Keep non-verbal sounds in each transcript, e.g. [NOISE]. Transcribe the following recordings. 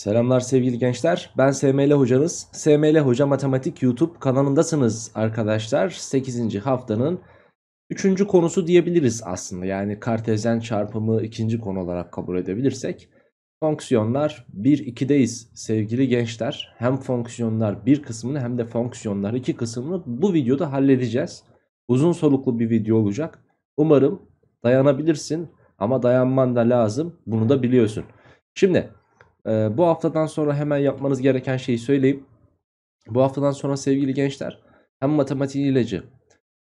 Selamlar sevgili gençler. Ben SML hocanız. SML Hoca Matematik YouTube kanalındasınız arkadaşlar. 8. haftanın 3. konusu diyebiliriz aslında. Yani kartezyen çarpımı 2. konu olarak kabul edebilirsek. Fonksiyonlar 1-2'deyiz sevgili gençler. Hem fonksiyonlar 1 kısmını hem de fonksiyonlar 2 kısmını bu videoda halledeceğiz. Uzun soluklu bir video olacak. Umarım dayanabilirsin ama dayanman da lazım. Bunu da biliyorsun. Şimdi e, bu haftadan sonra hemen yapmanız gereken şeyi söyleyeyim. Bu haftadan sonra sevgili gençler hem matematik ilacı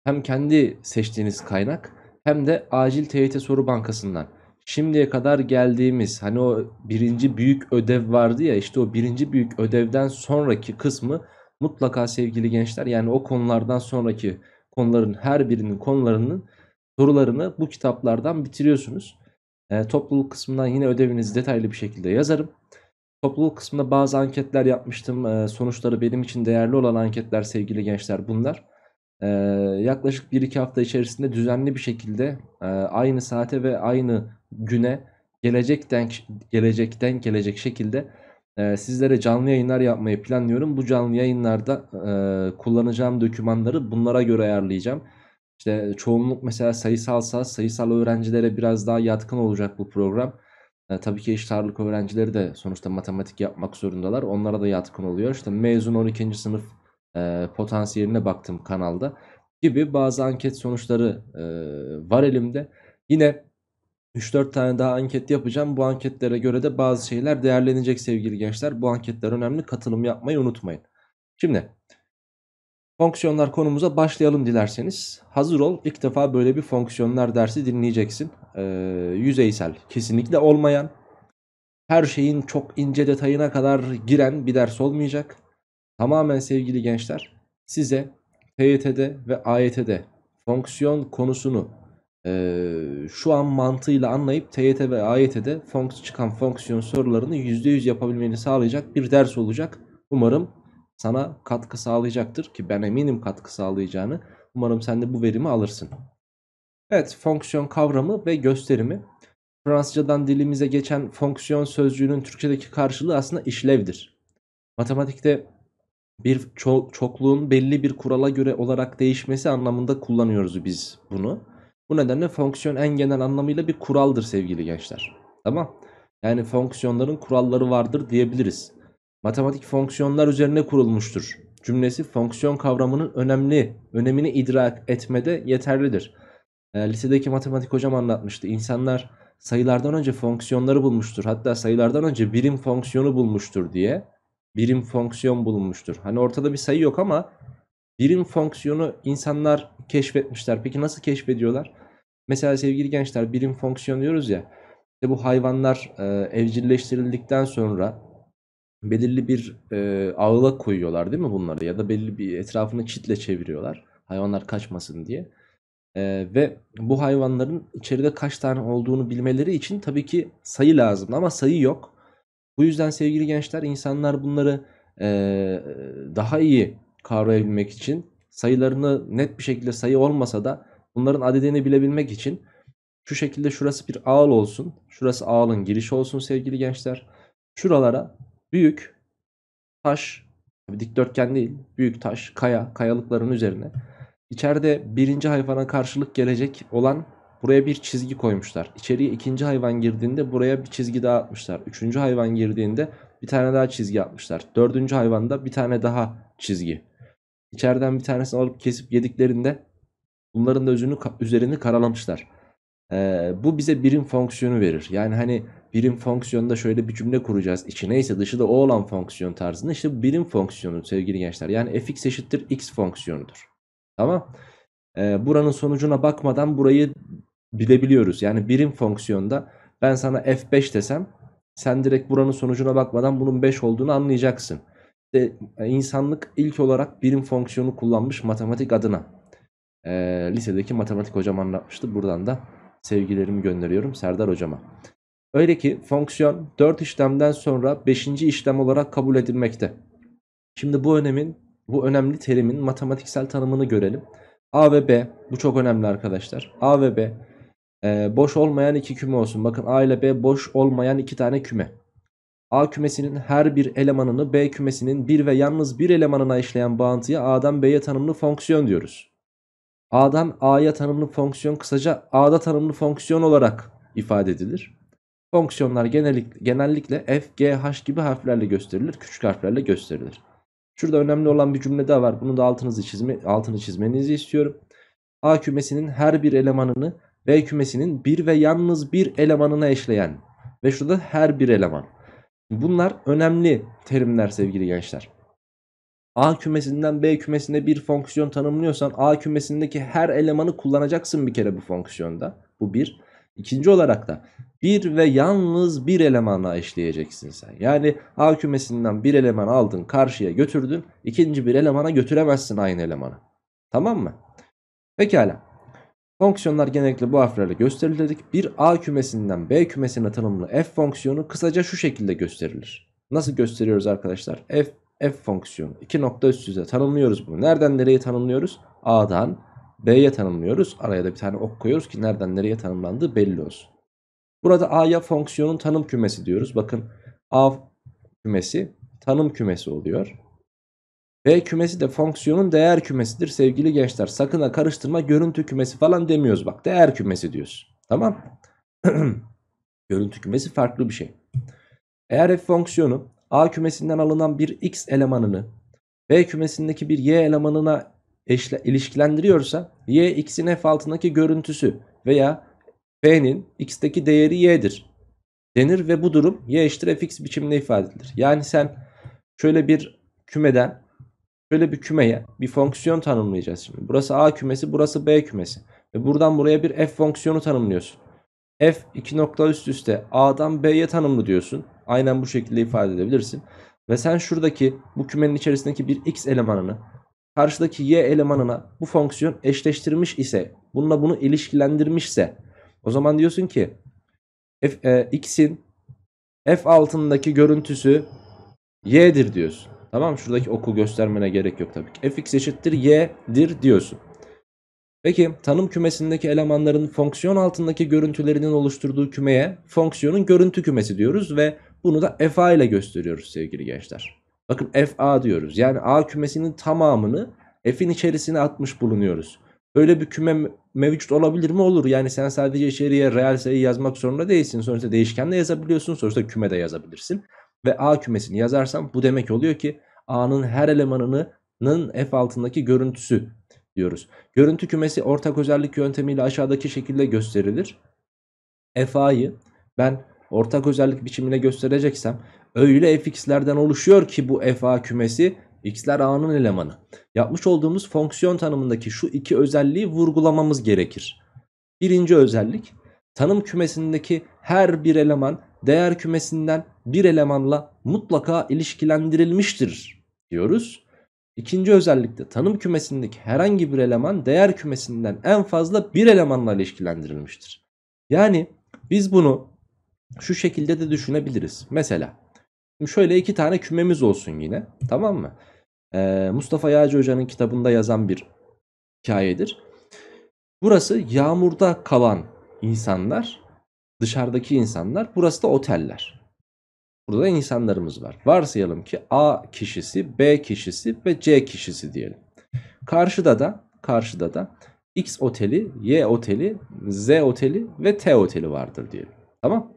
hem kendi seçtiğiniz kaynak hem de acil TYT soru bankasından şimdiye kadar geldiğimiz hani o birinci büyük ödev vardı ya işte o birinci büyük ödevden sonraki kısmı mutlaka sevgili gençler yani o konulardan sonraki konuların her birinin konularının sorularını bu kitaplardan bitiriyorsunuz. E, topluluk kısmından yine ödevinizi detaylı bir şekilde yazarım. Topluluk kısmında bazı anketler yapmıştım. Eee, sonuçları benim için değerli olan anketler sevgili gençler bunlar. Eee, yaklaşık 1-2 hafta içerisinde düzenli bir şekilde eee, aynı saate ve aynı güne gelecekten gelecekten gelecek şekilde eee, sizlere canlı yayınlar yapmayı planlıyorum. Bu canlı yayınlarda eee, kullanacağım dokümanları bunlara göre ayarlayacağım. İşte çoğunluk mesela sayısalsa sayısal öğrencilere biraz daha yatkın olacak bu program. E, tabii ki eşit ağırlık öğrencileri de sonuçta matematik yapmak zorundalar. Onlara da yatkın oluyor. İşte mezun 12. sınıf e, potansiyeline baktım kanalda gibi bazı anket sonuçları e, var elimde. Yine 3-4 tane daha anket yapacağım. Bu anketlere göre de bazı şeyler değerlenecek sevgili gençler. Bu anketler önemli. Katılım yapmayı unutmayın. Şimdi Fonksiyonlar konumuza başlayalım dilerseniz. Hazır ol ilk defa böyle bir fonksiyonlar dersi dinleyeceksin. Ee, yüzeysel kesinlikle olmayan her şeyin çok ince detayına kadar giren bir ders olmayacak. Tamamen sevgili gençler size TYT'de ve AYT'de fonksiyon konusunu e, şu an mantığıyla anlayıp TYT ve AYT'de fonks çıkan fonksiyon sorularını %100 yapabilmeni sağlayacak bir ders olacak. Umarım sana katkı sağlayacaktır ki ben eminim katkı sağlayacağını. Umarım sen de bu verimi alırsın. Evet fonksiyon kavramı ve gösterimi. Fransızcadan dilimize geçen fonksiyon sözcüğünün Türkçedeki karşılığı aslında işlevdir. Matematikte bir ço çokluğun belli bir kurala göre olarak değişmesi anlamında kullanıyoruz biz bunu. Bu nedenle fonksiyon en genel anlamıyla bir kuraldır sevgili gençler. Tamam. Yani fonksiyonların kuralları vardır diyebiliriz matematik fonksiyonlar üzerine kurulmuştur. Cümlesi fonksiyon kavramının önemli, önemini idrak etmede yeterlidir. E, lisedeki matematik hocam anlatmıştı. İnsanlar sayılardan önce fonksiyonları bulmuştur. Hatta sayılardan önce birim fonksiyonu bulmuştur diye. Birim fonksiyon bulunmuştur. Hani ortada bir sayı yok ama birim fonksiyonu insanlar keşfetmişler. Peki nasıl keşfediyorlar? Mesela sevgili gençler birim fonksiyon diyoruz ya. İşte bu hayvanlar e, evcilleştirildikten sonra belirli bir e, ağla koyuyorlar değil mi bunları ya da belirli bir etrafını çitle çeviriyorlar hayvanlar kaçmasın diye. E, ve bu hayvanların içeride kaç tane olduğunu bilmeleri için tabii ki sayı lazım ama sayı yok. Bu yüzden sevgili gençler insanlar bunları e, daha iyi kavrayabilmek için sayılarını net bir şekilde sayı olmasa da bunların adedini bilebilmek için şu şekilde şurası bir ağıl olsun. Şurası ağılın girişi olsun sevgili gençler. Şuralara büyük taş, dikdörtgen değil, büyük taş, kaya, kayalıkların üzerine. İçeride birinci hayvana karşılık gelecek olan buraya bir çizgi koymuşlar. İçeriye ikinci hayvan girdiğinde buraya bir çizgi daha atmışlar. Üçüncü hayvan girdiğinde bir tane daha çizgi atmışlar. Dördüncü hayvanda bir tane daha çizgi. İçeriden bir tanesini alıp kesip yediklerinde bunların da özünü üzerini karalamışlar. Ee, bu bize birim fonksiyonu verir. Yani hani birim fonksiyonda şöyle bir cümle kuracağız. İçi neyse dışı da o olan fonksiyon tarzında. İşte bu birim fonksiyonu sevgili gençler. Yani fx eşittir x fonksiyonudur. Tamam. Ee, buranın sonucuna bakmadan burayı bilebiliyoruz. Yani birim fonksiyonda ben sana f5 desem sen direkt buranın sonucuna bakmadan bunun 5 olduğunu anlayacaksın. İşte e, insanlık ilk olarak birim fonksiyonu kullanmış matematik adına. Ee, lisedeki matematik hocam anlatmıştı. Buradan da sevgilerimi gönderiyorum Serdar hocama. Öyle ki fonksiyon 4 işlemden sonra 5. işlem olarak kabul edilmekte. Şimdi bu önemin bu önemli terimin matematiksel tanımını görelim. A ve B bu çok önemli arkadaşlar. A ve B e, boş olmayan iki küme olsun. Bakın A ile B boş olmayan iki tane küme. A kümesinin her bir elemanını B kümesinin bir ve yalnız bir elemanına işleyen bağıntıya A'dan B'ye tanımlı fonksiyon diyoruz. A'dan A'ya tanımlı fonksiyon kısaca A'da tanımlı fonksiyon olarak ifade edilir. Fonksiyonlar genellikle, genellikle f, g, h gibi harflerle gösterilir. Küçük harflerle gösterilir. Şurada önemli olan bir cümle daha var. Bunu da altınızı çizme, altını çizmenizi istiyorum. A kümesinin her bir elemanını B kümesinin bir ve yalnız bir elemanına eşleyen ve şurada her bir eleman. Bunlar önemli terimler sevgili gençler. A kümesinden B kümesine bir fonksiyon tanımlıyorsan A kümesindeki her elemanı kullanacaksın bir kere bu fonksiyonda. Bu bir. İkinci olarak da bir ve yalnız bir elemanla eşleyeceksin sen. Yani A kümesinden bir eleman aldın karşıya götürdün. ikinci bir elemana götüremezsin aynı elemanı. Tamam mı? Pekala. Fonksiyonlar genellikle bu harflerle gösterilir dedik. Bir A kümesinden B kümesine tanımlı f fonksiyonu kısaca şu şekilde gösterilir. Nasıl gösteriyoruz arkadaşlar? f f fonksiyonu. İki nokta üst üste tanımlıyoruz bunu. Nereden nereye tanımlıyoruz? A'dan B'ye tanımlıyoruz. Araya da bir tane ok koyuyoruz ki nereden nereye tanımlandığı belli olsun. Burada A'ya fonksiyonun tanım kümesi diyoruz. Bakın A kümesi tanım kümesi oluyor. B kümesi de fonksiyonun değer kümesidir sevgili gençler. Sakın ha karıştırma görüntü kümesi falan demiyoruz bak. Değer kümesi diyoruz. Tamam. [CLEARS THROAT] görüntü kümesi farklı bir şey. Eğer f fonksiyonu A kümesinden alınan bir x elemanını B kümesindeki bir y elemanına eşle, ilişkilendiriyorsa y x'in f altındaki görüntüsü veya f'nin x'teki değeri y'dir denir ve bu durum y eşittir fx biçiminde ifade edilir. Yani sen şöyle bir kümeden şöyle bir kümeye bir fonksiyon tanımlayacağız şimdi. Burası a kümesi burası b kümesi ve buradan buraya bir f fonksiyonu tanımlıyorsun. F 2 nokta üst üste A'dan B'ye tanımlı diyorsun. Aynen bu şekilde ifade edebilirsin. Ve sen şuradaki bu kümenin içerisindeki bir X elemanını karşıdaki y elemanına bu fonksiyon eşleştirmiş ise bununla bunu ilişkilendirmişse o zaman diyorsun ki f, e, x'in f altındaki görüntüsü y'dir diyorsun. Tamam şuradaki oku göstermene gerek yok tabii ki. fx eşittir y'dir diyorsun. Peki tanım kümesindeki elemanların fonksiyon altındaki görüntülerinin oluşturduğu kümeye fonksiyonun görüntü kümesi diyoruz ve bunu da fa ile gösteriyoruz sevgili gençler. Bakın FA diyoruz. Yani A kümesinin tamamını F'in içerisine atmış bulunuyoruz. Böyle bir küme mevcut olabilir mi? Olur. Yani sen sadece içeriye reel sayı yazmak zorunda değilsin. Sonuçta değişken de yazabiliyorsun. Sonuçta küme de yazabilirsin. Ve A kümesini yazarsam bu demek oluyor ki A'nın her elemanının F altındaki görüntüsü diyoruz. Görüntü kümesi ortak özellik yöntemiyle aşağıdaki şekilde gösterilir. FA'yı ben ortak özellik biçimine göstereceksem Öyle fx'lerden oluşuyor ki bu fa kümesi x'ler a'nın elemanı. Yapmış olduğumuz fonksiyon tanımındaki şu iki özelliği vurgulamamız gerekir. Birinci özellik tanım kümesindeki her bir eleman değer kümesinden bir elemanla mutlaka ilişkilendirilmiştir diyoruz. İkinci özellikte tanım kümesindeki herhangi bir eleman değer kümesinden en fazla bir elemanla ilişkilendirilmiştir. Yani biz bunu şu şekilde de düşünebiliriz. Mesela Şöyle iki tane kümemiz olsun yine. Tamam mı? Ee, Mustafa Yağcı Hoca'nın kitabında yazan bir hikayedir. Burası yağmurda kalan insanlar, dışarıdaki insanlar. Burası da oteller. Burada da insanlarımız var. Varsayalım ki A kişisi, B kişisi ve C kişisi diyelim. Karşıda da, karşıda da X oteli, Y oteli, Z oteli ve T oteli vardır diyelim. Tamam?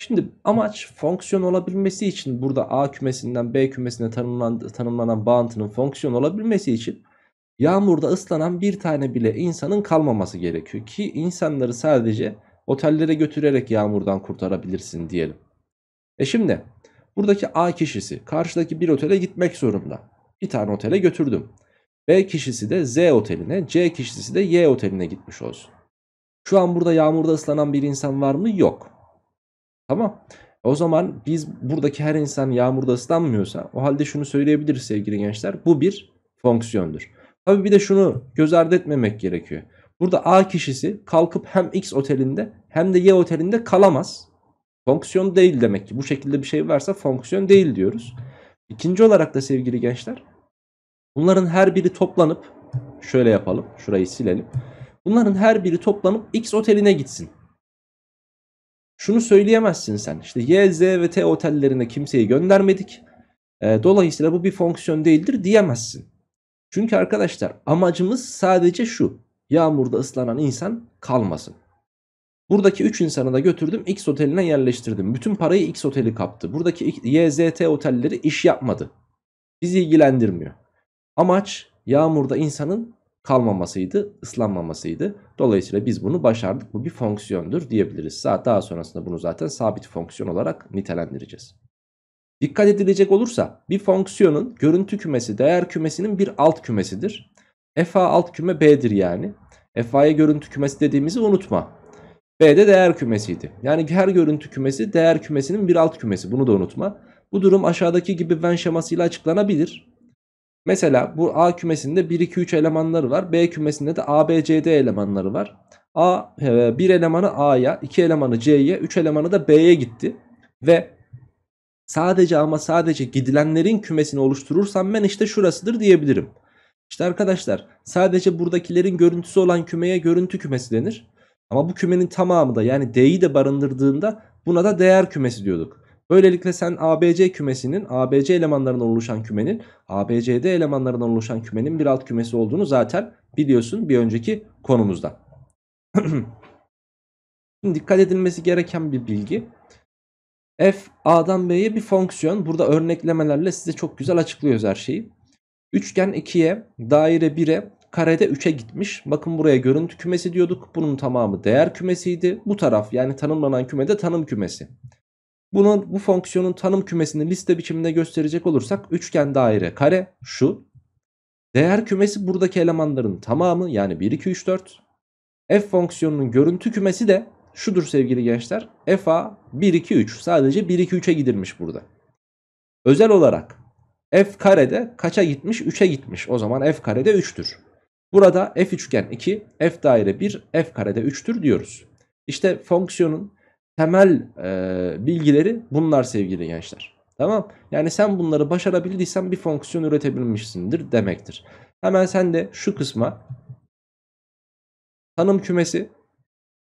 Şimdi amaç fonksiyon olabilmesi için burada A kümesinden B kümesine tanımlan, tanımlanan bağıntının fonksiyon olabilmesi için yağmurda ıslanan bir tane bile insanın kalmaması gerekiyor. Ki insanları sadece otellere götürerek yağmurdan kurtarabilirsin diyelim. E şimdi buradaki A kişisi karşıdaki bir otele gitmek zorunda. Bir tane otele götürdüm. B kişisi de Z oteline, C kişisi de Y oteline gitmiş olsun. Şu an burada yağmurda ıslanan bir insan var mı? Yok. Tamam. O zaman biz buradaki her insan yağmurda ıslanmıyorsa o halde şunu söyleyebiliriz sevgili gençler. Bu bir fonksiyondur. Tabii bir de şunu göz ardı etmemek gerekiyor. Burada A kişisi kalkıp hem X otelinde hem de Y otelinde kalamaz. Fonksiyon değil demek ki. Bu şekilde bir şey varsa fonksiyon değil diyoruz. İkinci olarak da sevgili gençler bunların her biri toplanıp şöyle yapalım. Şurayı silelim. Bunların her biri toplanıp X oteline gitsin şunu söyleyemezsin sen. İşte Y, Z ve T otellerine kimseyi göndermedik. E, dolayısıyla bu bir fonksiyon değildir diyemezsin. Çünkü arkadaşlar amacımız sadece şu. Yağmurda ıslanan insan kalmasın. Buradaki 3 insanı da götürdüm X oteline yerleştirdim. Bütün parayı X oteli kaptı. Buradaki Y, Z, T otelleri iş yapmadı. Bizi ilgilendirmiyor. Amaç yağmurda insanın kalmamasıydı, ıslanmamasıydı. Dolayısıyla biz bunu başardık. Bu bir fonksiyondur diyebiliriz. Daha sonrasında bunu zaten sabit fonksiyon olarak nitelendireceğiz. Dikkat edilecek olursa bir fonksiyonun görüntü kümesi değer kümesinin bir alt kümesidir. FA alt küme B'dir yani. FA'ya görüntü kümesi dediğimizi unutma. B'de değer kümesiydi. Yani her görüntü kümesi değer kümesinin bir alt kümesi. Bunu da unutma. Bu durum aşağıdaki gibi ven şemasıyla açıklanabilir. Mesela bu A kümesinde 1, 2, 3 elemanları var. B kümesinde de A, B, C, D elemanları var. A, e, bir elemanı A'ya, iki elemanı C'ye, üç elemanı da B'ye gitti. Ve sadece ama sadece gidilenlerin kümesini oluşturursam ben işte şurasıdır diyebilirim. İşte arkadaşlar sadece buradakilerin görüntüsü olan kümeye görüntü kümesi denir. Ama bu kümenin tamamı da yani D'yi de barındırdığında buna da değer kümesi diyorduk. Böylelikle sen ABC kümesinin ABC elemanlarından oluşan kümenin ABCD elemanlarından oluşan kümenin bir alt kümesi olduğunu zaten biliyorsun bir önceki konumuzda. [CLEARS THROAT] Şimdi dikkat edilmesi gereken bir bilgi. F A'dan B'ye bir fonksiyon. Burada örneklemelerle size çok güzel açıklıyoruz her şeyi. Üçgen 2'ye, daire 1'e, karede 3'e gitmiş. Bakın buraya görüntü kümesi diyorduk. Bunun tamamı değer kümesiydi. Bu taraf yani tanımlanan küme de tanım kümesi. Bunun bu fonksiyonun tanım kümesini liste biçiminde gösterecek olursak üçgen daire kare şu. Değer kümesi buradaki elemanların tamamı yani 1 2 3 4. F fonksiyonunun görüntü kümesi de şudur sevgili gençler. FA 1 2 3 sadece 1 2 3'e gidilmiş burada. Özel olarak f kare de kaça gitmiş? 3'e gitmiş. O zaman f kare de 3'tür. Burada f üçgen 2, f daire 1, f kare de 3'tür diyoruz. İşte fonksiyonun temel e, bilgileri bunlar sevgili gençler. Tamam. Yani sen bunları başarabildiysen bir fonksiyon üretebilmişsindir demektir. Hemen sen de şu kısma tanım kümesi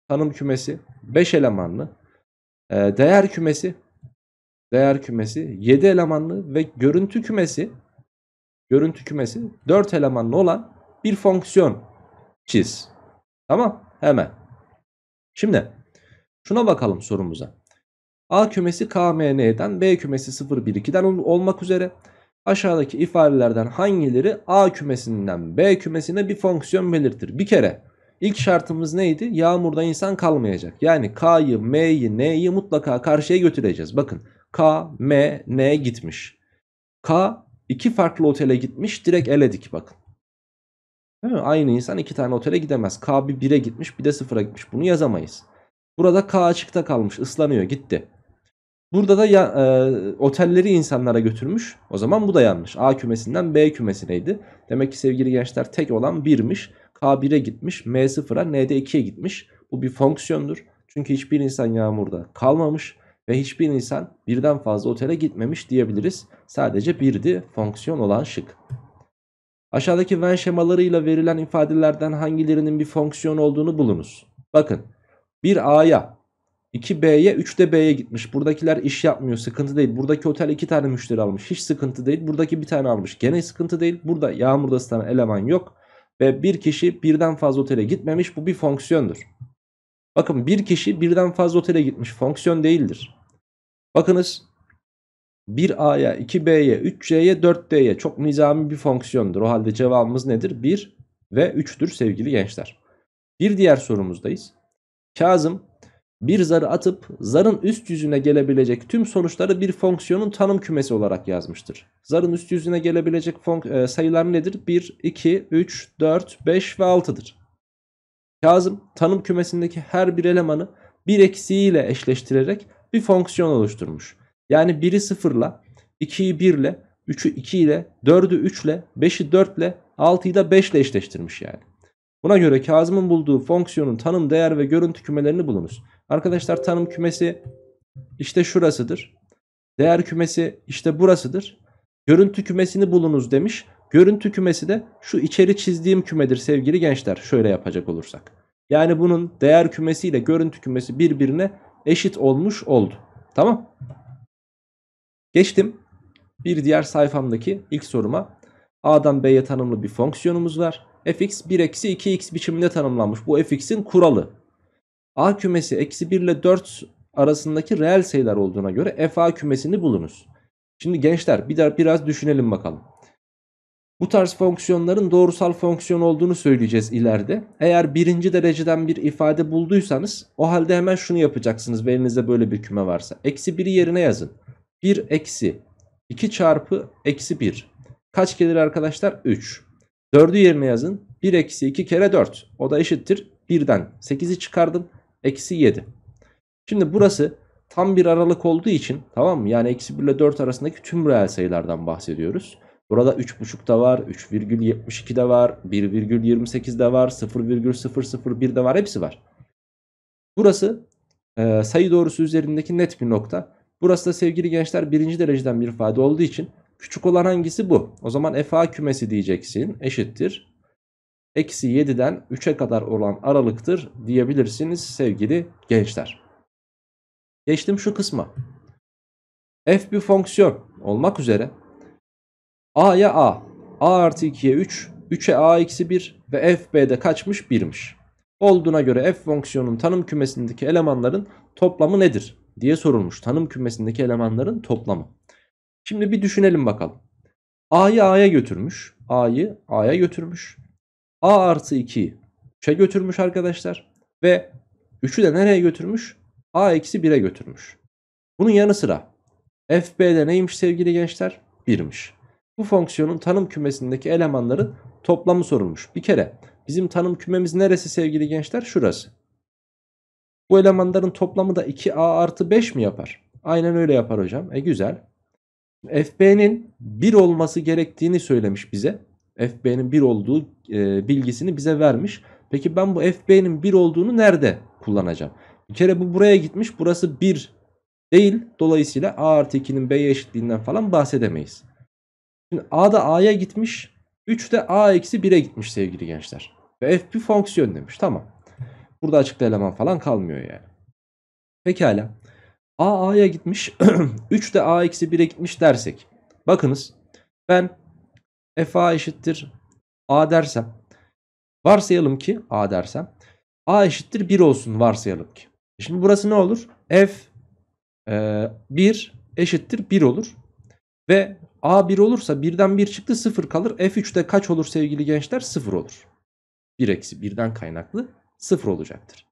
tanım kümesi 5 elemanlı e, değer kümesi değer kümesi 7 elemanlı ve görüntü kümesi görüntü kümesi 4 elemanlı olan bir fonksiyon çiz. Tamam? Hemen. Şimdi Şuna bakalım sorumuza. A kümesi KMN'den B kümesi 0 1 2'den olmak üzere aşağıdaki ifadelerden hangileri A kümesinden B kümesine bir fonksiyon belirtir? Bir kere ilk şartımız neydi? Yağmurda insan kalmayacak. Yani K'yı, M'yi, N'yi mutlaka karşıya götüreceğiz. Bakın K, M, N gitmiş. K iki farklı otele gitmiş direkt eledik bakın. Değil mi? Aynı insan iki tane otele gidemez. K bir 1'e gitmiş bir de 0'a gitmiş. Bunu yazamayız. Burada K açıkta kalmış ıslanıyor gitti. Burada da ya, e, otelleri insanlara götürmüş. O zaman bu da yanlış. A kümesinden B kümesineydi. Demek ki sevgili gençler tek olan 1'miş. K1'e gitmiş. M0'a N'de 2'ye gitmiş. Bu bir fonksiyondur. Çünkü hiçbir insan yağmurda kalmamış. Ve hiçbir insan birden fazla otele gitmemiş diyebiliriz. Sadece birdi fonksiyon olan şık. Aşağıdaki Venn şemalarıyla verilen ifadelerden hangilerinin bir fonksiyon olduğunu bulunuz. Bakın bir A'ya 2 B'ye 3 de B'ye gitmiş. Buradakiler iş yapmıyor sıkıntı değil. Buradaki otel 2 tane müşteri almış. Hiç sıkıntı değil. Buradaki bir tane almış. Gene sıkıntı değil. Burada yağmurda ıslanan eleman yok. Ve bir kişi birden fazla otele gitmemiş. Bu bir fonksiyondur. Bakın bir kişi birden fazla otele gitmiş. Fonksiyon değildir. Bakınız 1A'ya, 2B'ye, 3C'ye, 4D'ye çok nizami bir fonksiyondur. O halde cevabımız nedir? 1 ve 3'tür sevgili gençler. Bir diğer sorumuzdayız. Kazım bir zarı atıp zarın üst yüzüne gelebilecek tüm sonuçları bir fonksiyonun tanım kümesi olarak yazmıştır. Zarın üst yüzüne gelebilecek e, sayılar nedir? 1, 2, 3, 4, 5 ve 6'dır. Kazım tanım kümesindeki her bir elemanı bir eksiğiyle eşleştirerek bir fonksiyon oluşturmuş. Yani 1'i 0 ile, 2'yi 1 ile, 3'ü 2 ile, 4'ü 3 ile, 5'i 4 ile, 6'yı da 5 ile eşleştirmiş yani. Buna göre Kazım'ın bulduğu fonksiyonun tanım değer ve görüntü kümelerini bulunuz. Arkadaşlar tanım kümesi işte şurasıdır. Değer kümesi işte burasıdır. Görüntü kümesini bulunuz demiş. Görüntü kümesi de şu içeri çizdiğim kümedir sevgili gençler. Şöyle yapacak olursak. Yani bunun değer kümesi ile görüntü kümesi birbirine eşit olmuş oldu. Tamam. Geçtim. Bir diğer sayfamdaki ilk soruma. A'dan B'ye tanımlı bir fonksiyonumuz var fx 1 eksi 2x biçiminde tanımlanmış. Bu fx'in kuralı. A kümesi eksi 1 ile 4 arasındaki reel sayılar olduğuna göre fa kümesini bulunuz. Şimdi gençler bir daha biraz düşünelim bakalım. Bu tarz fonksiyonların doğrusal fonksiyon olduğunu söyleyeceğiz ileride. Eğer birinci dereceden bir ifade bulduysanız o halde hemen şunu yapacaksınız ve elinizde böyle bir küme varsa. Eksi 1'i yerine yazın. 1 eksi 2 çarpı eksi 1. Kaç gelir arkadaşlar? 3. 4'ü yerine yazın. 1 eksi 2 kere 4. O da eşittir 1'den. 8'i çıkardım. Eksi 7. Şimdi burası tam bir aralık olduğu için tamam mı? Yani eksi 1 ile 4 arasındaki tüm reel sayılardan bahsediyoruz. Burada 3.5 da var, 3,72 de var, 1,28 de var, 0,001 de var. Hepsi var. Burası e, sayı doğrusu üzerindeki net bir nokta. Burası da sevgili gençler birinci dereceden bir ifade olduğu için Küçük olan hangisi bu? O zaman FA kümesi diyeceksin. Eşittir. Eksi 7'den 3'e kadar olan aralıktır diyebilirsiniz sevgili gençler. Geçtim şu kısma. F bir fonksiyon olmak üzere. A'ya A, A artı 2'ye 3, 3'e A eksi 1 ve F B'de kaçmış 1'miş. Olduğuna göre F fonksiyonun tanım kümesindeki elemanların toplamı nedir diye sorulmuş. Tanım kümesindeki elemanların toplamı. Şimdi bir düşünelim bakalım. A'yı A'ya götürmüş. A'yı A'ya götürmüş. A artı 2'yi 3'e götürmüş arkadaşlar. Ve 3'ü de nereye götürmüş? A eksi 1'e götürmüş. Bunun yanı sıra FB'de neymiş sevgili gençler? 1'miş. Bu fonksiyonun tanım kümesindeki elemanların toplamı sorulmuş. Bir kere bizim tanım kümemiz neresi sevgili gençler? Şurası. Bu elemanların toplamı da 2A artı 5 mi yapar? Aynen öyle yapar hocam. E güzel. FB'nin 1 olması gerektiğini söylemiş bize. FB'nin 1 olduğu e, bilgisini bize vermiş. Peki ben bu FB'nin 1 olduğunu nerede kullanacağım? Bir kere bu buraya gitmiş. Burası 1 değil. Dolayısıyla A artı 2'nin B'ye eşitliğinden falan bahsedemeyiz. Şimdi A da A'ya gitmiş. 3 de A eksi 1'e gitmiş sevgili gençler. Ve F bir fonksiyon demiş. Tamam. Burada açıkta eleman falan kalmıyor yani. Pekala. A A'ya gitmiş. 3 [CLEARS THROAT] de A eksi 1'e gitmiş dersek. Bakınız ben F A eşittir A dersem. Varsayalım ki A dersem. A eşittir 1 olsun varsayalım ki. E şimdi burası ne olur? F e, 1 eşittir 1 olur. Ve A 1 olursa 1'den 1 çıktı 0 kalır. F3'te kaç olur sevgili gençler? 0 olur. 1 eksi 1'den kaynaklı 0 olacaktır.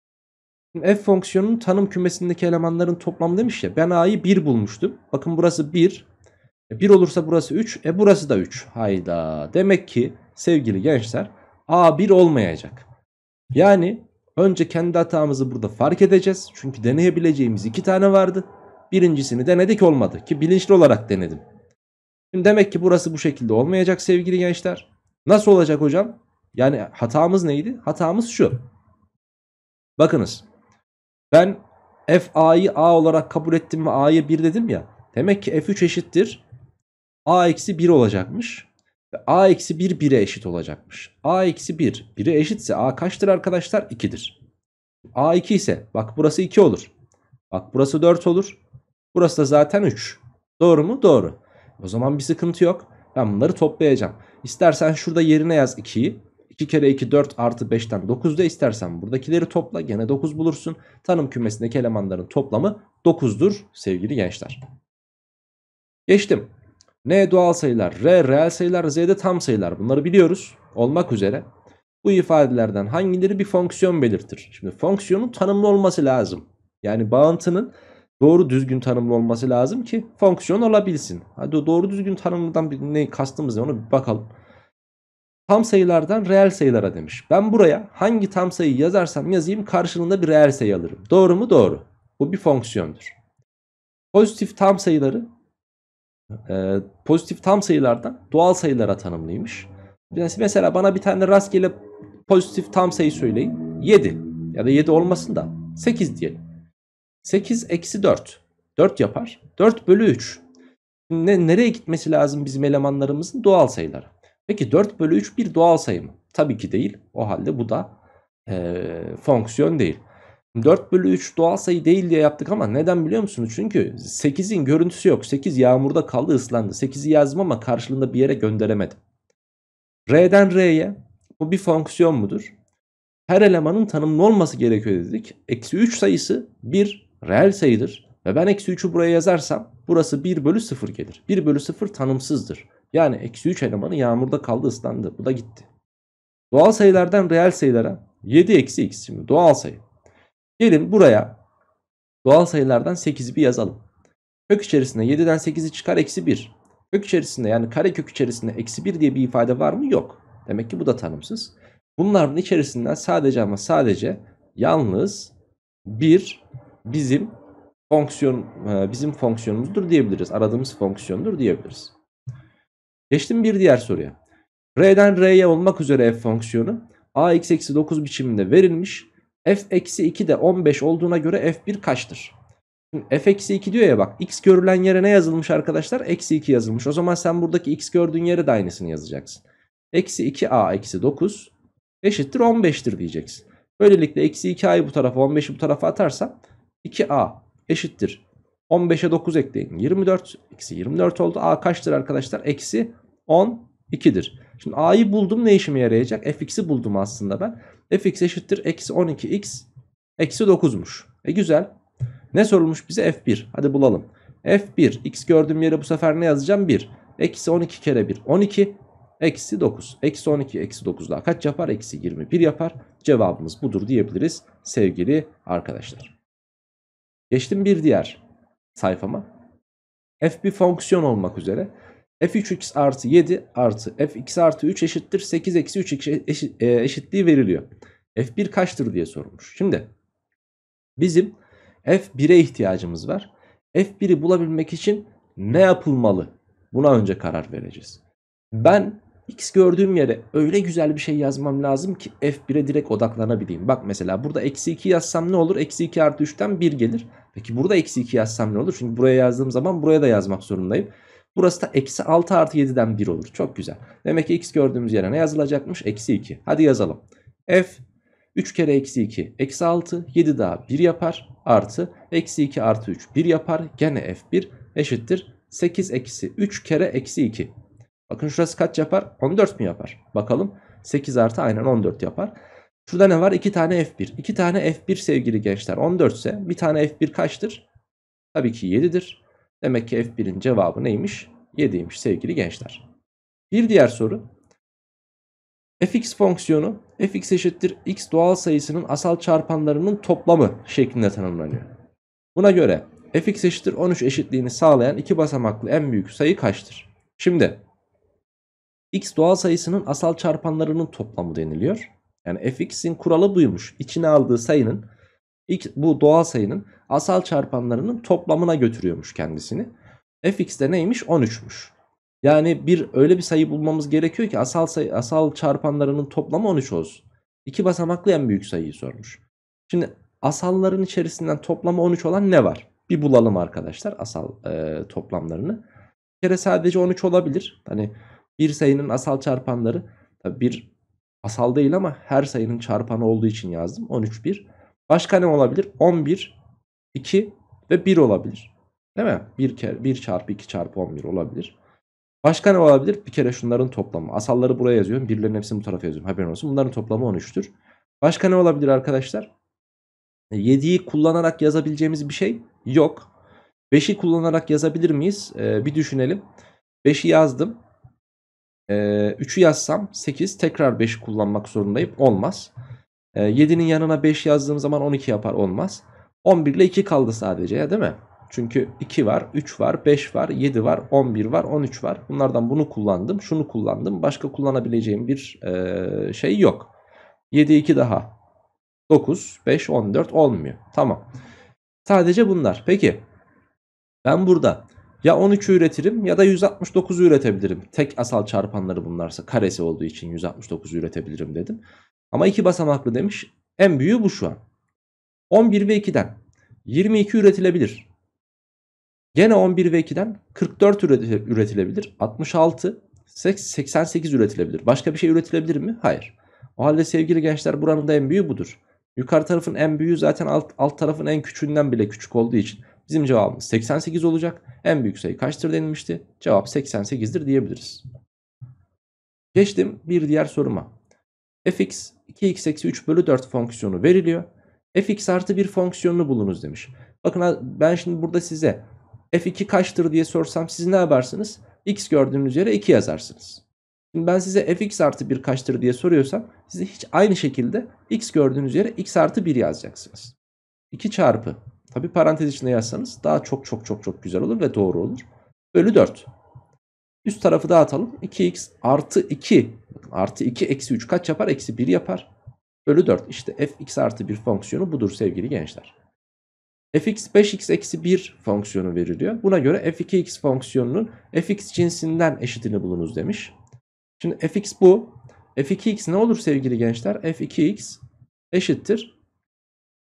F fonksiyonunun tanım kümesindeki elemanların toplamı demiş ya. Ben A'yı 1 bulmuştum. Bakın burası 1. 1 e, olursa burası 3. E burası da 3. Hayda. Demek ki sevgili gençler A 1 olmayacak. Yani önce kendi hatamızı burada fark edeceğiz. Çünkü deneyebileceğimiz iki tane vardı. Birincisini denedik olmadı ki bilinçli olarak denedim. Şimdi demek ki burası bu şekilde olmayacak sevgili gençler. Nasıl olacak hocam? Yani hatamız neydi? Hatamız şu. Bakınız ben f a'yı a olarak kabul ettim ve a'ya 1 dedim ya. Demek ki f3 eşittir. a eksi 1 olacakmış. Ve a eksi 1 1'e eşit olacakmış. a eksi 1 1'e eşitse a kaçtır arkadaşlar? 2'dir. a 2 ise bak burası 2 olur. Bak burası 4 olur. Burası da zaten 3. Doğru mu? Doğru. O zaman bir sıkıntı yok. Ben bunları toplayacağım. İstersen şurada yerine yaz 2'yi. 2 kere 2 4 artı 5'ten 9'da istersen buradakileri topla gene 9 bulursun. Tanım kümesindeki elemanların toplamı 9'dur sevgili gençler. Geçtim. N doğal sayılar, R reel sayılar, Z de tam sayılar. Bunları biliyoruz olmak üzere. Bu ifadelerden hangileri bir fonksiyon belirtir? Şimdi fonksiyonun tanımlı olması lazım. Yani bağıntının doğru düzgün tanımlı olması lazım ki fonksiyon olabilsin. Hadi doğru düzgün tanımlıdan ne kastımız ne onu bir bakalım tam sayılardan reel sayılara demiş. Ben buraya hangi tam sayıyı yazarsam yazayım karşılığında bir reel sayı alırım. Doğru mu? Doğru. Bu bir fonksiyondur. Pozitif tam sayıları e, pozitif tam sayılardan doğal sayılara tanımlıymış. Mesela bana bir tane rastgele pozitif tam sayı söyleyin. 7 ya da 7 olmasın da 8 diyelim. 8 eksi 4. 4 yapar. 4 bölü 3. Ne, nereye gitmesi lazım bizim elemanlarımızın? Doğal sayılara. Peki 4 bölü 3 bir doğal sayı mı? Tabii ki değil. O halde bu da e, fonksiyon değil. 4 bölü 3 doğal sayı değil diye yaptık ama neden biliyor musunuz? Çünkü 8'in görüntüsü yok. 8 yağmurda kaldı ıslandı. 8'i yazdım ama karşılığında bir yere gönderemedim. R'den R'ye bu bir fonksiyon mudur? Her elemanın tanımlı olması gerekiyor dedik. Eksi 3 sayısı bir reel sayıdır. Ve ben eksi 3'ü buraya yazarsam burası 1 bölü 0 gelir. 1 bölü 0 tanımsızdır. Yani eksi 3 elemanı yağmurda kaldı ıslandı. Bu da gitti. Doğal sayılardan reel sayılara 7 eksi x şimdi doğal sayı. Gelin buraya doğal sayılardan 8'i bir yazalım. Kök içerisinde 7'den 8'i çıkar eksi 1. Kök içerisinde yani kare kök içerisinde eksi 1 diye bir ifade var mı? Yok. Demek ki bu da tanımsız. Bunların içerisinden sadece ama sadece yalnız bir bizim fonksiyon e, bizim fonksiyonumuzdur diyebiliriz. Aradığımız fonksiyondur diyebiliriz. Geçtim bir diğer soruya. R'den R'ye olmak üzere f fonksiyonu ax eksi 9 biçiminde verilmiş. f eksi 2 de 15 olduğuna göre f1 kaçtır? f eksi 2 diyor ya bak x görülen yere ne yazılmış arkadaşlar? Eksi 2 yazılmış. O zaman sen buradaki x gördüğün yere de aynısını yazacaksın. Eksi 2a eksi 9 eşittir 15'tir diyeceksin. Böylelikle eksi 2a'yı bu tarafa 15'i bu tarafa atarsam 2a eşittir 15'e 9 ekleyin. 24. Eksi 24 oldu. A kaçtır arkadaşlar? Eksi 12'dir. Şimdi A'yı buldum ne işime yarayacak? Fx'i buldum aslında ben. Fx eşittir. Eksi 12x. Eksi 9'muş. E güzel. Ne sorulmuş bize? F1. Hadi bulalım. F1. X gördüğüm yere bu sefer ne yazacağım? 1. Eksi 12 kere 1. 12. Eksi 9. Eksi 12. Eksi 9 daha kaç yapar? Eksi 21 yapar. Cevabımız budur diyebiliriz sevgili arkadaşlar. Geçtim bir diğer sayfama. f bir fonksiyon olmak üzere. f3x artı 7 artı f2 artı 3 eşittir 8 eksi 3 eşit, e, eşitliği veriliyor. f1 kaçtır diye sorulmuş. Şimdi bizim f1'e ihtiyacımız var. f1'i bulabilmek için ne yapılmalı? Buna önce karar vereceğiz. Ben X gördüğüm yere öyle güzel bir şey yazmam lazım ki F1'e direkt odaklanabileyim. Bak mesela burada eksi 2 yazsam ne olur? Eksi 2 artı 3'ten 1 gelir. Peki burada eksi 2 yazsam ne olur? Çünkü buraya yazdığım zaman buraya da yazmak zorundayım. Burası da eksi 6 artı 7'den 1 olur. Çok güzel. Demek ki x gördüğümüz yere ne yazılacakmış? Eksi 2. Hadi yazalım. F 3 kere eksi 2 eksi 6 7 daha 1 yapar artı eksi 2 artı 3 1 yapar gene f1 eşittir 8 eksi 3 kere eksi 2 Bakın şurası kaç yapar? 14 mi yapar? Bakalım 8 artı aynen 14 yapar. Şurada ne var? 2 tane F1. 2 tane F1 sevgili gençler 14 ise bir tane F1 kaçtır? Tabii ki 7'dir. Demek ki F1'in cevabı neymiş? 7'ymiş sevgili gençler. Bir diğer soru. fx fonksiyonu fx eşittir x doğal sayısının asal çarpanlarının toplamı şeklinde tanımlanıyor. Buna göre fx eşittir 13 eşitliğini sağlayan iki basamaklı en büyük sayı kaçtır? Şimdi x doğal sayısının asal çarpanlarının toplamı deniliyor. Yani fx'in kuralı buymuş. İçine aldığı sayının x, bu doğal sayının asal çarpanlarının toplamına götürüyormuş kendisini. fx de neymiş? 13'müş. Yani bir öyle bir sayı bulmamız gerekiyor ki asal sayı asal çarpanlarının toplamı 13 olsun. İki basamaklı en büyük sayıyı sormuş. Şimdi asalların içerisinden toplamı 13 olan ne var? Bir bulalım arkadaşlar asal e, toplamlarını. Bir kere sadece 13 olabilir. Hani bir sayının asal çarpanları tabi bir asal değil ama her sayının çarpanı olduğu için yazdım. 13 1. Başka ne olabilir? 11, 2 ve 1 olabilir. Değil mi? 1, kere, 1 çarpı 2 çarpı 11 olabilir. Başka ne olabilir? Bir kere şunların toplamı. Asalları buraya yazıyorum. Birlerin hepsini bu tarafa yazıyorum. Haberin olsun. Bunların toplamı 13'tür. Başka ne olabilir arkadaşlar? 7'yi e, kullanarak yazabileceğimiz bir şey yok. 5'i kullanarak yazabilir miyiz? Ee, bir düşünelim. 5'i yazdım. E, ee, 3'ü yazsam 8 tekrar 5'i kullanmak zorundayım. Olmaz. E, ee, 7'nin yanına 5 yazdığım zaman 12 yapar. Olmaz. 11 ile 2 kaldı sadece ya değil mi? Çünkü 2 var, 3 var, 5 var, 7 var, 11 var, 13 var. Bunlardan bunu kullandım, şunu kullandım. Başka kullanabileceğim bir e, şey yok. 7, 2 daha. 9, 5, 14 olmuyor. Tamam. Sadece bunlar. Peki ben burada ya 12 üretirim ya da 169 üretebilirim. Tek asal çarpanları bunlarsa karesi olduğu için 169 üretebilirim dedim. Ama iki basamaklı demiş. En büyüğü bu şu an. 11 ve 2'den 22 üretilebilir. Gene 11 ve 2'den 44 üretilebilir. 66, 88 üretilebilir. Başka bir şey üretilebilir mi? Hayır. O halde sevgili gençler buranın da en büyüğü budur. Yukarı tarafın en büyüğü zaten alt, alt tarafın en küçüğünden bile küçük olduğu için Bizim cevabımız 88 olacak. En büyük sayı kaçtır denilmişti? Cevap 88'dir diyebiliriz. Geçtim bir diğer soruma. fx 2x eksi 3 bölü 4 fonksiyonu veriliyor. fx artı bir fonksiyonunu bulunuz demiş. Bakın ben şimdi burada size f2 kaçtır diye sorsam siz ne yaparsınız? x gördüğünüz yere 2 yazarsınız. Şimdi ben size fx artı 1 kaçtır diye soruyorsam size hiç aynı şekilde x gördüğünüz yere x artı 1 yazacaksınız. 2 çarpı Tabi parantez içinde yazsanız daha çok çok çok çok güzel olur ve doğru olur. Bölü 4. Üst tarafı dağıtalım. 2x artı 2 artı 2 eksi 3 kaç yapar? Eksi 1 yapar. Bölü 4. İşte fx artı 1 fonksiyonu budur sevgili gençler. fx 5x eksi 1 fonksiyonu veriliyor. Buna göre f2x fonksiyonunun fx cinsinden eşitini bulunuz demiş. Şimdi fx bu. f2x ne olur sevgili gençler? f2x eşittir.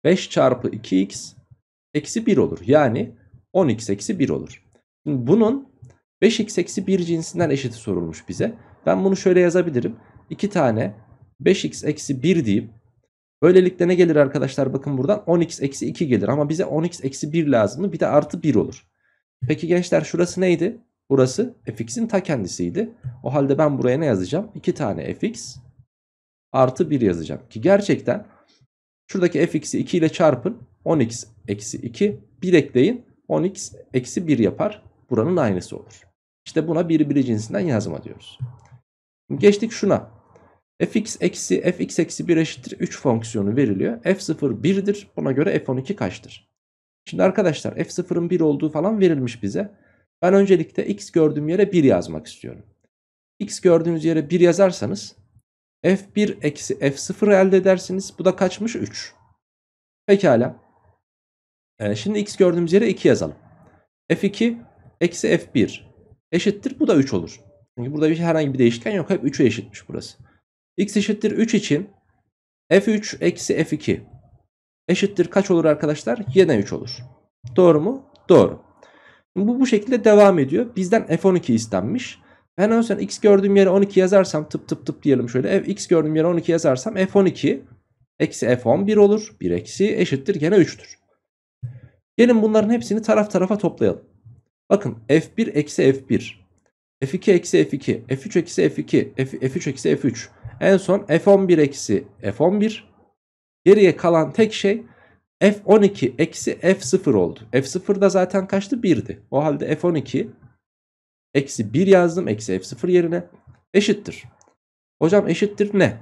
5 çarpı 2x eksi 1 olur. Yani 10x eksi 1 olur. Şimdi bunun 5x eksi 1 cinsinden eşiti sorulmuş bize. Ben bunu şöyle yazabilirim. 2 tane 5x eksi 1 deyip böylelikle ne gelir arkadaşlar bakın buradan 10x eksi 2 gelir. Ama bize 10x eksi 1 lazımdı bir de artı 1 olur. Peki gençler şurası neydi? Burası fx'in ta kendisiydi. O halde ben buraya ne yazacağım? 2 tane fx artı 1 yazacağım. Ki gerçekten şuradaki fx'i 2 ile çarpın. 10x eksi 2 1 ekleyin 10x eksi 1 yapar. Buranın aynısı olur. İşte buna birbiri cinsinden yazma diyoruz. Geçtik şuna. fx eksi fx eksi 1 eşittir 3 fonksiyonu veriliyor. f0 1'dir. Buna göre f12 kaçtır? Şimdi arkadaşlar f0'ın 1 olduğu falan verilmiş bize. Ben öncelikle x gördüğüm yere 1 yazmak istiyorum. x gördüğünüz yere 1 yazarsanız f1 eksi f0 elde edersiniz. Bu da kaçmış? 3. Pekala. E, şimdi x gördüğümüz yere 2 yazalım. f2 eksi f1 eşittir. Bu da 3 olur. Çünkü burada bir şey, herhangi bir değişken yok. Hep 3'e eşitmiş burası. x eşittir 3 için f3 eksi f2 eşittir kaç olur arkadaşlar? Yine 3 olur. Doğru mu? Doğru. Bu bu şekilde devam ediyor. Bizden f12 istenmiş. Ben o yüzden x gördüğüm yere 12 yazarsam tıp tıp tıp diyelim şöyle. F, x gördüğüm yere 12 yazarsam f12 eksi f11 olur. 1 eksi eşittir yine 3'tür. Gelin bunların hepsini taraf tarafa toplayalım. Bakın F1 eksi F1. F2 eksi F2. F3 eksi F2. F, F3 eksi f 1 f 2 eksi f 2 f 3 eksi f 2 f 3 eksi f 3 En son F11 eksi F11. Geriye kalan tek şey F12 eksi F0 oldu. F0 da zaten kaçtı? 1'di. O halde F12 eksi 1 yazdım. Eksi F0 yerine eşittir. Hocam eşittir ne?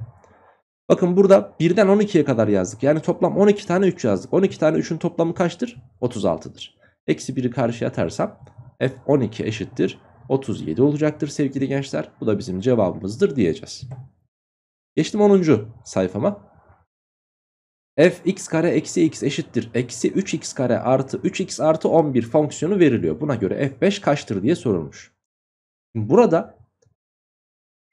Bakın burada 1'den 12'ye kadar yazdık. Yani toplam 12 tane 3 yazdık. 12 tane 3'ün toplamı kaçtır? 36'dır. Eksi 1'i karşıya atarsam F12 eşittir 37 olacaktır sevgili gençler. Bu da bizim cevabımızdır diyeceğiz. Geçtim 10. sayfama. f x kare eksi x eşittir. Eksi 3x kare artı 3x artı 11 fonksiyonu veriliyor. Buna göre f5 kaçtır diye sorulmuş. Burada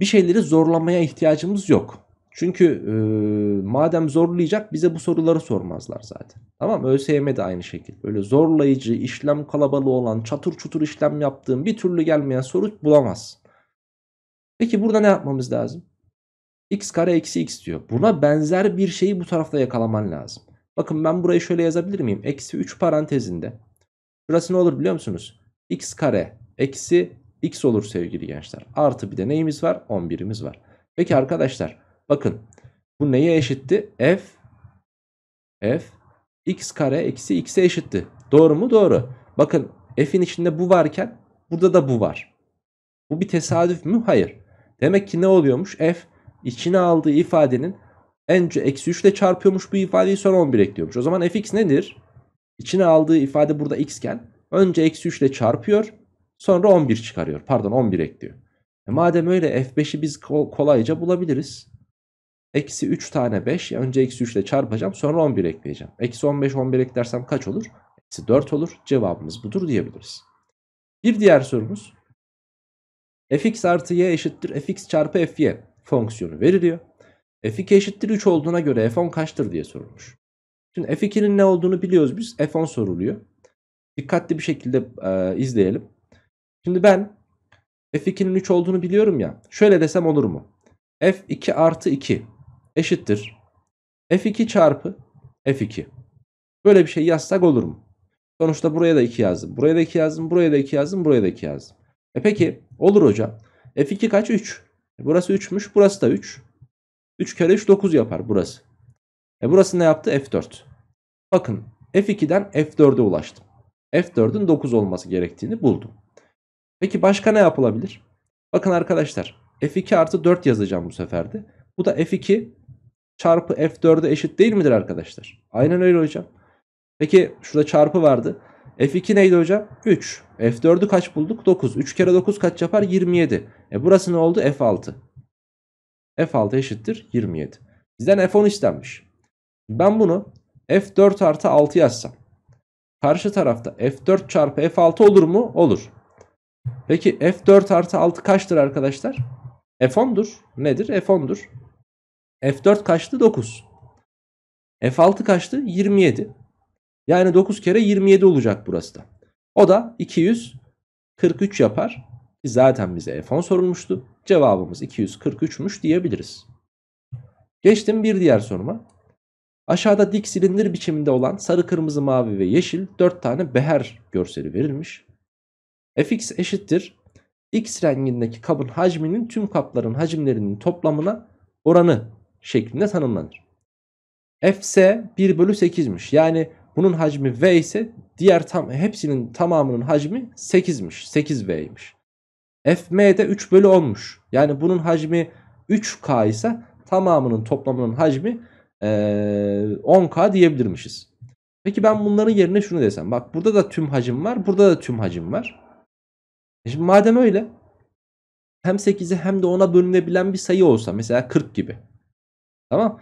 bir şeyleri zorlamaya ihtiyacımız yok. Çünkü e, madem zorlayacak bize bu soruları sormazlar zaten. Tamam ÖSYM de aynı şekilde. Böyle zorlayıcı, işlem kalabalığı olan, çatır çutur işlem yaptığım bir türlü gelmeyen soru bulamaz. Peki burada ne yapmamız lazım? x kare eksi x diyor. Buna benzer bir şeyi bu tarafta yakalaman lazım. Bakın ben burayı şöyle yazabilir miyim? Eksi 3 parantezinde. Burası ne olur biliyor musunuz? x kare eksi x olur sevgili gençler. Artı bir de neyimiz var? 11'imiz var. Peki arkadaşlar Bakın bu neye eşitti? F F x kare eksi x'e eşitti. Doğru mu? Doğru. Bakın f'in içinde bu varken burada da bu var. Bu bir tesadüf mü? Hayır. Demek ki ne oluyormuş? F içine aldığı ifadenin önce eksi 3 ile çarpıyormuş bu ifadeyi sonra 11 ekliyormuş. O zaman fx nedir? İçine aldığı ifade burada xken önce eksi 3 ile çarpıyor sonra 11 çıkarıyor. Pardon 11 ekliyor. E madem öyle f5'i biz kolayca bulabiliriz. Eksi 3 tane 5. Önce eksi 3 ile çarpacağım. Sonra 11 ekleyeceğim. Eksi 15 11 eklersem kaç olur? Eksi 4 olur. Cevabımız budur diyebiliriz. Bir diğer sorumuz. fx artı y eşittir fx çarpı fy fonksiyonu veriliyor. f2 eşittir 3 olduğuna göre f10 kaçtır diye sorulmuş. Şimdi f2'nin ne olduğunu biliyoruz biz. f10 soruluyor. Dikkatli bir şekilde e, izleyelim. Şimdi ben f2'nin 3 olduğunu biliyorum ya. Şöyle desem olur mu? f2 artı 2 eşittir. F2 çarpı F2. Böyle bir şey yazsak olur mu? Sonuçta buraya da 2 yazdım. Buraya da 2 yazdım. Buraya da 2 yazdım. Buraya da 2 yazdım. E peki olur hocam. F2 kaç? 3. E burası 3'müş. Burası da 3. 3 kere 3 9 yapar burası. E burası ne yaptı? F4. Bakın F2'den F4'e ulaştım. F4'ün 9 olması gerektiğini buldum. Peki başka ne yapılabilir? Bakın arkadaşlar F2 artı 4 yazacağım bu seferde. Bu da F2 çarpı F4'e eşit değil midir arkadaşlar? Aynen öyle hocam. Peki şurada çarpı vardı. F2 neydi hocam? 3. F4'ü kaç bulduk? 9. 3 kere 9 kaç yapar? 27. E burası ne oldu? F6. F6 eşittir 27. Bizden F10 istenmiş. Ben bunu F4 artı 6 yazsam. Karşı tarafta F4 çarpı F6 olur mu? Olur. Peki F4 artı 6 kaçtır arkadaşlar? F10'dur. Nedir? F10'dur. F4 kaçtı? 9. F6 kaçtı? 27. Yani 9 kere 27 olacak burası da. O da 243 yapar. zaten bize F10 sorulmuştu. Cevabımız 243'müş diyebiliriz. Geçtim bir diğer soruma. Aşağıda dik silindir biçiminde olan sarı, kırmızı, mavi ve yeşil 4 tane beher görseli verilmiş. Fx eşittir. X rengindeki kabın hacminin tüm kapların hacimlerinin toplamına oranı şeklinde tanımlanır. F ise 1 bölü 8'miş. Yani bunun hacmi V ise diğer tam hepsinin tamamının hacmi 8'miş. 8 V'ymiş. FM de 3 bölü 10'muş. Yani bunun hacmi 3K ise tamamının toplamının hacmi ee, 10K diyebilirmişiz. Peki ben bunların yerine şunu desem. Bak burada da tüm hacim var. Burada da tüm hacim var. E şimdi madem öyle hem 8'e hem de 10'a bölünebilen bir sayı olsa mesela 40 gibi. Tamam.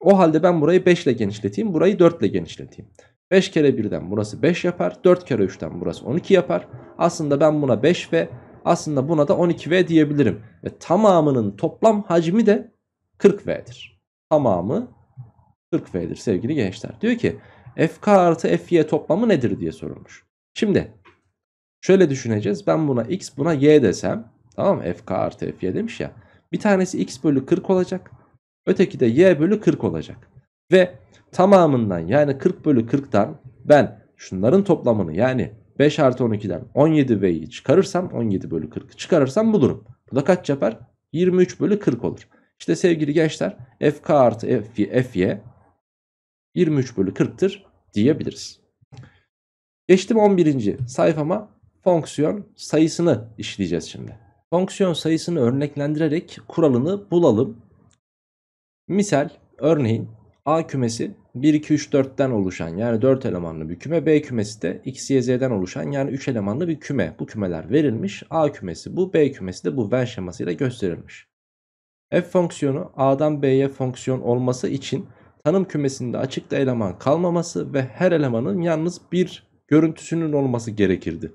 O halde ben burayı 5 ile genişleteyim. Burayı 4 ile genişleteyim. 5 kere 1'den burası 5 yapar. 4 kere 3'ten burası 12 yapar. Aslında ben buna 5 ve aslında buna da 12V diyebilirim. Ve tamamının toplam hacmi de 40V'dir. Tamamı 40V'dir sevgili gençler. Diyor ki FK artı FY toplamı nedir diye sorulmuş. Şimdi şöyle düşüneceğiz. Ben buna X buna Y desem tamam mı? FK artı FY demiş ya. Bir tanesi X bölü 40 olacak. Öteki de y bölü 40 olacak. Ve tamamından yani 40 bölü 40'tan ben şunların toplamını yani 5 artı 12'den 17V'yi çıkarırsam 17 bölü 40'ı çıkarırsam bulurum. Bu da kaç yapar? 23 bölü 40 olur. İşte sevgili gençler FK artı FY, FY 23 bölü 40'tır diyebiliriz. Geçtim 11. sayfama fonksiyon sayısını işleyeceğiz şimdi. Fonksiyon sayısını örneklendirerek kuralını bulalım Misal örneğin A kümesi 1, 2, 3, 4'ten oluşan yani 4 elemanlı bir küme. B kümesi de X, Y, Z'den oluşan yani 3 elemanlı bir küme. Bu kümeler verilmiş. A kümesi bu, B kümesi de bu Venn şemasıyla gösterilmiş. F fonksiyonu A'dan B'ye fonksiyon olması için tanım kümesinde açıkta eleman kalmaması ve her elemanın yalnız bir görüntüsünün olması gerekirdi.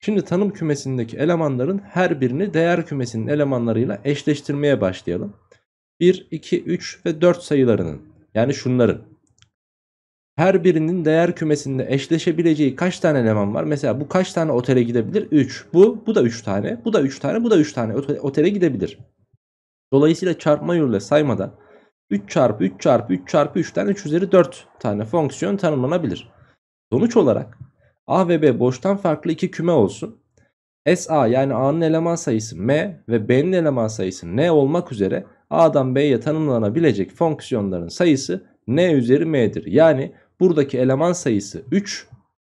Şimdi tanım kümesindeki elemanların her birini değer kümesinin elemanlarıyla eşleştirmeye başlayalım. 1, 2, 3 ve 4 sayılarının yani şunların her birinin değer kümesinde eşleşebileceği kaç tane eleman var? Mesela bu kaç tane otele gidebilir? 3. Bu, bu da 3 tane. Bu da 3 tane. Bu da 3 tane otele gidebilir. Dolayısıyla çarpma yoluyla saymadan 3 çarpı 3 çarpı 3 çarpı 3'ten 3 üzeri 4 tane fonksiyon tanımlanabilir. Sonuç olarak A ve B boştan farklı iki küme olsun. S A yani A'nın eleman sayısı M ve B'nin eleman sayısı N olmak üzere A'dan B'ye tanımlanabilecek fonksiyonların sayısı N üzeri M'dir. Yani buradaki eleman sayısı 3,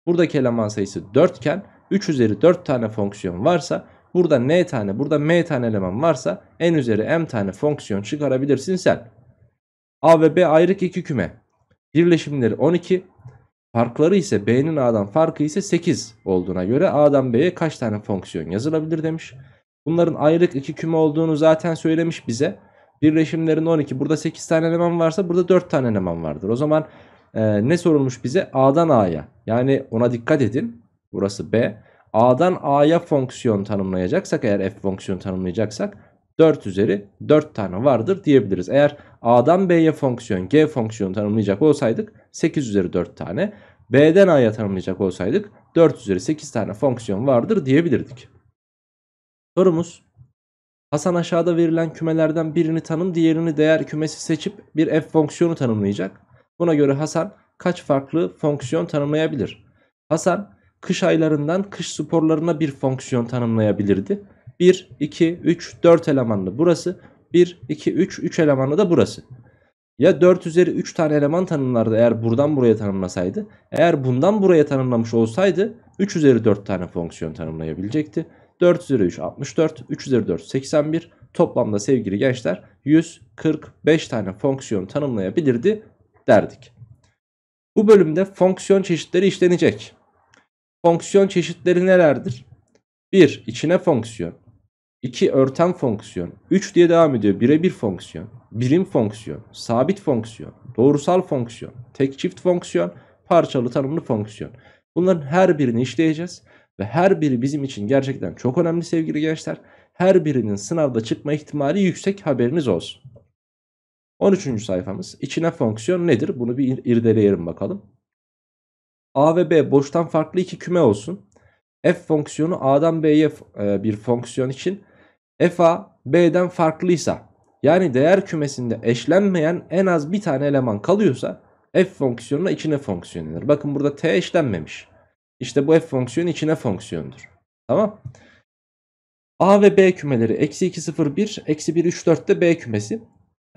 buradaki eleman sayısı 4 iken 3 üzeri 4 tane fonksiyon varsa burada N tane, burada M tane eleman varsa N üzeri M tane fonksiyon çıkarabilirsin sen. A ve B ayrık iki küme. Birleşimleri 12, farkları ise B'nin A'dan farkı ise 8 olduğuna göre A'dan B'ye kaç tane fonksiyon yazılabilir demiş. Bunların ayrık iki küme olduğunu zaten söylemiş bize. Birleşimlerin 12. Burada 8 tane eleman varsa burada 4 tane eleman vardır. O zaman e, ne sorulmuş bize? A'dan A'ya. Yani ona dikkat edin. Burası B. A'dan A'ya fonksiyon tanımlayacaksak eğer f fonksiyon tanımlayacaksak 4 üzeri 4 tane vardır diyebiliriz. Eğer A'dan B'ye fonksiyon G fonksiyonu tanımlayacak olsaydık 8 üzeri 4 tane. B'den A'ya tanımlayacak olsaydık 4 üzeri 8 tane fonksiyon vardır diyebilirdik. Sorumuz Hasan aşağıda verilen kümelerden birini tanım diğerini değer kümesi seçip bir f fonksiyonu tanımlayacak. Buna göre Hasan kaç farklı fonksiyon tanımlayabilir? Hasan kış aylarından kış sporlarına bir fonksiyon tanımlayabilirdi. 1, 2, 3, 4 elemanlı burası. 1, 2, 3, 3 elemanlı da burası. Ya 4 üzeri 3 tane eleman tanımlardı eğer buradan buraya tanımlasaydı. Eğer bundan buraya tanımlamış olsaydı 3 üzeri 4 tane fonksiyon tanımlayabilecekti. 4 üzeri 3 64, 3 üzeri 4 81. Toplamda sevgili gençler 145 tane fonksiyon tanımlayabilirdi derdik. Bu bölümde fonksiyon çeşitleri işlenecek. Fonksiyon çeşitleri nelerdir? 1. içine fonksiyon. 2. Örten fonksiyon. 3 diye devam ediyor. Birebir fonksiyon. Birim fonksiyon. Sabit fonksiyon. Doğrusal fonksiyon. Tek çift fonksiyon. Parçalı tanımlı fonksiyon. Bunların her birini işleyeceğiz. Ve her biri bizim için gerçekten çok önemli sevgili gençler. Her birinin sınavda çıkma ihtimali yüksek haberiniz olsun. 13. sayfamız içine fonksiyon nedir? Bunu bir irdeleyelim bakalım. A ve B boştan farklı iki küme olsun. F fonksiyonu A'dan B'ye e, bir fonksiyon için f a B'den farklıysa yani değer kümesinde eşlenmeyen en az bir tane eleman kalıyorsa F fonksiyonuna içine fonksiyon denir. Bakın burada T eşlenmemiş. İşte bu f fonksiyonun içine fonksiyondur. Tamam. A ve B kümeleri eksi 2 0 1 eksi 1 3 4 de B kümesi.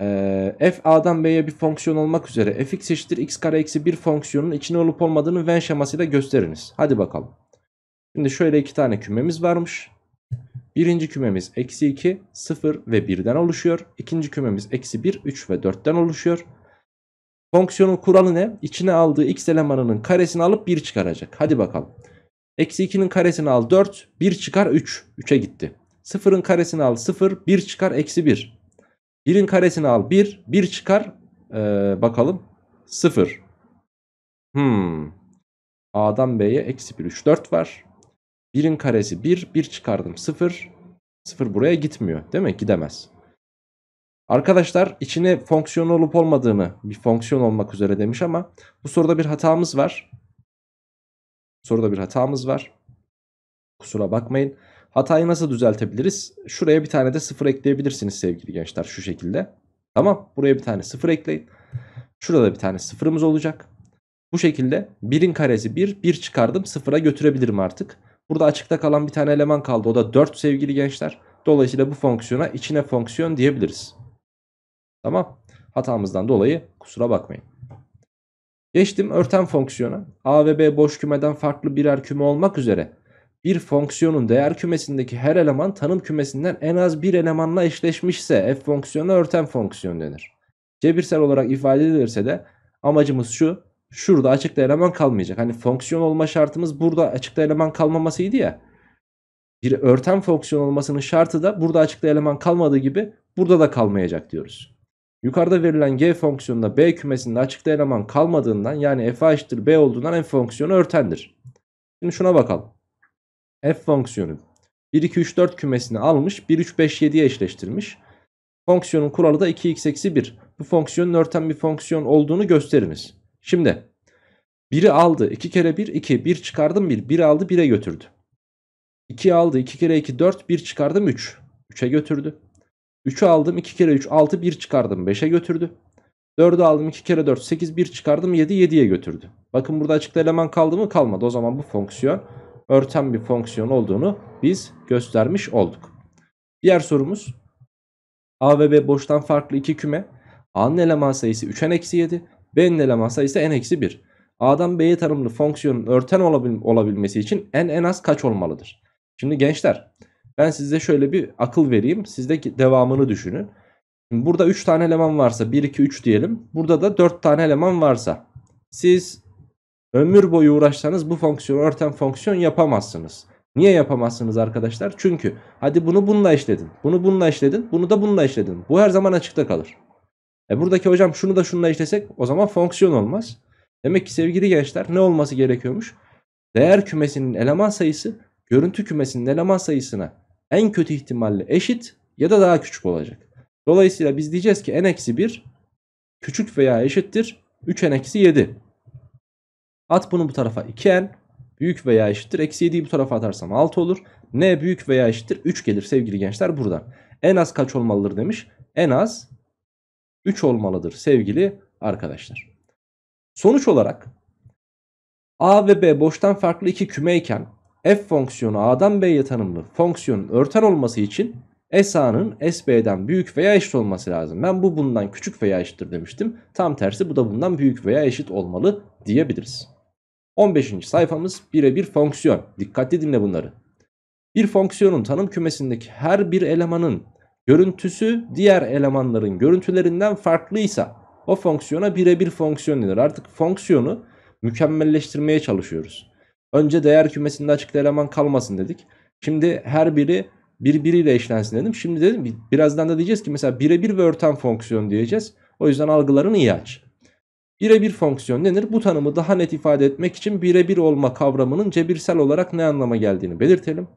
Ee, f A'dan B'ye bir fonksiyon olmak üzere fx eşittir x kare eksi 1 fonksiyonun içine olup olmadığını Venn şemasıyla gösteriniz. Hadi bakalım. Şimdi şöyle iki tane kümemiz varmış. Birinci kümemiz eksi 2, 0 ve 1'den oluşuyor. İkinci kümemiz eksi 1, 3 ve 4'ten oluşuyor. Fonksiyonun kuralı ne? İçine aldığı x elemanının karesini alıp 1 çıkaracak. Hadi bakalım. Eksi 2'nin karesini al 4. 1 çıkar 3. 3'e gitti. 0'ın karesini al 0. 1 çıkar eksi 1. 1'in karesini al 1. 1 çıkar ee, bakalım 0. Hmm. A'dan B'ye eksi 1. 3 4 var. 1'in karesi 1. 1 çıkardım 0. 0 buraya gitmiyor değil mi? Gidemez. Arkadaşlar içine fonksiyon olup olmadığını bir fonksiyon olmak üzere demiş ama bu soruda bir hatamız var. Soruda bir hatamız var. Kusura bakmayın. Hatayı nasıl düzeltebiliriz? Şuraya bir tane de sıfır ekleyebilirsiniz sevgili gençler şu şekilde. Tamam buraya bir tane sıfır ekleyin. Şurada bir tane sıfırımız olacak. Bu şekilde 1'in karesi 1, 1 çıkardım 0'a götürebilirim artık. Burada açıkta kalan bir tane eleman kaldı o da 4 sevgili gençler. Dolayısıyla bu fonksiyona içine fonksiyon diyebiliriz. Tamam. Hatamızdan dolayı kusura bakmayın. Geçtim örten fonksiyona. A ve B boş kümeden farklı birer küme olmak üzere bir fonksiyonun değer kümesindeki her eleman tanım kümesinden en az bir elemanla eşleşmişse f fonksiyonu örten fonksiyon denir. Cebirsel olarak ifade edilirse de amacımız şu. Şurada açıkta eleman kalmayacak. Hani fonksiyon olma şartımız burada açıkta eleman kalmamasıydı ya. Bir örten fonksiyon olmasının şartı da burada açıkta eleman kalmadığı gibi burada da kalmayacak diyoruz. Yukarıda verilen g fonksiyonunda b kümesinde açıkta eleman kalmadığından yani f eşittir b olduğundan f fonksiyonu örtendir. Şimdi şuna bakalım. f fonksiyonu 1, 2, 3, 4 kümesini almış 1, 3, 5, 7'ye eşleştirmiş. Fonksiyonun kuralı da 2x eksi 1. Bu fonksiyonun örten bir fonksiyon olduğunu gösteriniz. Şimdi 1'i aldı 2 kere 1 2 1 çıkardım 1 1 aldı 1'e götürdü. 2 aldı 2 kere 2 4 1 çıkardım 3 3'e götürdü. 3'ü aldım 2 kere 3 6 1 çıkardım 5'e götürdü. 4'ü aldım 2 kere 4 8 1 çıkardım 7 7'ye götürdü. Bakın burada açıkta eleman kaldı mı kalmadı. O zaman bu fonksiyon örten bir fonksiyon olduğunu biz göstermiş olduk. Diğer sorumuz A ve B boştan farklı iki küme. A'nın eleman sayısı 3n 7 B'nin eleman sayısı n-1. A'dan B'ye tanımlı fonksiyonun örten olabil olabilmesi için n en az kaç olmalıdır? Şimdi gençler ben size şöyle bir akıl vereyim. Siz de devamını düşünün. Şimdi burada 3 tane eleman varsa 1, 2, 3 diyelim. Burada da 4 tane eleman varsa. Siz ömür boyu uğraşsanız bu fonksiyon örten fonksiyon yapamazsınız. Niye yapamazsınız arkadaşlar? Çünkü hadi bunu bununla işledin. Bunu bununla işledin. Bunu da bununla işledin. Bu her zaman açıkta kalır. E buradaki hocam şunu da şununla işlesek o zaman fonksiyon olmaz. Demek ki sevgili gençler ne olması gerekiyormuş? Değer kümesinin eleman sayısı görüntü kümesinin eleman sayısına en kötü ihtimalle eşit ya da daha küçük olacak. Dolayısıyla biz diyeceğiz ki n-1 küçük veya eşittir 3n-7. At bunu bu tarafa 2n büyük veya eşittir. Eksi 7'yi bu tarafa atarsam 6 olur. n büyük veya eşittir 3 gelir sevgili gençler buradan. En az kaç olmalıdır demiş. En az 3 olmalıdır sevgili arkadaşlar. Sonuç olarak A ve B boştan farklı iki küme iken f fonksiyonu a'dan b'ye tanımlı fonksiyonun örten olması için S A'nın S B'den büyük veya eşit olması lazım. Ben bu bundan küçük veya eşittir demiştim. Tam tersi bu da bundan büyük veya eşit olmalı diyebiliriz. 15. sayfamız birebir fonksiyon. Dikkatli dinle bunları. Bir fonksiyonun tanım kümesindeki her bir elemanın görüntüsü diğer elemanların görüntülerinden farklıysa o fonksiyona birebir fonksiyon denir. Artık fonksiyonu mükemmelleştirmeye çalışıyoruz. Önce değer kümesinde açıklı eleman kalmasın dedik. Şimdi her biri birbiriyle eşlensin dedim. Şimdi dedim birazdan da diyeceğiz ki mesela birebir ve örten fonksiyon diyeceğiz. O yüzden algılarını iyi aç. Birebir fonksiyon denir. Bu tanımı daha net ifade etmek için birebir olma kavramının cebirsel olarak ne anlama geldiğini belirtelim.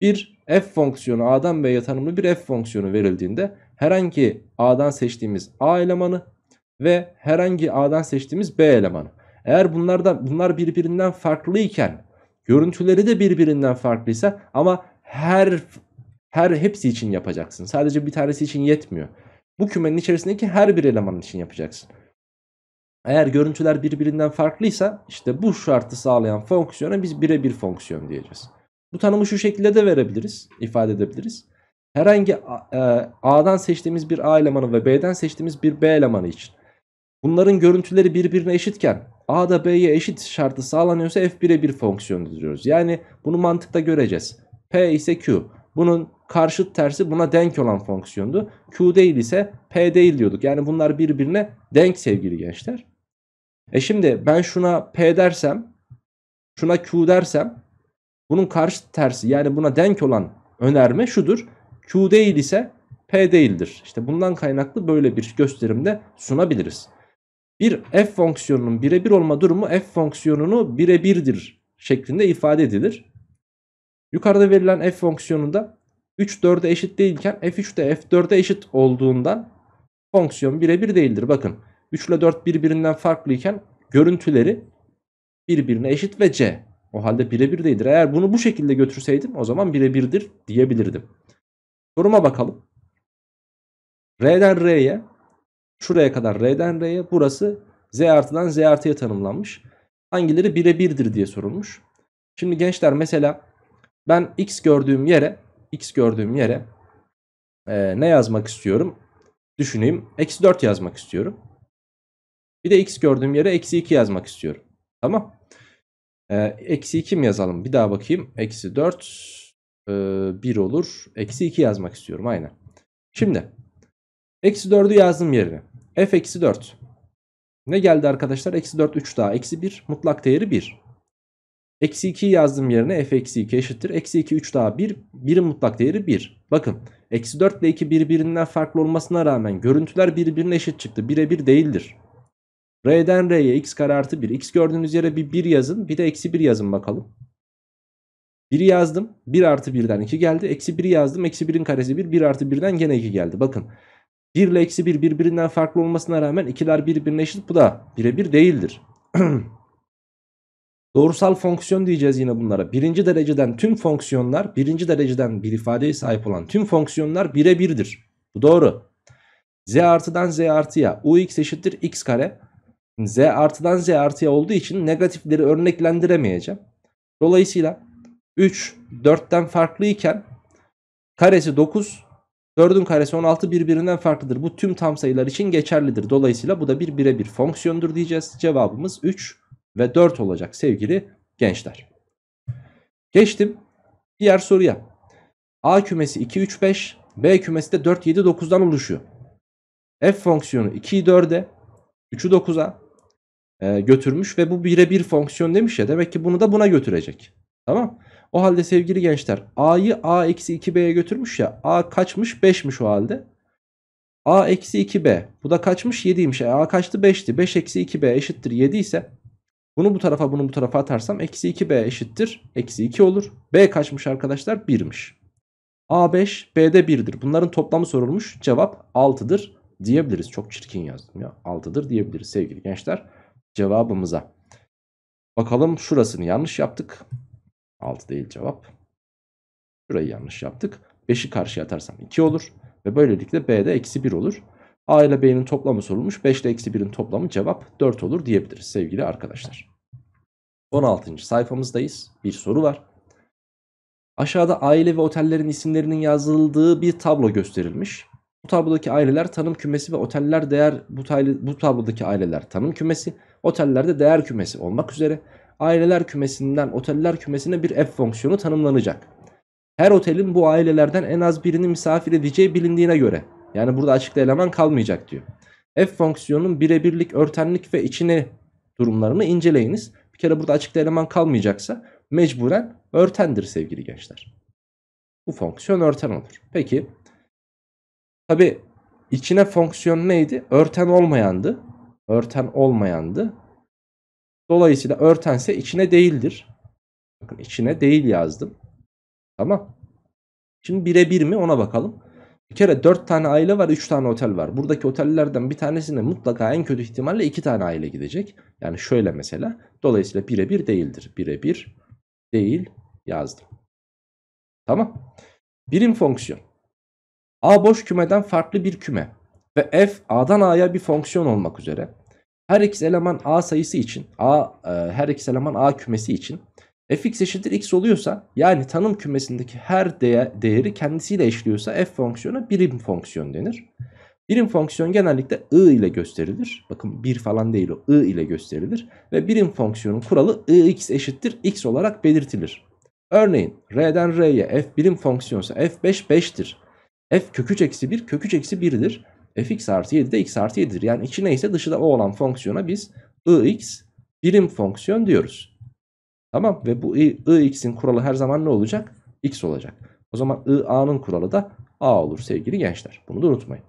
Bir f fonksiyonu A'dan B'ye tanımlı bir f fonksiyonu verildiğinde herhangi A'dan seçtiğimiz A elemanı ve herhangi A'dan seçtiğimiz B elemanı. Eğer bunlarda bunlar birbirinden farklıyken görüntüleri de birbirinden farklıysa ama her her hepsi için yapacaksın. Sadece bir tanesi için yetmiyor. Bu kümenin içerisindeki her bir elemanın için yapacaksın. Eğer görüntüler birbirinden farklıysa işte bu şartı sağlayan fonksiyona biz birebir fonksiyon diyeceğiz. Bu tanımı şu şekilde de verebiliriz, ifade edebiliriz. Herhangi e, A'dan seçtiğimiz bir A elemanı ve B'den seçtiğimiz bir B elemanı için bunların görüntüleri birbirine eşitken a da b'ye eşit şartı sağlanıyorsa f 1'e bir fonksiyonu diyoruz. Yani bunu mantıkta göreceğiz. p ise q. Bunun karşıt tersi buna denk olan fonksiyondu. Q değil ise P değil diyorduk. Yani bunlar birbirine denk sevgili gençler. E şimdi ben şuna P dersem, şuna Q dersem bunun karşıt tersi yani buna denk olan önerme şudur. Q değil ise P değildir. İşte bundan kaynaklı böyle bir gösterimde sunabiliriz bir f fonksiyonunun birebir olma durumu f fonksiyonunu birebirdir şeklinde ifade edilir. Yukarıda verilen f fonksiyonunda 3 4'e eşit değilken f3 de f4'e eşit olduğundan fonksiyon birebir değildir. Bakın 3 ile 4 birbirinden farklıyken görüntüleri birbirine eşit ve c. O halde birebir değildir. Eğer bunu bu şekilde götürseydim o zaman birebirdir diyebilirdim. Soruma bakalım. R'den R'ye Şuraya kadar R'den R'ye burası Z artıdan Z artıya tanımlanmış. Hangileri birebirdir diye sorulmuş. Şimdi gençler mesela ben X gördüğüm yere X gördüğüm yere e, ne yazmak istiyorum? Düşüneyim. Eksi 4 yazmak istiyorum. Bir de X gördüğüm yere eksi 2 yazmak istiyorum. Tamam. E, eksi 2 mi yazalım? Bir daha bakayım. Eksi 4 e, 1 olur. Eksi 2 yazmak istiyorum aynen. Şimdi Eksi 4'ü yazdım yerine. F eksi 4. Ne geldi arkadaşlar? Eksi 4 3 daha. Eksi 1 mutlak değeri 1. Eksi 2 yazdım yerine f eksi 2 eşittir. Eksi 2 3 daha 1. 1'in mutlak değeri 1. Bakın eksi 4 ile 2 birbirinden farklı olmasına rağmen görüntüler birbirine eşit çıktı. Bire 1 değildir. R'den R'ye x kare artı 1. X gördüğünüz yere bir 1 yazın bir de eksi 1 yazın bakalım. 1'i yazdım. 1 artı 1'den 2 geldi. Eksi 1'i yazdım. Eksi 1'in karesi 1. 1 artı 1'den gene 2 geldi. Bakın 1 ile eksi 1 birbirinden farklı olmasına rağmen ikiler birbirine eşit bu da birebir değildir. [CLEARS THROAT] Doğrusal fonksiyon diyeceğiz yine bunlara. Birinci dereceden tüm fonksiyonlar, birinci dereceden bir ifadeye sahip olan tüm fonksiyonlar birebirdir. Bu doğru. z artıdan z artıya ux eşittir x kare. z artıdan z artıya olduğu için negatifleri örneklendiremeyeceğim. Dolayısıyla 3 4'ten farklı iken karesi 9 4'ün karesi 16 birbirinden farklıdır. Bu tüm tam sayılar için geçerlidir. Dolayısıyla bu da bir birebir fonksiyondur diyeceğiz. Cevabımız 3 ve 4 olacak sevgili gençler. Geçtim diğer soruya. A kümesi 2, 3, 5. B kümesi de 4, 7, 9'dan oluşuyor. F fonksiyonu 2'yi 4'e, 3'ü 9'a e, götürmüş ve bu birebir fonksiyon demiş ya. Demek ki bunu da buna götürecek. Tamam o halde sevgili gençler A'yı A-2B'ye götürmüş ya. A kaçmış 5'miş o halde. A-2B bu da kaçmış 7'ymiş. E, A kaçtı 5'ti. 5 eksi 2B eşittir 7 ise bunu bu tarafa bunu bu tarafa atarsam eksi 2B eşittir. Eksi 2 olur. B kaçmış arkadaşlar 1'miş. A5 B'de 1'dir. Bunların toplamı sorulmuş. Cevap 6'dır diyebiliriz. Çok çirkin yazdım ya. 6'dır diyebiliriz sevgili gençler cevabımıza. Bakalım şurasını yanlış yaptık. 6 değil cevap. Burayı yanlış yaptık. 5'i karşıya atarsam 2 olur. Ve böylelikle B'de eksi 1 olur. A ile B'nin toplamı sorulmuş. 5 ile eksi 1'in toplamı cevap 4 olur diyebiliriz sevgili arkadaşlar. 16. sayfamızdayız. Bir soru var. Aşağıda aile ve otellerin isimlerinin yazıldığı bir tablo gösterilmiş. Bu tablodaki aileler tanım kümesi ve oteller değer bu, bu tablodaki aileler tanım kümesi, otellerde değer kümesi olmak üzere aileler kümesinden oteller kümesine bir f fonksiyonu tanımlanacak. Her otelin bu ailelerden en az birini misafir edeceği bilindiğine göre yani burada açıkta eleman kalmayacak diyor. F fonksiyonun birebirlik, örtenlik ve içine durumlarını inceleyiniz. Bir kere burada açıkta eleman kalmayacaksa mecburen örtendir sevgili gençler. Bu fonksiyon örten olur. Peki tabi içine fonksiyon neydi? Örten olmayandı. Örten olmayandı. Dolayısıyla örtense içine değildir. Bakın içine değil yazdım. Tamam. Şimdi birebir mi ona bakalım. Bir kere 4 tane aile var 3 tane otel var. Buradaki otellerden bir tanesinde mutlaka en kötü ihtimalle 2 tane aile gidecek. Yani şöyle mesela. Dolayısıyla birebir değildir. Birebir değil yazdım. Tamam. Birim fonksiyon. A boş kümeden farklı bir küme ve f A'dan A'ya bir fonksiyon olmak üzere her x eleman a sayısı için a e, her x eleman a kümesi için fx eşittir x oluyorsa yani tanım kümesindeki her değer, değeri kendisiyle eşliyorsa f fonksiyonu birim fonksiyon denir. Birim fonksiyon genellikle i ile gösterilir. Bakın bir falan değil o i ile gösterilir. Ve birim fonksiyonun kuralı ix eşittir x olarak belirtilir. Örneğin r'den r'ye f birim fonksiyonsa f5 5'tir. f kökü eksi 1 kökü eksi 1'dir fx artı 7 de x artı 7'dir. Yani içi neyse dışı da o olan fonksiyona biz ix birim fonksiyon diyoruz. Tamam ve bu ix'in kuralı her zaman ne olacak? x olacak. O zaman i a'nın kuralı da a olur sevgili gençler. Bunu da unutmayın.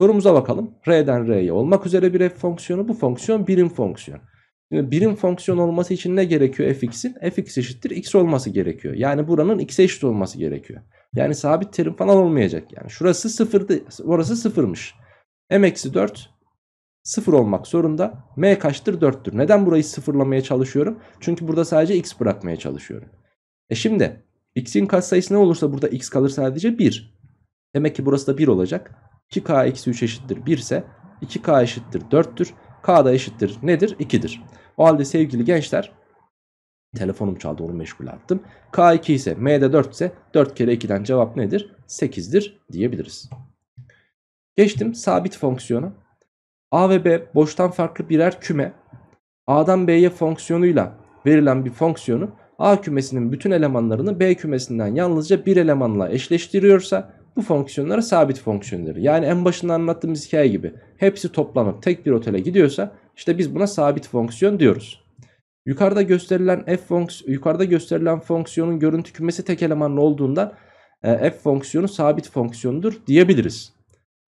Sorumuza bakalım. R'den R'ye olmak üzere bir f fonksiyonu. Bu fonksiyon birim fonksiyon. Şimdi birim fonksiyon olması için ne gerekiyor fx'in? fx eşittir x olması gerekiyor. Yani buranın x'e eşit olması gerekiyor. Yani sabit terim falan olmayacak. Yani şurası sıfırdı. Orası sıfırmış. M eksi 4 sıfır olmak zorunda. M kaçtır? 4'tür. Neden burayı sıfırlamaya çalışıyorum? Çünkü burada sadece x bırakmaya çalışıyorum. E şimdi x'in katsayısı ne olursa burada x kalır sadece 1. Demek ki burası da 1 olacak. 2k eksi 3 eşittir 1 ise 2k eşittir 4'tür. k da eşittir nedir? 2'dir. O halde sevgili gençler Telefonum çaldı onu meşgul ettim. K2 ise M'de 4 ise 4 kere 2'den cevap nedir? 8'dir diyebiliriz. Geçtim sabit fonksiyona. A ve B boştan farklı birer küme. A'dan B'ye fonksiyonuyla verilen bir fonksiyonu A kümesinin bütün elemanlarını B kümesinden yalnızca bir elemanla eşleştiriyorsa bu fonksiyonlara sabit fonksiyonları. Yani en başında anlattığımız hikaye gibi hepsi toplanıp tek bir otele gidiyorsa işte biz buna sabit fonksiyon diyoruz. Yukarıda gösterilen f fonks yukarıda gösterilen fonksiyonun görüntü kümesi tek elemanlı olduğundan e, f fonksiyonu sabit fonksiyondur diyebiliriz.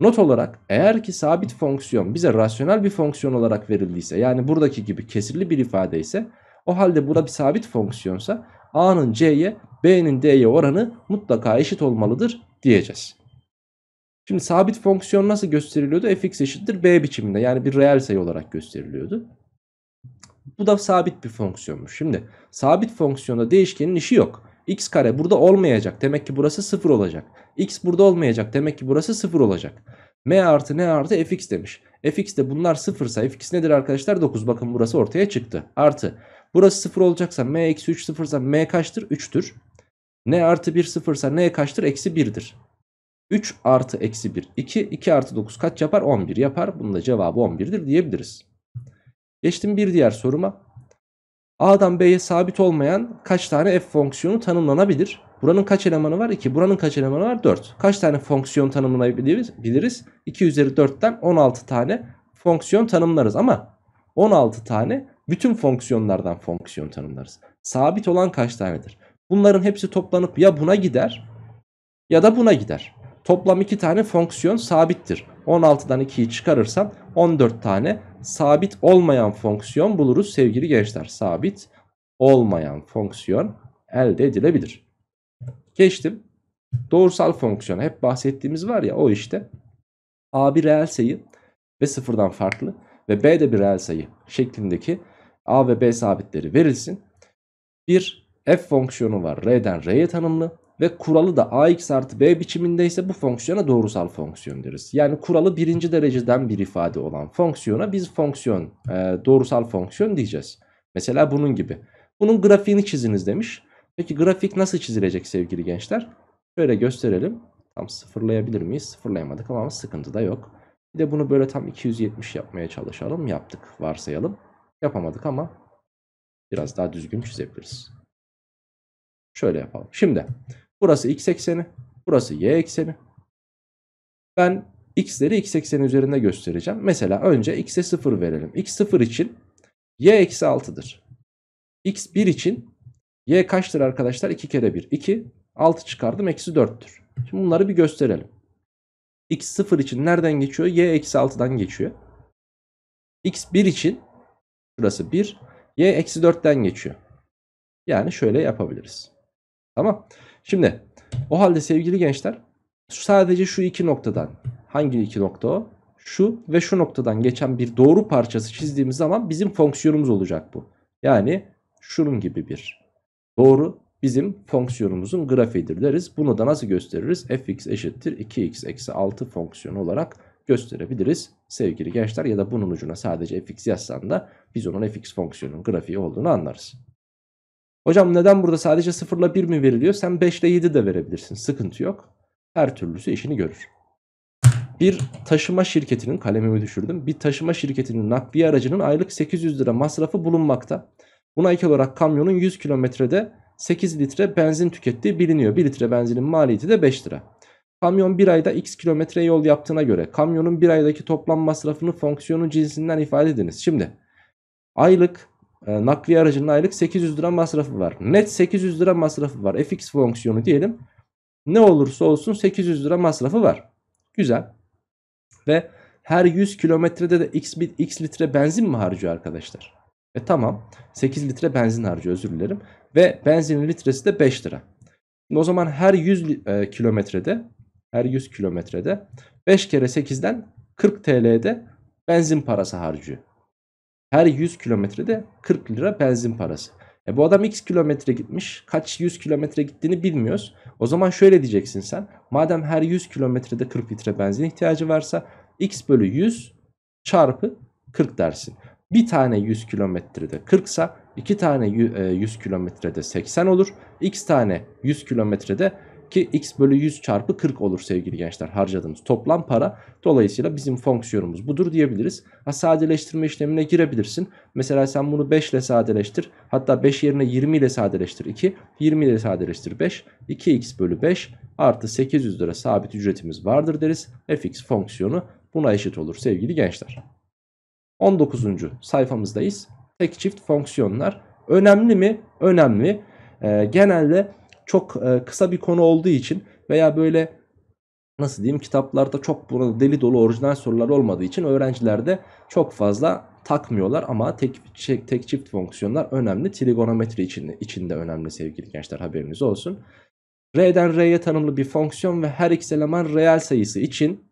Not olarak eğer ki sabit fonksiyon bize rasyonel bir fonksiyon olarak verildiyse yani buradaki gibi kesirli bir ifade ise o halde burada bir sabit fonksiyonsa a'nın c'ye b'nin d'ye oranı mutlaka eşit olmalıdır diyeceğiz. Şimdi sabit fonksiyon nasıl gösteriliyordu? fx eşittir b biçiminde yani bir reel sayı olarak gösteriliyordu. Bu da sabit bir fonksiyonmuş. Şimdi sabit fonksiyonda değişkenin işi yok. X kare burada olmayacak. Demek ki burası 0 olacak. X burada olmayacak. Demek ki burası 0 olacak. M artı N artı Fx demiş. Fx de bunlar 0 ise Fx nedir arkadaşlar? 9. Bakın burası ortaya çıktı. Artı. Burası 0 olacaksa M eksi 3 0 ise M kaçtır? 3'tür. N artı 1 0 ise N kaçtır? Eksi 1'dir. 3 artı eksi 1 2. 2 artı 9 kaç yapar? 11 yapar. Bunun da cevabı 11'dir diyebiliriz. Geçtim bir diğer soruma. A'dan B'ye sabit olmayan kaç tane f fonksiyonu tanımlanabilir? Buranın kaç elemanı var? 2. Buranın kaç elemanı var? 4. Kaç tane fonksiyon tanımlayabiliriz? 2 üzeri 4'ten 16 tane fonksiyon tanımlarız ama 16 tane bütün fonksiyonlardan fonksiyon tanımlarız. Sabit olan kaç tanedir? Bunların hepsi toplanıp ya buna gider ya da buna gider. Toplam 2 tane fonksiyon sabittir. 16'dan 2'yi çıkarırsam 14 tane sabit olmayan fonksiyon buluruz sevgili gençler. Sabit olmayan fonksiyon elde edilebilir. Geçtim. Doğrusal fonksiyona hep bahsettiğimiz var ya o işte. A bir reel sayı ve sıfırdan farklı ve B de bir reel sayı şeklindeki A ve B sabitleri verilsin. Bir f fonksiyonu var R'den R'ye tanımlı ve kuralı da ax artı b biçimindeyse bu fonksiyona doğrusal fonksiyon deriz. Yani kuralı birinci dereceden bir ifade olan fonksiyona biz fonksiyon e, doğrusal fonksiyon diyeceğiz. Mesela bunun gibi. Bunun grafiğini çiziniz demiş. Peki grafik nasıl çizilecek sevgili gençler? Şöyle gösterelim. Tam sıfırlayabilir miyiz? Sıfırlayamadık ama sıkıntı da yok. Bir de bunu böyle tam 270 yapmaya çalışalım. Yaptık varsayalım. Yapamadık ama biraz daha düzgün çizebiliriz. Şöyle yapalım. Şimdi Burası x ekseni. Burası y ekseni. Ben x'leri x ekseni üzerinde göstereceğim. Mesela önce x'e 0 verelim. x 0 için y eksi 6'dır. x 1 için y kaçtır arkadaşlar? 2 kere 1. 2. 6 çıkardım. Eksi 4'tür. Şimdi bunları bir gösterelim. x 0 için nereden geçiyor? y eksi 6'dan geçiyor. x 1 için burası 1. y eksi 4'ten geçiyor. Yani şöyle yapabiliriz. Tamam. Şimdi o halde sevgili gençler sadece şu iki noktadan hangi iki nokta o? Şu ve şu noktadan geçen bir doğru parçası çizdiğimiz zaman bizim fonksiyonumuz olacak bu. Yani şunun gibi bir doğru bizim fonksiyonumuzun grafiğidir deriz. Bunu da nasıl gösteririz? fx eşittir 2x eksi 6 fonksiyonu olarak gösterebiliriz sevgili gençler. Ya da bunun ucuna sadece fx yazsan da biz onun fx fonksiyonunun grafiği olduğunu anlarız. Hocam neden burada sadece 0 ile 1 mi veriliyor? Sen 5 ile 7 de verebilirsin. Sıkıntı yok. Her türlüsü işini görür. Bir taşıma şirketinin kalemimi düşürdüm. Bir taşıma şirketinin nakliye aracının aylık 800 lira masrafı bulunmakta. Buna ek olarak kamyonun 100 kilometrede 8 litre benzin tükettiği biliniyor. 1 litre benzinin maliyeti de 5 lira. Kamyon bir ayda x kilometre yol yaptığına göre kamyonun bir aydaki toplam masrafını fonksiyonun cinsinden ifade ediniz. Şimdi aylık e, nakliye aracının aylık 800 lira masrafı var. Net 800 lira masrafı var. fx fonksiyonu diyelim. Ne olursa olsun 800 lira masrafı var. Güzel. Ve her 100 kilometrede de x, x litre benzin mi harcıyor arkadaşlar? E tamam 8 litre benzin harcıyor özür dilerim. Ve benzinin litresi de 5 lira. Şimdi o zaman her 100 e, kilometrede her 100 kilometrede 5 kere 8'den 40 TL'de benzin parası harcıyor. Her 100 kilometrede 40 lira benzin parası. E bu adam x kilometre gitmiş. Kaç 100 kilometre gittiğini bilmiyoruz. O zaman şöyle diyeceksin sen. Madem her 100 kilometrede 40 litre benzin ihtiyacı varsa x bölü 100 çarpı 40 dersin. Bir tane 100 kilometrede 40 sa iki tane 100 e, kilometrede 80 olur. X tane 100 kilometrede ki x bölü 100 çarpı 40 olur sevgili gençler harcadığımız toplam para. Dolayısıyla bizim fonksiyonumuz budur diyebiliriz. Ha, sadeleştirme işlemine girebilirsin. Mesela sen bunu 5 ile sadeleştir. Hatta 5 yerine 20 ile sadeleştir 2. 20 ile sadeleştir 5. 2x bölü 5 artı 800 lira sabit ücretimiz vardır deriz. fx fonksiyonu buna eşit olur sevgili gençler. 19. sayfamızdayız. Tek çift fonksiyonlar. Önemli mi? Önemli. Ee, genelde çok e, kısa bir konu olduğu için veya böyle nasıl diyeyim kitaplarda çok burada deli dolu orijinal sorular olmadığı için öğrenciler de çok fazla takmıyorlar ama tek, tek çift fonksiyonlar önemli. Trigonometri için, için de önemli sevgili gençler haberiniz olsun. R'den R'ye tanımlı bir fonksiyon ve her x eleman reel sayısı için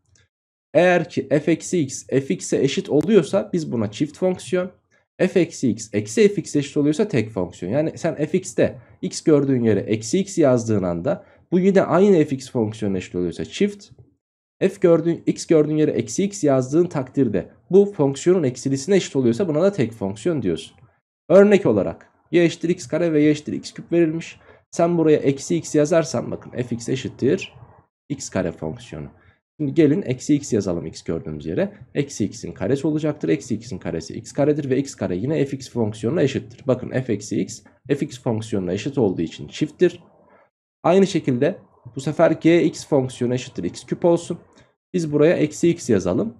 eğer ki f eksi x fx'e eşit oluyorsa biz buna çift fonksiyon f eksi x eksi f eşit oluyorsa tek fonksiyon. Yani sen f x'te x gördüğün yere eksi x yazdığın anda bu yine aynı f(x) fonksiyonu eşit oluyorsa çift. f gördüğün x gördüğün yere eksi x yazdığın takdirde bu fonksiyonun eksilisine eşit oluyorsa buna da tek fonksiyon diyorsun. Örnek olarak y eşittir x kare ve y eşittir x küp verilmiş. Sen buraya eksi x yazarsan bakın f(x) eşittir x kare fonksiyonu. Şimdi gelin eksi x yazalım x gördüğümüz yere. Eksi x'in karesi olacaktır. Eksi x'in karesi x karedir ve x kare yine fx fonksiyonuna eşittir. Bakın f eksi x fx fonksiyonuna eşit olduğu için çifttir. Aynı şekilde bu sefer gx fonksiyonu eşittir x küp olsun. Biz buraya eksi x yazalım.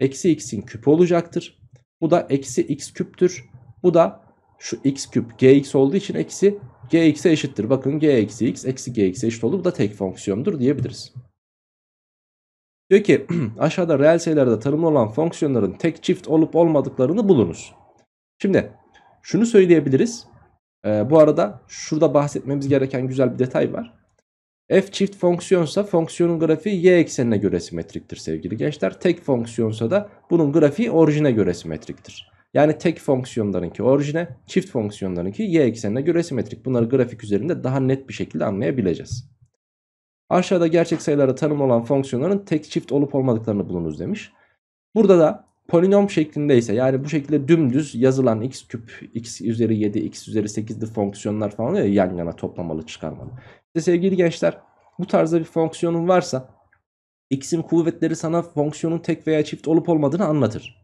Eksi x'in küpü olacaktır. Bu da eksi x küptür. Bu da şu x küp gx olduğu için eksi gx'e eşittir. Bakın g eksi x eksi gx'e eşit oldu. Bu da tek fonksiyondur diyebiliriz. Diyor ki [CLEARS THROAT] aşağıda reel sayılarda tanımlı olan fonksiyonların tek çift olup olmadıklarını bulunuz. Şimdi şunu söyleyebiliriz. Ee, bu arada şurada bahsetmemiz gereken güzel bir detay var. F çift fonksiyonsa fonksiyonun grafiği y eksenine göre simetriktir sevgili gençler. Tek fonksiyonsa da bunun grafiği orijine göre simetriktir. Yani tek fonksiyonlarınki orijine, çift fonksiyonlarınki y eksenine göre simetrik. Bunları grafik üzerinde daha net bir şekilde anlayabileceğiz. Aşağıda gerçek sayılara tanımlı olan fonksiyonların tek çift olup olmadıklarını bulunuz demiş. Burada da polinom şeklinde ise yani bu şekilde dümdüz yazılan x küp, x üzeri 7, x üzeri 8'li fonksiyonlar falan ya yan yana toplamalı çıkarmalı. İşte sevgili gençler bu tarzda bir fonksiyonun varsa x'in kuvvetleri sana fonksiyonun tek veya çift olup olmadığını anlatır.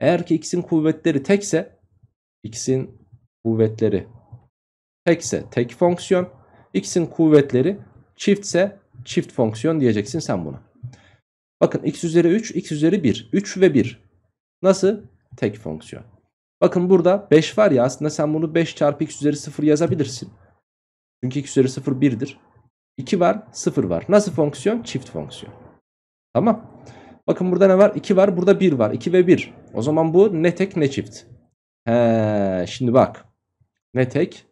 Eğer ki x'in kuvvetleri tekse x'in kuvvetleri tekse tek fonksiyon x'in kuvvetleri çiftse çift fonksiyon diyeceksin sen buna. Bakın x üzeri 3, x üzeri 1. 3 ve 1. Nasıl? Tek fonksiyon. Bakın burada 5 var ya aslında sen bunu 5 çarpı x üzeri 0 yazabilirsin. Çünkü x üzeri 0 1'dir. 2 var 0 var. Nasıl fonksiyon? Çift fonksiyon. Tamam. Bakın burada ne var? 2 var burada 1 var. 2 ve 1. O zaman bu ne tek ne çift. He, şimdi bak. Ne tek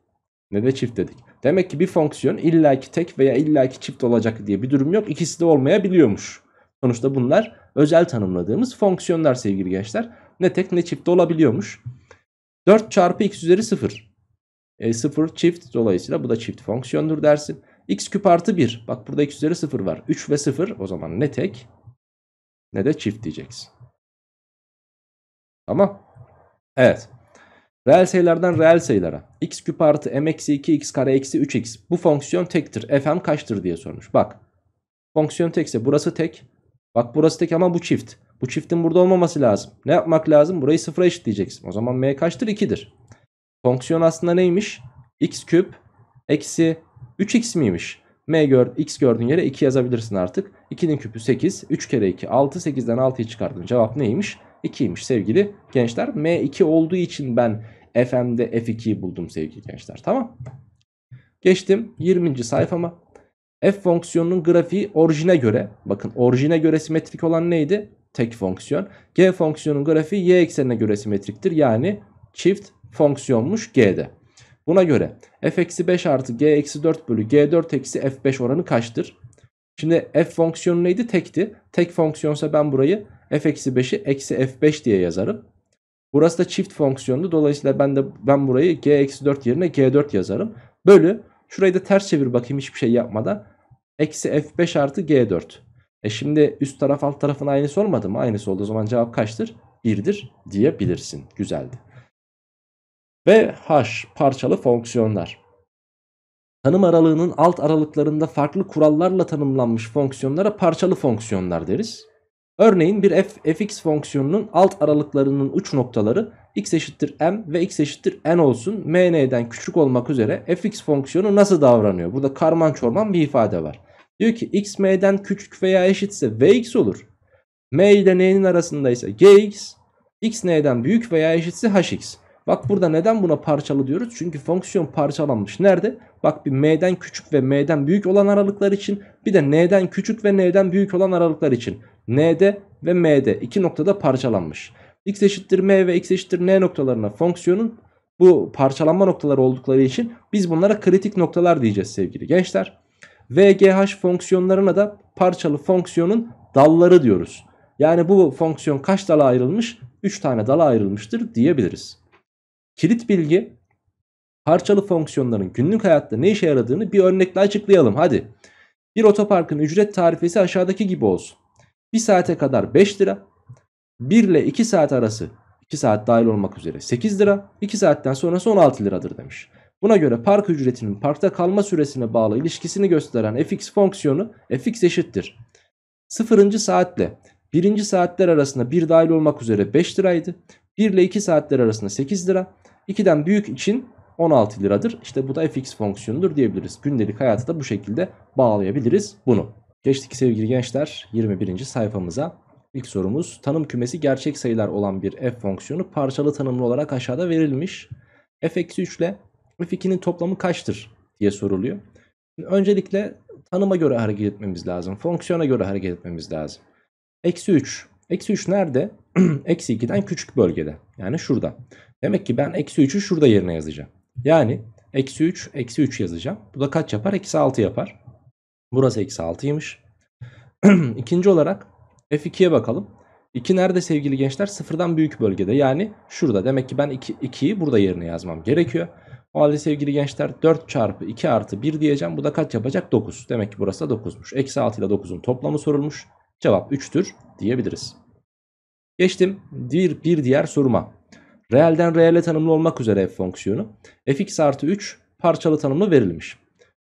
ne de çift dedik. Demek ki bir fonksiyon illaki tek veya illaki çift olacak diye bir durum yok. İkisi de olmayabiliyormuş. Sonuçta bunlar özel tanımladığımız fonksiyonlar sevgili gençler. Ne tek ne çift olabiliyormuş. 4 çarpı x üzeri 0. E, 0 çift dolayısıyla bu da çift fonksiyondur dersin. x küp artı 1. Bak burada x üzeri 0 var. 3 ve 0 o zaman ne tek ne de çift diyeceksin. Tamam. Evet. Reel sayılardan reel sayılara. x küp artı m eksi 2 x kare eksi 3 x. Bu fonksiyon tektir. fm kaçtır diye sormuş. Bak. Fonksiyon tekse burası tek. Bak burası tek ama bu çift. Bu çiftin burada olmaması lazım. Ne yapmak lazım? Burayı sıfıra eşitleyeceksin. O zaman m kaçtır? 2'dir. Fonksiyon aslında neymiş? x küp eksi 3x miymiş? m gör, x gördüğün yere 2 yazabilirsin artık. 2'nin küpü 8. 3 kere 2 6. 8'den 6'yı çıkardın. Cevap neymiş? 2'ymiş sevgili gençler. m2 olduğu için ben FM'de F2'yi buldum sevgili gençler. Tamam. Geçtim 20. sayfama. F fonksiyonunun grafiği orijine göre. Bakın orijine göre simetrik olan neydi? Tek fonksiyon. G fonksiyonun grafiği y eksenine göre simetriktir. Yani çift fonksiyonmuş G'de. Buna göre f-5 artı g-4 bölü g4 eksi f5 oranı kaçtır? Şimdi f fonksiyonu neydi? Tekti. Tek fonksiyonsa ben burayı f-5'i eksi f5 diye yazarım. Burası da çift fonksiyonlu. Dolayısıyla ben de ben burayı g-4 yerine g4 yazarım. Bölü şurayı da ters çevir bakayım hiçbir şey yapmadan. Eksi f5 artı g4. E şimdi üst taraf alt tarafın aynısı olmadı mı? Aynısı oldu. O zaman cevap kaçtır? 1'dir diyebilirsin. Güzeldi. Ve h parçalı fonksiyonlar. Tanım aralığının alt aralıklarında farklı kurallarla tanımlanmış fonksiyonlara parçalı fonksiyonlar deriz. Örneğin bir f, fx fonksiyonunun alt aralıklarının uç noktaları x eşittir m ve x eşittir n olsun. m n'den küçük olmak üzere fx fonksiyonu nasıl davranıyor? Burada karman çorman bir ifade var. Diyor ki x m'den küçük veya eşitse vx olur. m ile n'nin arasındaysa gx, x n'den büyük veya eşitse hx. Bak burada neden buna parçalı diyoruz? Çünkü fonksiyon parçalanmış. Nerede? Bak bir m'den küçük ve m'den büyük olan aralıklar için bir de n'den küçük ve n'den büyük olan aralıklar için. n'de ve m'de iki noktada parçalanmış. x eşittir m ve x eşittir n noktalarına fonksiyonun bu parçalanma noktaları oldukları için biz bunlara kritik noktalar diyeceğiz sevgili gençler. VGH fonksiyonlarına da parçalı fonksiyonun dalları diyoruz. Yani bu fonksiyon kaç dala ayrılmış? 3 tane dala ayrılmıştır diyebiliriz. Kilit bilgi parçalı fonksiyonların günlük hayatta ne işe yaradığını bir örnekle açıklayalım hadi. Bir otoparkın ücret tarifesi aşağıdaki gibi olsun. 1 saate kadar 5 lira, 1 ile 2 saat arası 2 saat dahil olmak üzere 8 lira, 2 saatten sonrası 16 liradır demiş. Buna göre park ücretinin parkta kalma süresine bağlı ilişkisini gösteren fx fonksiyonu fx eşittir. 0. saatle 1. saatler arasında 1 dahil olmak üzere 5 liraydı. 1 ile 2 saatler arasında 8 lira. 2'den büyük için 16 liradır. İşte bu da fx fonksiyonudur diyebiliriz. Gündelik hayatı da bu şekilde bağlayabiliriz bunu. Geçtik sevgili gençler 21. sayfamıza. İlk sorumuz tanım kümesi gerçek sayılar olan bir f fonksiyonu parçalı tanımlı olarak aşağıda verilmiş. f-3 ile f2'nin toplamı kaçtır diye soruluyor. öncelikle tanıma göre hareket etmemiz lazım. Fonksiyona göre hareket etmemiz lazım. Eksi 3. Eksi 3 nerede? [CLEARS THROAT] eksi 2'den küçük bölgede. Yani şurada. Demek ki ben eksi 3'ü şurada yerine yazacağım. Yani eksi 3 eksi 3 yazacağım. Bu da kaç yapar? Eksi 6 yapar. Burası eksi 6'ymış. [CLEARS THROAT] İkinci olarak F2'ye bakalım. 2 nerede sevgili gençler? Sıfırdan büyük bölgede yani şurada. Demek ki ben 2, 2'yi burada yerine yazmam gerekiyor. O halde sevgili gençler 4 çarpı 2 artı 1 diyeceğim. Bu da kaç yapacak? 9. Demek ki burası da 9'muş. Eksi 6 ile 9'un toplamı sorulmuş. Cevap 3'tür diyebiliriz. Geçtim bir, bir diğer soruma. Reelden reele tanımlı olmak üzere f fonksiyonu. fx artı 3 parçalı tanımlı verilmiş.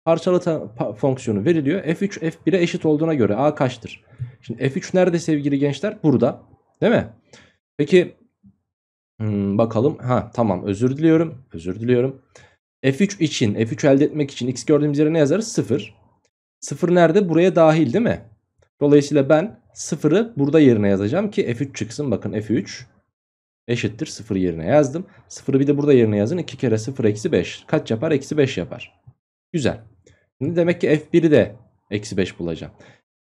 Parçalı ta pa fonksiyonu veriliyor. f3 f1'e eşit olduğuna göre a kaçtır? Şimdi f3 nerede sevgili gençler? Burada. Değil mi? Peki hmm, bakalım. Ha tamam özür diliyorum. Özür diliyorum. F3 için F3 elde etmek için x gördüğümüz yere ne yazarız? 0. 0 nerede? Buraya dahil değil mi? Dolayısıyla ben Sıfırı burada yerine yazacağım ki F3 çıksın. Bakın F3 eşittir 0 yerine yazdım. 0'ı bir de burada yerine yazın. 2 kere 0 eksi 5. Kaç yapar? Eksi 5 yapar. Güzel. Şimdi demek ki F1'i de eksi 5 bulacağım.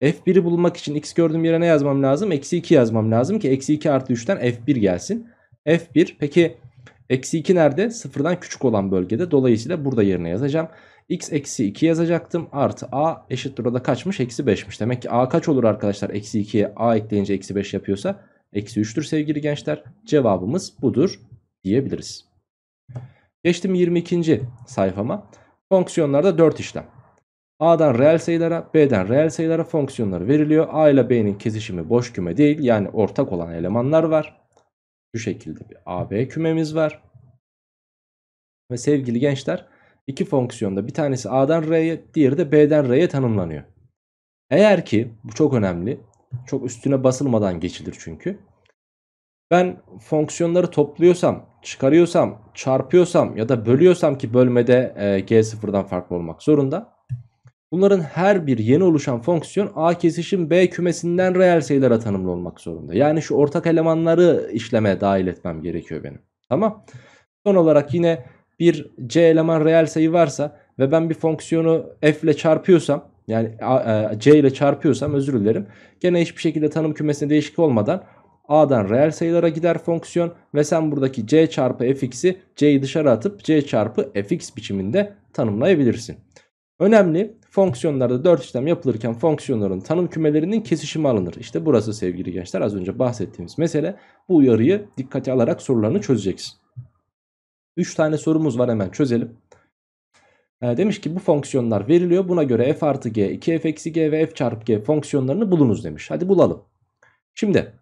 F1'i bulmak için x gördüğüm yere ne yazmam lazım? Eksi 2 yazmam lazım ki eksi 2 artı 3'ten F1 gelsin. F1 peki eksi 2 nerede? Sıfırdan küçük olan bölgede. Dolayısıyla burada yerine yazacağım x eksi 2 yazacaktım. Artı a eşittir o kaçmış? Eksi 5'miş. Demek ki a kaç olur arkadaşlar? Eksi 2'ye a ekleyince eksi 5 yapıyorsa eksi 3'tür sevgili gençler. Cevabımız budur diyebiliriz. Geçtim 22. sayfama. Fonksiyonlarda 4 işlem. A'dan reel sayılara, B'den reel sayılara fonksiyonları veriliyor. A ile B'nin kesişimi boş küme değil. Yani ortak olan elemanlar var. Şu şekilde bir AB kümemiz var. Ve sevgili gençler iki fonksiyonda bir tanesi A'dan R'ye diğeri de B'den R'ye tanımlanıyor. Eğer ki bu çok önemli çok üstüne basılmadan geçilir çünkü. Ben fonksiyonları topluyorsam, çıkarıyorsam, çarpıyorsam ya da bölüyorsam ki bölmede e, g sıfırdan farklı olmak zorunda. Bunların her bir yeni oluşan fonksiyon a kesişim b kümesinden reel sayılara tanımlı olmak zorunda. Yani şu ortak elemanları işleme dahil etmem gerekiyor benim. Tamam. Son olarak yine bir c eleman reel sayı varsa ve ben bir fonksiyonu f ile çarpıyorsam yani e, c ile çarpıyorsam özür dilerim. Gene hiçbir şekilde tanım kümesine değişik olmadan a'dan reel sayılara gider fonksiyon ve sen buradaki c çarpı fx'i c'yi dışarı atıp c çarpı fx biçiminde tanımlayabilirsin. Önemli fonksiyonlarda 4 işlem yapılırken fonksiyonların tanım kümelerinin kesişimi alınır. İşte burası sevgili gençler az önce bahsettiğimiz mesele. Bu uyarıyı dikkate alarak sorularını çözeceksin. 3 tane sorumuz var hemen çözelim. Ee, demiş ki bu fonksiyonlar veriliyor. Buna göre f artı g, 2 f eksi g ve f çarpı g fonksiyonlarını bulunuz demiş. Hadi bulalım. Şimdi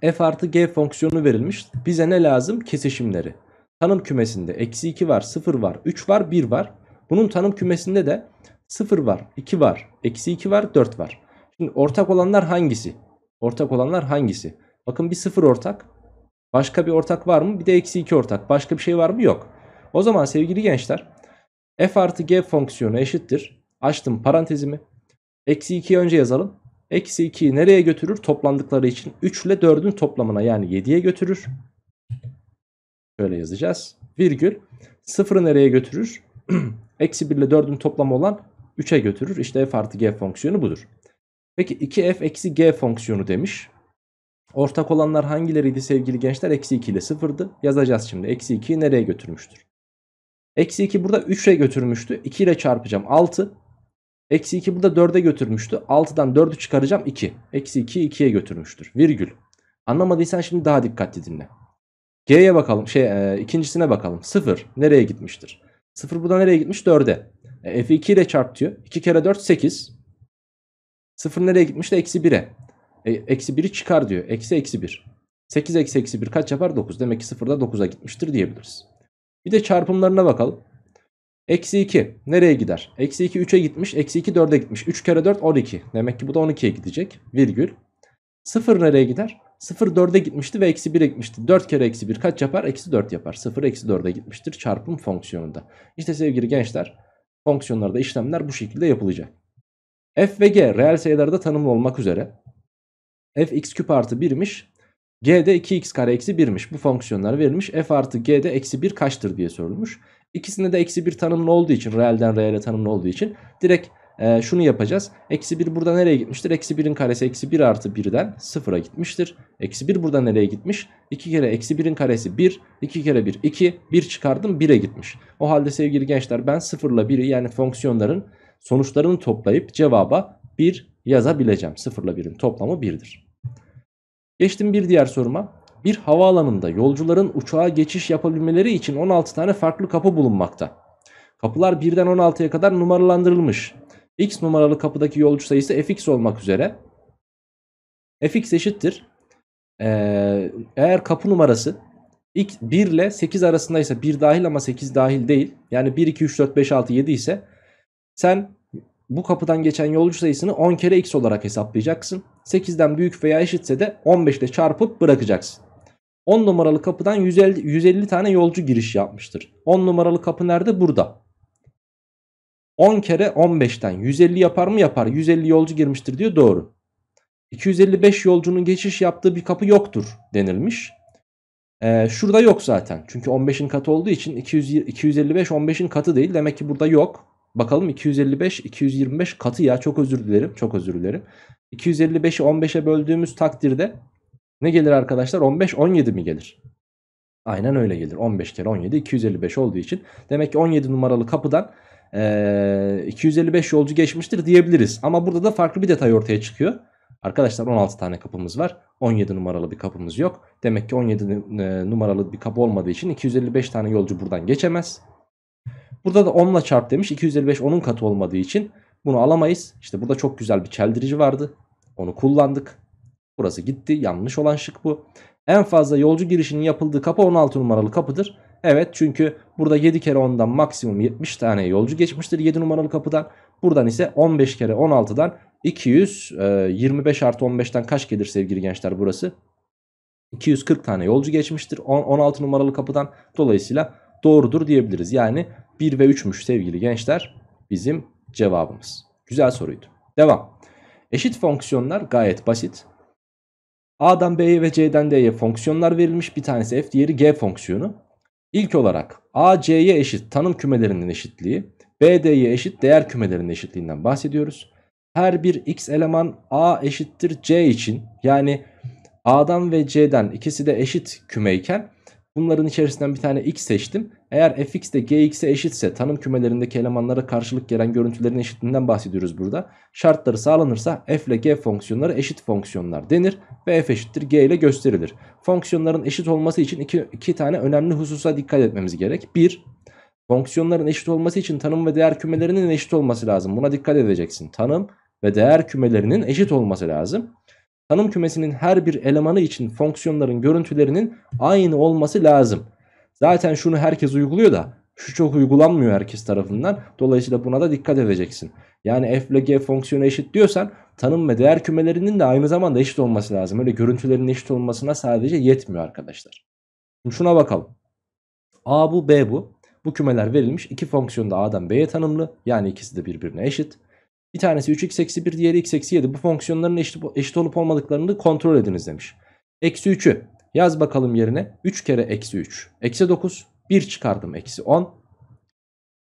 f artı g fonksiyonu verilmiş. Bize ne lazım? Kesişimleri. Tanım kümesinde eksi 2 var, 0 var, 3 var, 1 var. Bunun tanım kümesinde de 0 var, 2 var, eksi 2 var, 4 var. Şimdi ortak olanlar hangisi? Ortak olanlar hangisi? Bakın bir 0 ortak, Başka bir ortak var mı? Bir de eksi 2 ortak. Başka bir şey var mı? Yok. O zaman sevgili gençler f artı g fonksiyonu eşittir. Açtım parantezimi. Eksi 2'yi önce yazalım. Eksi 2'yi nereye götürür? Toplandıkları için 3 ile 4'ün toplamına yani 7'ye götürür. Şöyle yazacağız. Virgül. 0'ı nereye götürür? [CLEARS THROAT] Eksi 1 ile 4'ün toplamı olan 3'e götürür. İşte f artı g fonksiyonu budur. Peki 2f eksi g fonksiyonu demiş. Ortak olanlar hangileriydi sevgili gençler? Eksi 2 ile 0'dı. Yazacağız şimdi. Eksi 2'yi nereye götürmüştür? Eksi 2 burada 3'e götürmüştü. 2 ile çarpacağım 6. Eksi 2 burada 4'e götürmüştü. 6'dan 4'ü çıkaracağım 2. Eksi 2'yi 2'ye götürmüştür. Virgül. Anlamadıysan şimdi daha dikkatli dinle. G'ye bakalım. Şey e, ikincisine bakalım. 0 nereye gitmiştir? 0 burada nereye gitmiş? 4'e. E, F'i 2 ile çarp diyor. 2 kere 4 8. 0 nereye gitmiş de eksi 1'e. E, eksi 1'i çıkar diyor. Eksi eksi 1. 8 eksi eksi 1 kaç yapar? 9. Demek ki 0'da 9'a gitmiştir diyebiliriz. Bir de çarpımlarına bakalım. Eksi 2 nereye gider? Eksi 2 3'e gitmiş. Eksi 2 4'e gitmiş. 3 kere 4 12. Demek ki bu da 12'ye gidecek. Virgül. 0 nereye gider? 0 4'e gitmişti ve eksi 1'e gitmişti. 4 kere eksi 1 kaç yapar? Eksi 4 yapar. 0 eksi 4'e gitmiştir çarpım fonksiyonunda. İşte sevgili gençler fonksiyonlarda işlemler bu şekilde yapılacak. F ve G reel sayılarda tanımlı olmak üzere f x küp artı 1'miş. G de 2x kare eksi 1'miş. Bu fonksiyonlar verilmiş. F artı G de eksi 1 kaçtır diye sorulmuş. İkisinde de eksi 1 tanımlı olduğu için reelden reele tanımlı olduğu için direkt e, şunu yapacağız. Eksi 1 burada nereye gitmiştir? Eksi 1'in karesi eksi 1 artı 1'den 0'a gitmiştir. Eksi 1 burada nereye gitmiş? 2 kere eksi 1'in karesi 1. 2 kere 1 2. 1 çıkardım 1'e gitmiş. O halde sevgili gençler ben 0 ile 1'i yani fonksiyonların sonuçlarını toplayıp cevaba 1 yazabileceğim. 0 ile 1'in toplamı 1'dir. Geçtim bir diğer soruma. Bir havaalanında yolcuların uçağa geçiş yapabilmeleri için 16 tane farklı kapı bulunmakta. Kapılar 1'den 16'ya kadar numaralandırılmış. X numaralı kapıdaki yolcu sayısı fx olmak üzere. fx eşittir. Ee, eğer kapı numarası 1 ile 8 arasındaysa 1 dahil ama 8 dahil değil. Yani 1, 2, 3, 4, 5, 6, 7 ise sen bu kapıdan geçen yolcu sayısını 10 kere x olarak hesaplayacaksın. 8'den büyük veya eşitse de 15 ile çarpıp bırakacaksın. 10 numaralı kapıdan 150, 150 tane yolcu giriş yapmıştır. 10 numaralı kapı nerede? Burada. 10 kere 15'ten 150 yapar mı? Yapar. 150 yolcu girmiştir diyor. Doğru. 255 yolcunun geçiş yaptığı bir kapı yoktur denilmiş. Ee, şurada yok zaten. Çünkü 15'in katı olduğu için 200, 255 15'in katı değil. Demek ki burada yok. Bakalım 255 225 katı ya. Çok özür dilerim. Çok özür dilerim. 255'i 15'e böldüğümüz takdirde ne gelir arkadaşlar? 15 17 mi gelir? Aynen öyle gelir. 15 kere 17 255 olduğu için. Demek ki 17 numaralı kapıdan e, 255 yolcu geçmiştir diyebiliriz. Ama burada da farklı bir detay ortaya çıkıyor. Arkadaşlar 16 tane kapımız var. 17 numaralı bir kapımız yok. Demek ki 17 numaralı bir kapı olmadığı için 255 tane yolcu buradan geçemez. Burada da 10 ile çarp demiş. 255 onun katı olmadığı için bunu alamayız. İşte burada çok güzel bir çeldirici vardı. Onu kullandık. Burası gitti. Yanlış olan şık bu. En fazla yolcu girişinin yapıldığı kapı 16 numaralı kapıdır. Evet çünkü burada 7 kere 10'dan maksimum 70 tane yolcu geçmiştir 7 numaralı kapıdan. Buradan ise 15 kere 16'dan 225 e, artı 15'ten kaç gelir sevgili gençler burası? 240 tane yolcu geçmiştir 10, 16 numaralı kapıdan. Dolayısıyla doğrudur diyebiliriz. Yani 1 ve 3'müş sevgili gençler bizim cevabımız. Güzel soruydu. Devam. Eşit fonksiyonlar gayet basit. A'dan B'ye ve C'den D'ye fonksiyonlar verilmiş. Bir tanesi f, diğeri g fonksiyonu. İlk olarak A, C'ye eşit tanım kümelerinin eşitliği, B, D'ye eşit değer kümelerinin eşitliğinden bahsediyoruz. Her bir x eleman A eşittir C için yani A'dan ve C'den ikisi de eşit kümeyken bunların içerisinden bir tane x seçtim. Eğer fx de gx'e eşitse tanım kümelerindeki elemanlara karşılık gelen görüntülerin eşitliğinden bahsediyoruz burada. Şartları sağlanırsa f ile g fonksiyonları eşit fonksiyonlar denir ve f eşittir g ile gösterilir. Fonksiyonların eşit olması için iki, iki tane önemli hususa dikkat etmemiz gerek. 1. Fonksiyonların eşit olması için tanım ve değer kümelerinin eşit olması lazım. Buna dikkat edeceksin. Tanım ve değer kümelerinin eşit olması lazım. Tanım kümesinin her bir elemanı için fonksiyonların görüntülerinin aynı olması lazım. Zaten şunu herkes uyguluyor da şu çok uygulanmıyor herkes tarafından. Dolayısıyla buna da dikkat edeceksin. Yani f ile g fonksiyonu eşit diyorsan tanım ve değer kümelerinin de aynı zamanda eşit olması lazım. Öyle görüntülerin eşit olmasına sadece yetmiyor arkadaşlar. Şimdi şuna bakalım. A bu B bu. Bu kümeler verilmiş. İki fonksiyon da A'dan B'ye tanımlı. Yani ikisi de birbirine eşit. Bir tanesi 3x eksi 1 diğeri x eksi 7. Bu fonksiyonların eşit, eşit olup olmadıklarını kontrol ediniz demiş. Eksi 3'ü Yaz bakalım yerine 3 kere eksi 3. Eksi 9. 1 çıkardım eksi 10.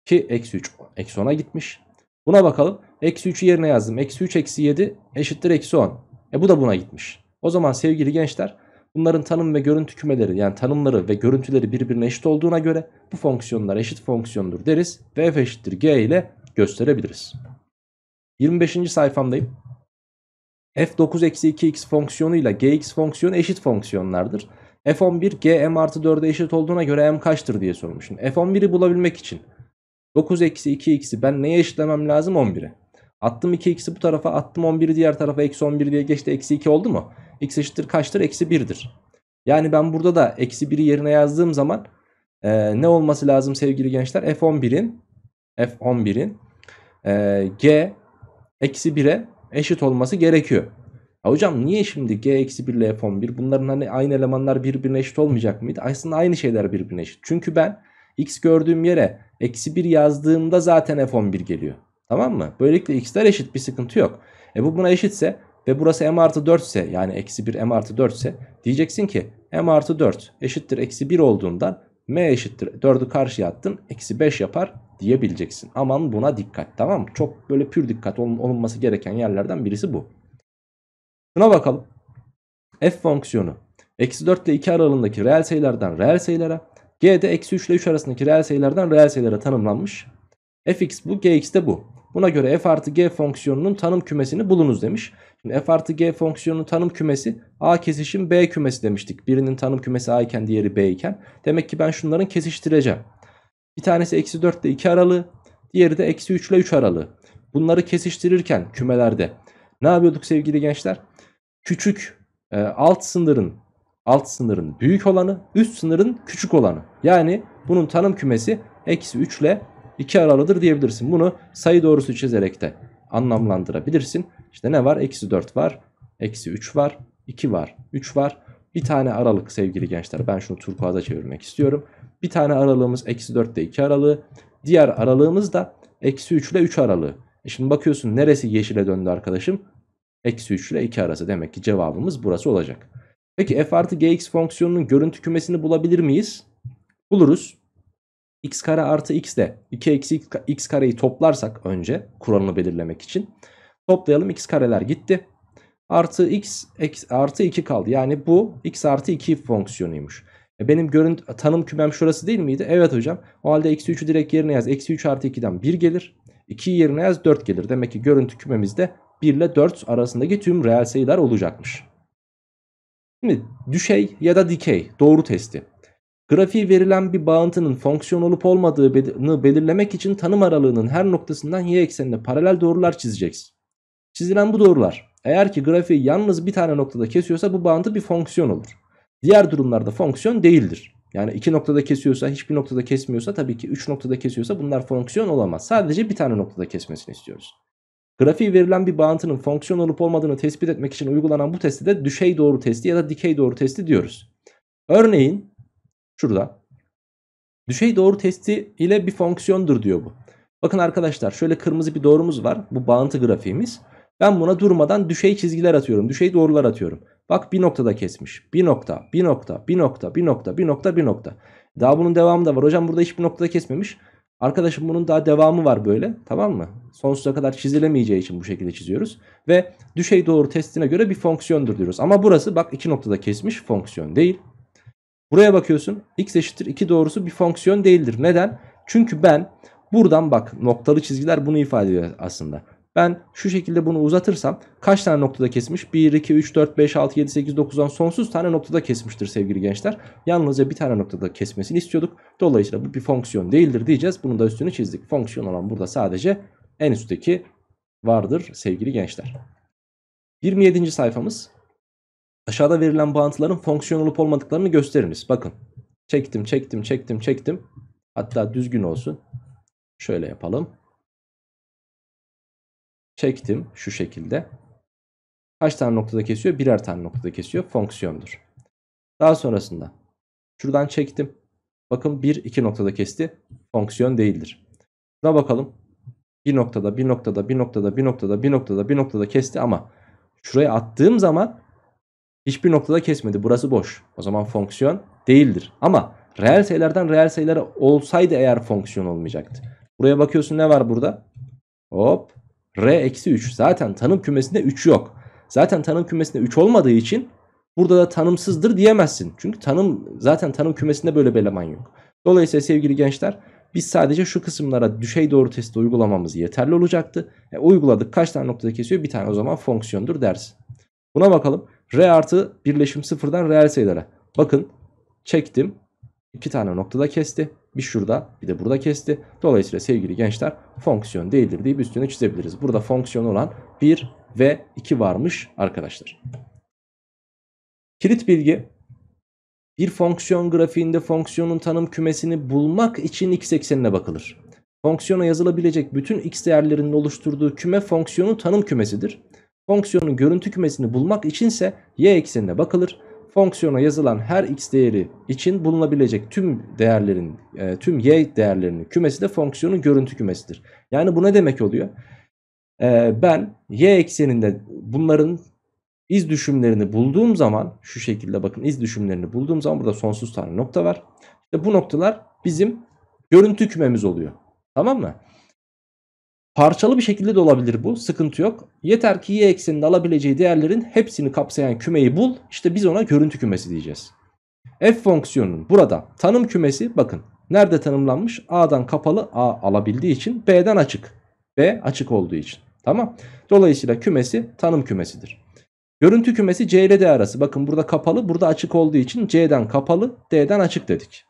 2 eksi 3. Eksi 10'a gitmiş. Buna bakalım. Eksi 3'ü yerine yazdım. Eksi 3 eksi 7 eşittir eksi 10. E bu da buna gitmiş. O zaman sevgili gençler bunların tanım ve görüntü kümeleri yani tanımları ve görüntüleri birbirine eşit olduğuna göre bu fonksiyonlar eşit fonksiyondur deriz. Ve f eşittir g ile gösterebiliriz. 25. sayfamdayım f9-2x fonksiyonuyla gx fonksiyonu eşit fonksiyonlardır. f11 g m artı 4'e eşit olduğuna göre m kaçtır diye sormuşum. f11'i bulabilmek için 9-2x'i ben neye eşitlemem lazım 11'e. Attım 2x'i bu tarafa attım 11'i diğer tarafa eksi 11 diye geçti eksi 2 oldu mu? x eşittir kaçtır? Eksi 1'dir. Yani ben burada da eksi 1'i yerine yazdığım zaman e, ne olması lazım sevgili gençler? f11'in f11'in e, g eksi 1'e eşit olması gerekiyor. Ya hocam niye şimdi G-1 ile F11 bunların hani aynı elemanlar birbirine eşit olmayacak mıydı? Aslında aynı şeyler birbirine eşit. Çünkü ben x gördüğüm yere eksi 1 yazdığımda zaten F11 geliyor. Tamam mı? Böylelikle x'ler eşit bir sıkıntı yok. E bu buna eşitse ve burası m artı 4 ise yani eksi 1 m artı 4 ise diyeceksin ki m artı 4 eşittir eksi 1 olduğundan m eşittir 4'ü karşıya attın eksi 5 yapar diyebileceksin. Aman buna dikkat tamam mı? Çok böyle pür dikkat olunması gereken yerlerden birisi bu. Şuna bakalım. F fonksiyonu eksi 4 ile 2 aralığındaki reel sayılardan reel sayılara g de eksi 3 ile 3 arasındaki reel sayılardan reel sayılara tanımlanmış. fx bu gx de bu. Buna göre f artı g fonksiyonunun tanım kümesini bulunuz demiş. Şimdi f artı g fonksiyonunun tanım kümesi a kesişim b kümesi demiştik. Birinin tanım kümesi a iken diğeri b iken. Demek ki ben şunların kesiştireceğim. Bir tanesi eksi 4 ile 2 aralı, Diğeri de eksi 3 ile 3 aralı. Bunları kesiştirirken kümelerde ne yapıyorduk sevgili gençler? Küçük e, alt sınırın alt sınırın büyük olanı üst sınırın küçük olanı. Yani bunun tanım kümesi eksi 3 ile 2 aralıdır diyebilirsin. Bunu sayı doğrusu çizerek de anlamlandırabilirsin. İşte ne var? Eksi 4 var. Eksi 3 var. 2 var. 3 var. Bir tane aralık sevgili gençler ben şunu turkuaza çevirmek istiyorum. Bir tane aralığımız eksi 4 ile 2 aralığı. Diğer aralığımız da eksi 3 ile 3 aralığı. E şimdi bakıyorsun neresi yeşile döndü arkadaşım? Eksi 3 ile 2 arası demek ki cevabımız burası olacak. Peki f artı gx fonksiyonunun görüntü kümesini bulabilir miyiz? Buluruz. x kare artı x de 2 eksi x kareyi toplarsak önce kuralını belirlemek için. Toplayalım x kareler gitti. Artı x, x artı 2 kaldı. Yani bu x artı 2 fonksiyonuymuş. E benim görüntü, tanım kümem şurası değil miydi? Evet hocam. O halde eksi 3'ü direkt yerine yaz. Eksi 3 artı 2'den 1 gelir. 2'yi yerine yaz 4 gelir. Demek ki görüntü kümemizde 1 ile 4 arasındaki tüm reel sayılar olacakmış. Şimdi düşey ya da dikey doğru testi. Grafiği verilen bir bağıntının fonksiyon olup olmadığını belirlemek için tanım aralığının her noktasından y eksenine paralel doğrular çizeceksin. Çizilen bu doğrular eğer ki grafiği yalnız bir tane noktada kesiyorsa bu bağıntı bir fonksiyon olur. Diğer durumlarda fonksiyon değildir. Yani iki noktada kesiyorsa hiçbir noktada kesmiyorsa tabii ki üç noktada kesiyorsa bunlar fonksiyon olamaz. Sadece bir tane noktada kesmesini istiyoruz. Grafiği verilen bir bağıntının fonksiyon olup olmadığını tespit etmek için uygulanan bu testi de düşey doğru testi ya da dikey doğru testi diyoruz. Örneğin şurada düşey doğru testi ile bir fonksiyondur diyor bu. Bakın arkadaşlar şöyle kırmızı bir doğrumuz var. Bu bağıntı grafiğimiz. Ben buna durmadan düşey çizgiler atıyorum. Düşey doğrular atıyorum. Bak bir noktada kesmiş. Bir nokta, bir nokta, bir nokta, bir nokta, bir nokta, bir nokta. Daha bunun devamı da var. Hocam burada hiçbir noktada kesmemiş. Arkadaşım bunun daha devamı var böyle. Tamam mı? Sonsuza kadar çizilemeyeceği için bu şekilde çiziyoruz. Ve düşey doğru testine göre bir fonksiyondur diyoruz. Ama burası bak iki noktada kesmiş fonksiyon değil. Buraya bakıyorsun. X eşittir 2 doğrusu bir fonksiyon değildir. Neden? Çünkü ben buradan bak noktalı çizgiler bunu ifade ediyor aslında. Ben şu şekilde bunu uzatırsam kaç tane noktada kesmiş? 1, 2, 3, 4, 5, 6, 7, 8, 9, 10 sonsuz tane noktada kesmiştir sevgili gençler. Yalnızca bir tane noktada kesmesini istiyorduk. Dolayısıyla bu bir fonksiyon değildir diyeceğiz. Bunu da üstünü çizdik. Fonksiyon olan burada sadece en üstteki vardır sevgili gençler. 27. sayfamız. Aşağıda verilen bağıntıların fonksiyon olup olmadıklarını gösteriniz. Bakın çektim çektim çektim çektim. Hatta düzgün olsun. Şöyle yapalım. Çektim şu şekilde. Kaç tane noktada kesiyor? Birer tane noktada kesiyor. Fonksiyondur. Daha sonrasında şuradan çektim. Bakın 1 2 noktada kesti. Fonksiyon değildir. Şuna bakalım. Bir noktada, bir noktada, bir noktada, bir noktada, bir noktada, bir noktada kesti ama şuraya attığım zaman hiçbir noktada kesmedi. Burası boş. O zaman fonksiyon değildir. Ama reel sayılardan reel sayılara olsaydı eğer fonksiyon olmayacaktı. Buraya bakıyorsun ne var burada? Hop. R-3 zaten tanım kümesinde 3 yok. Zaten tanım kümesinde 3 olmadığı için burada da tanımsızdır diyemezsin. Çünkü tanım zaten tanım kümesinde böyle bir eleman yok. Dolayısıyla sevgili gençler biz sadece şu kısımlara düşey doğru testi uygulamamız yeterli olacaktı. E, uyguladık kaç tane noktada kesiyor bir tane o zaman fonksiyondur dersin. Buna bakalım R artı birleşim sıfırdan reel sayılara. Bakın çektim iki tane noktada kesti. Bir şurada bir de burada kesti. Dolayısıyla sevgili gençler fonksiyon değildir deyip üstünü çizebiliriz. Burada fonksiyon olan 1 ve 2 varmış arkadaşlar. Kilit bilgi bir fonksiyon grafiğinde fonksiyonun tanım kümesini bulmak için x eksenine bakılır. Fonksiyona yazılabilecek bütün x değerlerinin oluşturduğu küme fonksiyonun tanım kümesidir. Fonksiyonun görüntü kümesini bulmak içinse y eksenine bakılır fonksiyona yazılan her x değeri için bulunabilecek tüm değerlerin e, tüm y değerlerinin kümesi de fonksiyonun görüntü kümesidir. Yani bu ne demek oluyor? E, ben y ekseninde bunların iz düşümlerini bulduğum zaman şu şekilde bakın iz düşümlerini bulduğum zaman burada sonsuz tane nokta var. İşte bu noktalar bizim görüntü kümemiz oluyor. Tamam mı? Parçalı bir şekilde de olabilir bu. Sıkıntı yok. Yeter ki y ekseninde alabileceği değerlerin hepsini kapsayan kümeyi bul. İşte biz ona görüntü kümesi diyeceğiz. F fonksiyonunun burada tanım kümesi bakın. Nerede tanımlanmış? A'dan kapalı A alabildiği için B'den açık. B açık olduğu için. Tamam. Dolayısıyla kümesi tanım kümesidir. Görüntü kümesi C ile D arası. Bakın burada kapalı, burada açık olduğu için C'den kapalı, D'den açık dedik.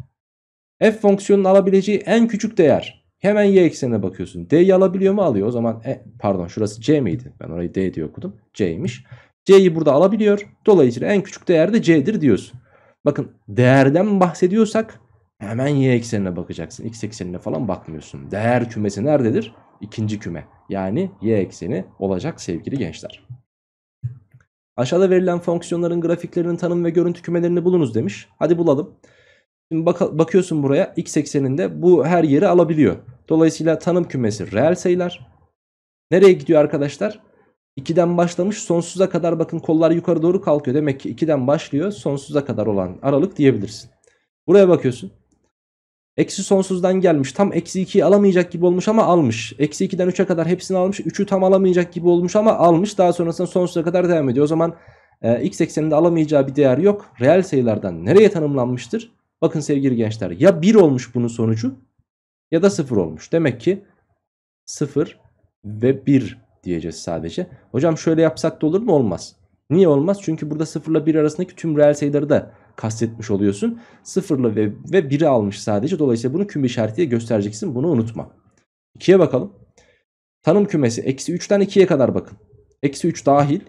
F fonksiyonunun alabileceği en küçük değer Hemen y eksenine bakıyorsun. D'yi alabiliyor mu? Alıyor. O zaman e, pardon şurası C miydi? Ben orayı D diye okudum. C'ymiş. C'yi burada alabiliyor. Dolayısıyla en küçük değer de C'dir diyorsun. Bakın değerden bahsediyorsak hemen y eksenine bakacaksın. X eksenine falan bakmıyorsun. Değer kümesi nerededir? İkinci küme. Yani y ekseni olacak sevgili gençler. Aşağıda verilen fonksiyonların grafiklerinin tanım ve görüntü kümelerini bulunuz demiş. Hadi bulalım. Şimdi bak bakıyorsun buraya x ekseninde bu her yeri alabiliyor. Dolayısıyla tanım kümesi reel sayılar. Nereye gidiyor arkadaşlar? 2'den başlamış sonsuza kadar bakın kollar yukarı doğru kalkıyor. Demek ki 2'den başlıyor sonsuza kadar olan aralık diyebilirsin. Buraya bakıyorsun. Eksi sonsuzdan gelmiş. Tam eksi 2'yi alamayacak gibi olmuş ama almış. Eksi 2'den 3'e kadar hepsini almış. 3'ü tam alamayacak gibi olmuş ama almış. Daha sonrasında sonsuza kadar devam ediyor. O zaman e, x ekseninde alamayacağı bir değer yok. Reel sayılardan nereye tanımlanmıştır? Bakın sevgili gençler ya 1 olmuş bunun sonucu ya da 0 olmuş. Demek ki 0 ve 1 diyeceğiz sadece. Hocam şöyle yapsak da olur mu? Olmaz. Niye olmaz? Çünkü burada 0 ile 1 arasındaki tüm reel sayıları da kastetmiş oluyorsun. 0 ile ve, ve almış sadece. Dolayısıyla bunu küme işaretiyle göstereceksin. Bunu unutma. 2'ye bakalım. Tanım kümesi. Eksi 3'ten 2'ye kadar bakın. Eksi 3 dahil.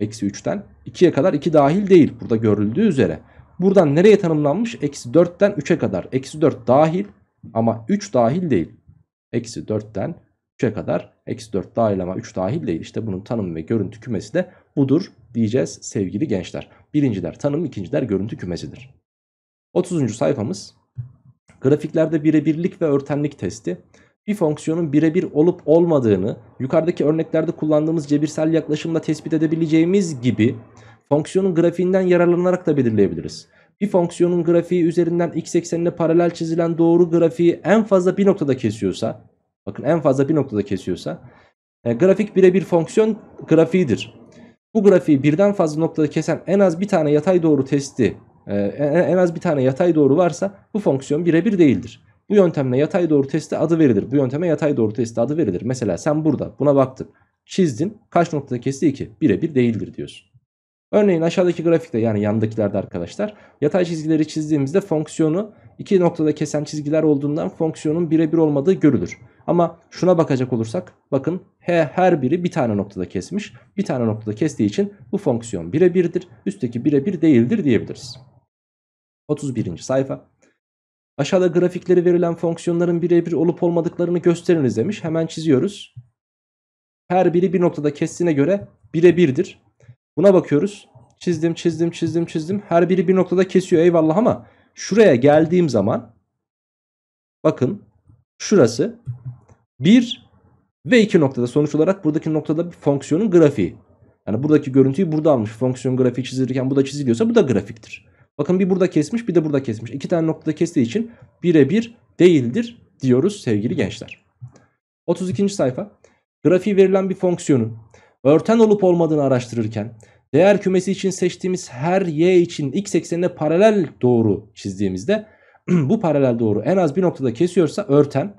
Eksi 3'ten 2'ye kadar 2 dahil değil. Burada görüldüğü üzere. Buradan nereye tanımlanmış? Eksi 4'ten 3'e kadar. Eksi 4 dahil ama 3 dahil değil. Eksi 4'ten 3'e kadar. Eksi 4 dahil ama 3 dahil değil. İşte bunun tanım ve görüntü kümesi de budur diyeceğiz sevgili gençler. Birinciler tanım, ikinciler görüntü kümesidir. 30. sayfamız grafiklerde birebirlik ve örtenlik testi. Bir fonksiyonun birebir olup olmadığını yukarıdaki örneklerde kullandığımız cebirsel yaklaşımla tespit edebileceğimiz gibi fonksiyonun grafiğinden yararlanarak da belirleyebiliriz. Bir fonksiyonun grafiği üzerinden x eksenine paralel çizilen doğru grafiği en fazla bir noktada kesiyorsa bakın en fazla bir noktada kesiyorsa e, grafik birebir fonksiyon grafiğidir. Bu grafiği birden fazla noktada kesen en az bir tane yatay doğru testi e, en az bir tane yatay doğru varsa bu fonksiyon birebir değildir. Bu yöntemle yatay doğru testi adı verilir. Bu yönteme yatay doğru testi adı verilir. Mesela sen burada buna baktın. Çizdin. Kaç noktada kesti? 2. Birebir değildir diyorsun. Örneğin aşağıdaki grafikte yani yandakilerde arkadaşlar yatay çizgileri çizdiğimizde fonksiyonu iki noktada kesen çizgiler olduğundan fonksiyonun birebir olmadığı görülür. Ama şuna bakacak olursak bakın he, her biri bir tane noktada kesmiş. Bir tane noktada kestiği için bu fonksiyon birebirdir. Üstteki birebir değildir diyebiliriz. 31. sayfa. Aşağıda grafikleri verilen fonksiyonların birebir olup olmadıklarını gösteriniz demiş. Hemen çiziyoruz. Her biri bir noktada kestiğine göre birebirdir. Buna bakıyoruz. Çizdim, çizdim, çizdim, çizdim. Her biri bir noktada kesiyor eyvallah ama şuraya geldiğim zaman bakın şurası 1 ve 2 noktada sonuç olarak buradaki noktada bir fonksiyonun grafiği. Yani buradaki görüntüyü burada almış. Fonksiyon grafiği çizilirken bu da çiziliyorsa bu da grafiktir. Bakın bir burada kesmiş bir de burada kesmiş. İki tane noktada kestiği için birebir değildir diyoruz sevgili gençler. 32. sayfa. Grafiği verilen bir fonksiyonun örten olup olmadığını araştırırken değer kümesi için seçtiğimiz her y için x eksenine paralel doğru çizdiğimizde [CLEARS THROAT] bu paralel doğru en az bir noktada kesiyorsa örten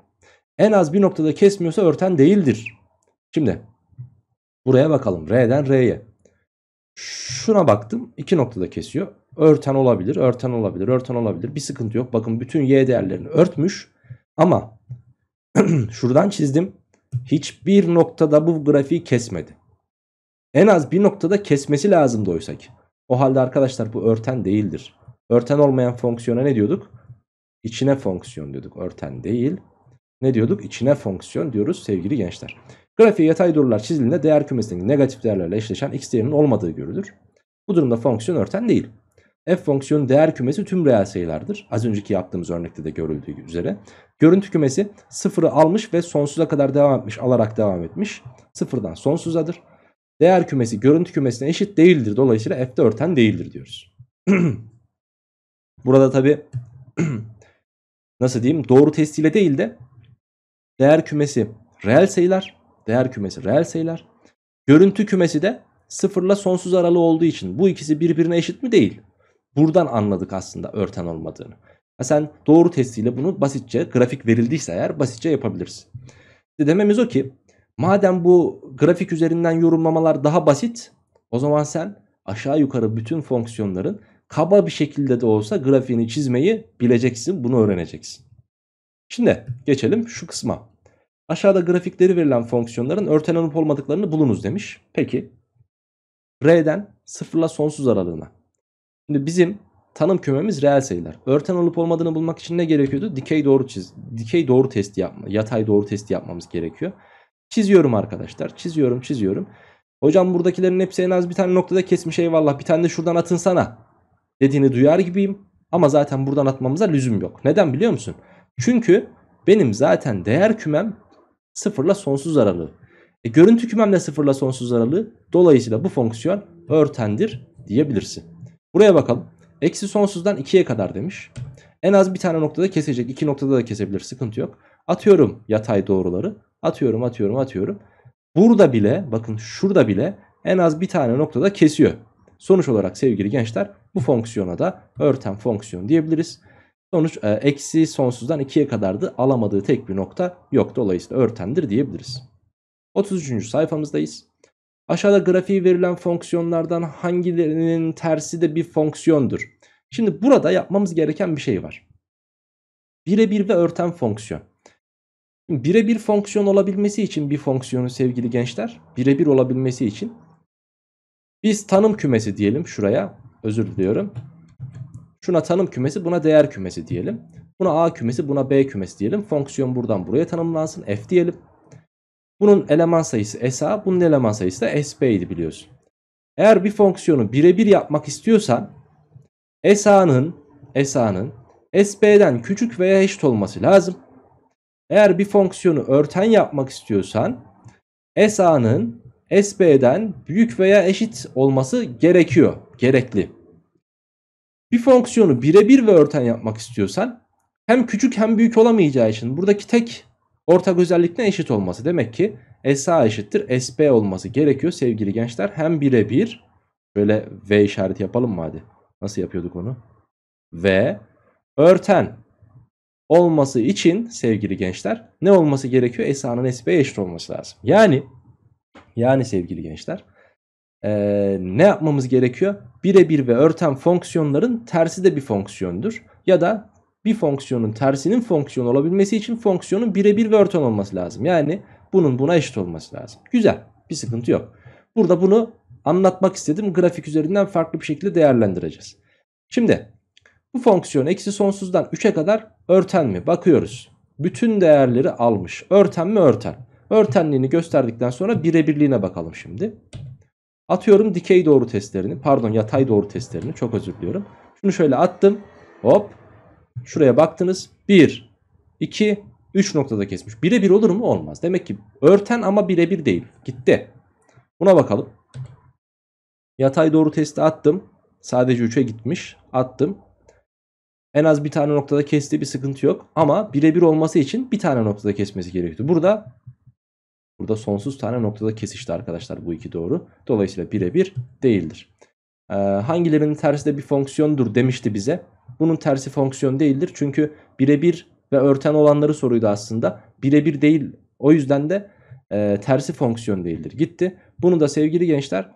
en az bir noktada kesmiyorsa örten değildir. Şimdi buraya bakalım R'den R'ye. Şuna baktım iki noktada kesiyor. Örten olabilir, örten olabilir, örten olabilir. Bir sıkıntı yok. Bakın bütün y değerlerini örtmüş. Ama [CLEARS THROAT] şuradan çizdim. Hiçbir noktada bu grafiği kesmedi. En az bir noktada kesmesi lazım oysa ki. O halde arkadaşlar bu örten değildir. Örten olmayan fonksiyona ne diyorduk? İçine fonksiyon diyorduk. Örten değil. Ne diyorduk? İçine fonksiyon diyoruz sevgili gençler. Grafiği yatay doğrular çizildiğinde değer kümesindeki negatif değerlerle eşleşen x değerinin olmadığı görülür. Bu durumda fonksiyon örten değil. F fonksiyonun değer kümesi tüm reel sayılardır. Az önceki yaptığımız örnekte de görüldüğü üzere. Görüntü kümesi sıfırı almış ve sonsuza kadar devam etmiş alarak devam etmiş. Sıfırdan sonsuzadır değer kümesi görüntü kümesine eşit değildir. Dolayısıyla F'de örten değildir diyoruz. [CLEARS THROAT] Burada tabi [CLEARS THROAT] nasıl diyeyim doğru testiyle değil de değer kümesi reel sayılar, değer kümesi reel sayılar, görüntü kümesi de sıfırla sonsuz aralığı olduğu için bu ikisi birbirine eşit mi değil. Buradan anladık aslında örten olmadığını. Ha sen doğru testiyle bunu basitçe grafik verildiyse eğer basitçe yapabilirsin. İşte dememiz o ki Madem bu grafik üzerinden yorumlamalar daha basit o zaman sen aşağı yukarı bütün fonksiyonların kaba bir şekilde de olsa grafiğini çizmeyi bileceksin bunu öğreneceksin. Şimdi geçelim şu kısma. Aşağıda grafikleri verilen fonksiyonların örten olup olmadıklarını bulunuz demiş. Peki R'den sıfırla sonsuz aralığına. Şimdi bizim tanım kümemiz reel sayılar. Örten olup olmadığını bulmak için ne gerekiyordu? Dikey doğru çiz, dikey doğru testi yapma, yatay doğru testi yapmamız gerekiyor. Çiziyorum arkadaşlar. Çiziyorum çiziyorum. Hocam buradakilerin hepsi en az bir tane noktada kesmiş eyvallah bir tane de şuradan atın sana dediğini duyar gibiyim. Ama zaten buradan atmamıza lüzum yok. Neden biliyor musun? Çünkü benim zaten değer kümem sıfırla sonsuz aralığı. E, görüntü de sıfırla sonsuz aralığı. Dolayısıyla bu fonksiyon örtendir diyebilirsin. Buraya bakalım. Eksi sonsuzdan 2'ye kadar demiş. En az bir tane noktada kesecek. iki noktada da kesebilir. Sıkıntı yok. Atıyorum yatay doğruları. Atıyorum atıyorum atıyorum. Burada bile bakın şurada bile en az bir tane noktada kesiyor. Sonuç olarak sevgili gençler bu fonksiyona da örten fonksiyon diyebiliriz. Sonuç e, eksi sonsuzdan 2'ye kadardı. Alamadığı tek bir nokta yok. Dolayısıyla örtendir diyebiliriz. 33. sayfamızdayız. Aşağıda grafiği verilen fonksiyonlardan hangilerinin tersi de bir fonksiyondur. Şimdi burada yapmamız gereken bir şey var. Birebir ve örten fonksiyon. Birebir fonksiyon olabilmesi için bir fonksiyonu sevgili gençler birebir olabilmesi için biz tanım kümesi diyelim şuraya özür diliyorum. Şuna tanım kümesi buna değer kümesi diyelim. Buna A kümesi buna B kümesi diyelim. Fonksiyon buradan buraya tanımlansın F diyelim. Bunun eleman sayısı SA bunun eleman sayısı da SB idi biliyorsun. Eğer bir fonksiyonu birebir yapmak istiyorsan SA'nın SA'nın SB'den küçük veya eşit olması lazım. Eğer bir fonksiyonu örten yapmak istiyorsan SA'nın SB'den büyük veya eşit olması gerekiyor. Gerekli. Bir fonksiyonu birebir ve örten yapmak istiyorsan hem küçük hem büyük olamayacağı için buradaki tek ortak özellik ne eşit olması. Demek ki SA eşittir SB olması gerekiyor sevgili gençler. Hem birebir böyle V işareti yapalım mı hadi. Nasıl yapıyorduk onu? V örten olması için sevgili gençler ne olması gerekiyor? Esa'nın esbe eşit olması lazım. Yani yani sevgili gençler ee, ne yapmamız gerekiyor? Birebir ve örten fonksiyonların tersi de bir fonksiyondur. Ya da bir fonksiyonun tersinin fonksiyon olabilmesi için fonksiyonun birebir ve örten olması lazım. Yani bunun buna eşit olması lazım. Güzel bir sıkıntı yok. Burada bunu anlatmak istedim. Grafik üzerinden farklı bir şekilde değerlendireceğiz. Şimdi bu fonksiyon eksi sonsuzdan 3'e kadar Örten mi? Bakıyoruz. Bütün değerleri almış. Örten mi? Örten. Örtenliğini gösterdikten sonra birebirliğine bakalım şimdi. Atıyorum dikey doğru testlerini. Pardon yatay doğru testlerini. Çok özür diliyorum. Şunu şöyle attım. Hop. Şuraya baktınız. 1, 2, 3 noktada kesmiş. Birebir olur mu? Olmaz. Demek ki örten ama birebir değil. Gitti. Buna bakalım. Yatay doğru testi attım. Sadece 3'e gitmiş. Attım. En az bir tane noktada kesti bir sıkıntı yok. Ama birebir olması için bir tane noktada kesmesi gerekiyordu. Burada burada sonsuz tane noktada kesişti arkadaşlar bu iki doğru. Dolayısıyla birebir değildir. Ee, hangilerinin tersi de bir fonksiyondur demişti bize. Bunun tersi fonksiyon değildir. Çünkü birebir ve örten olanları soruydu aslında. Birebir değil. O yüzden de e, tersi fonksiyon değildir. Gitti. Bunu da sevgili gençler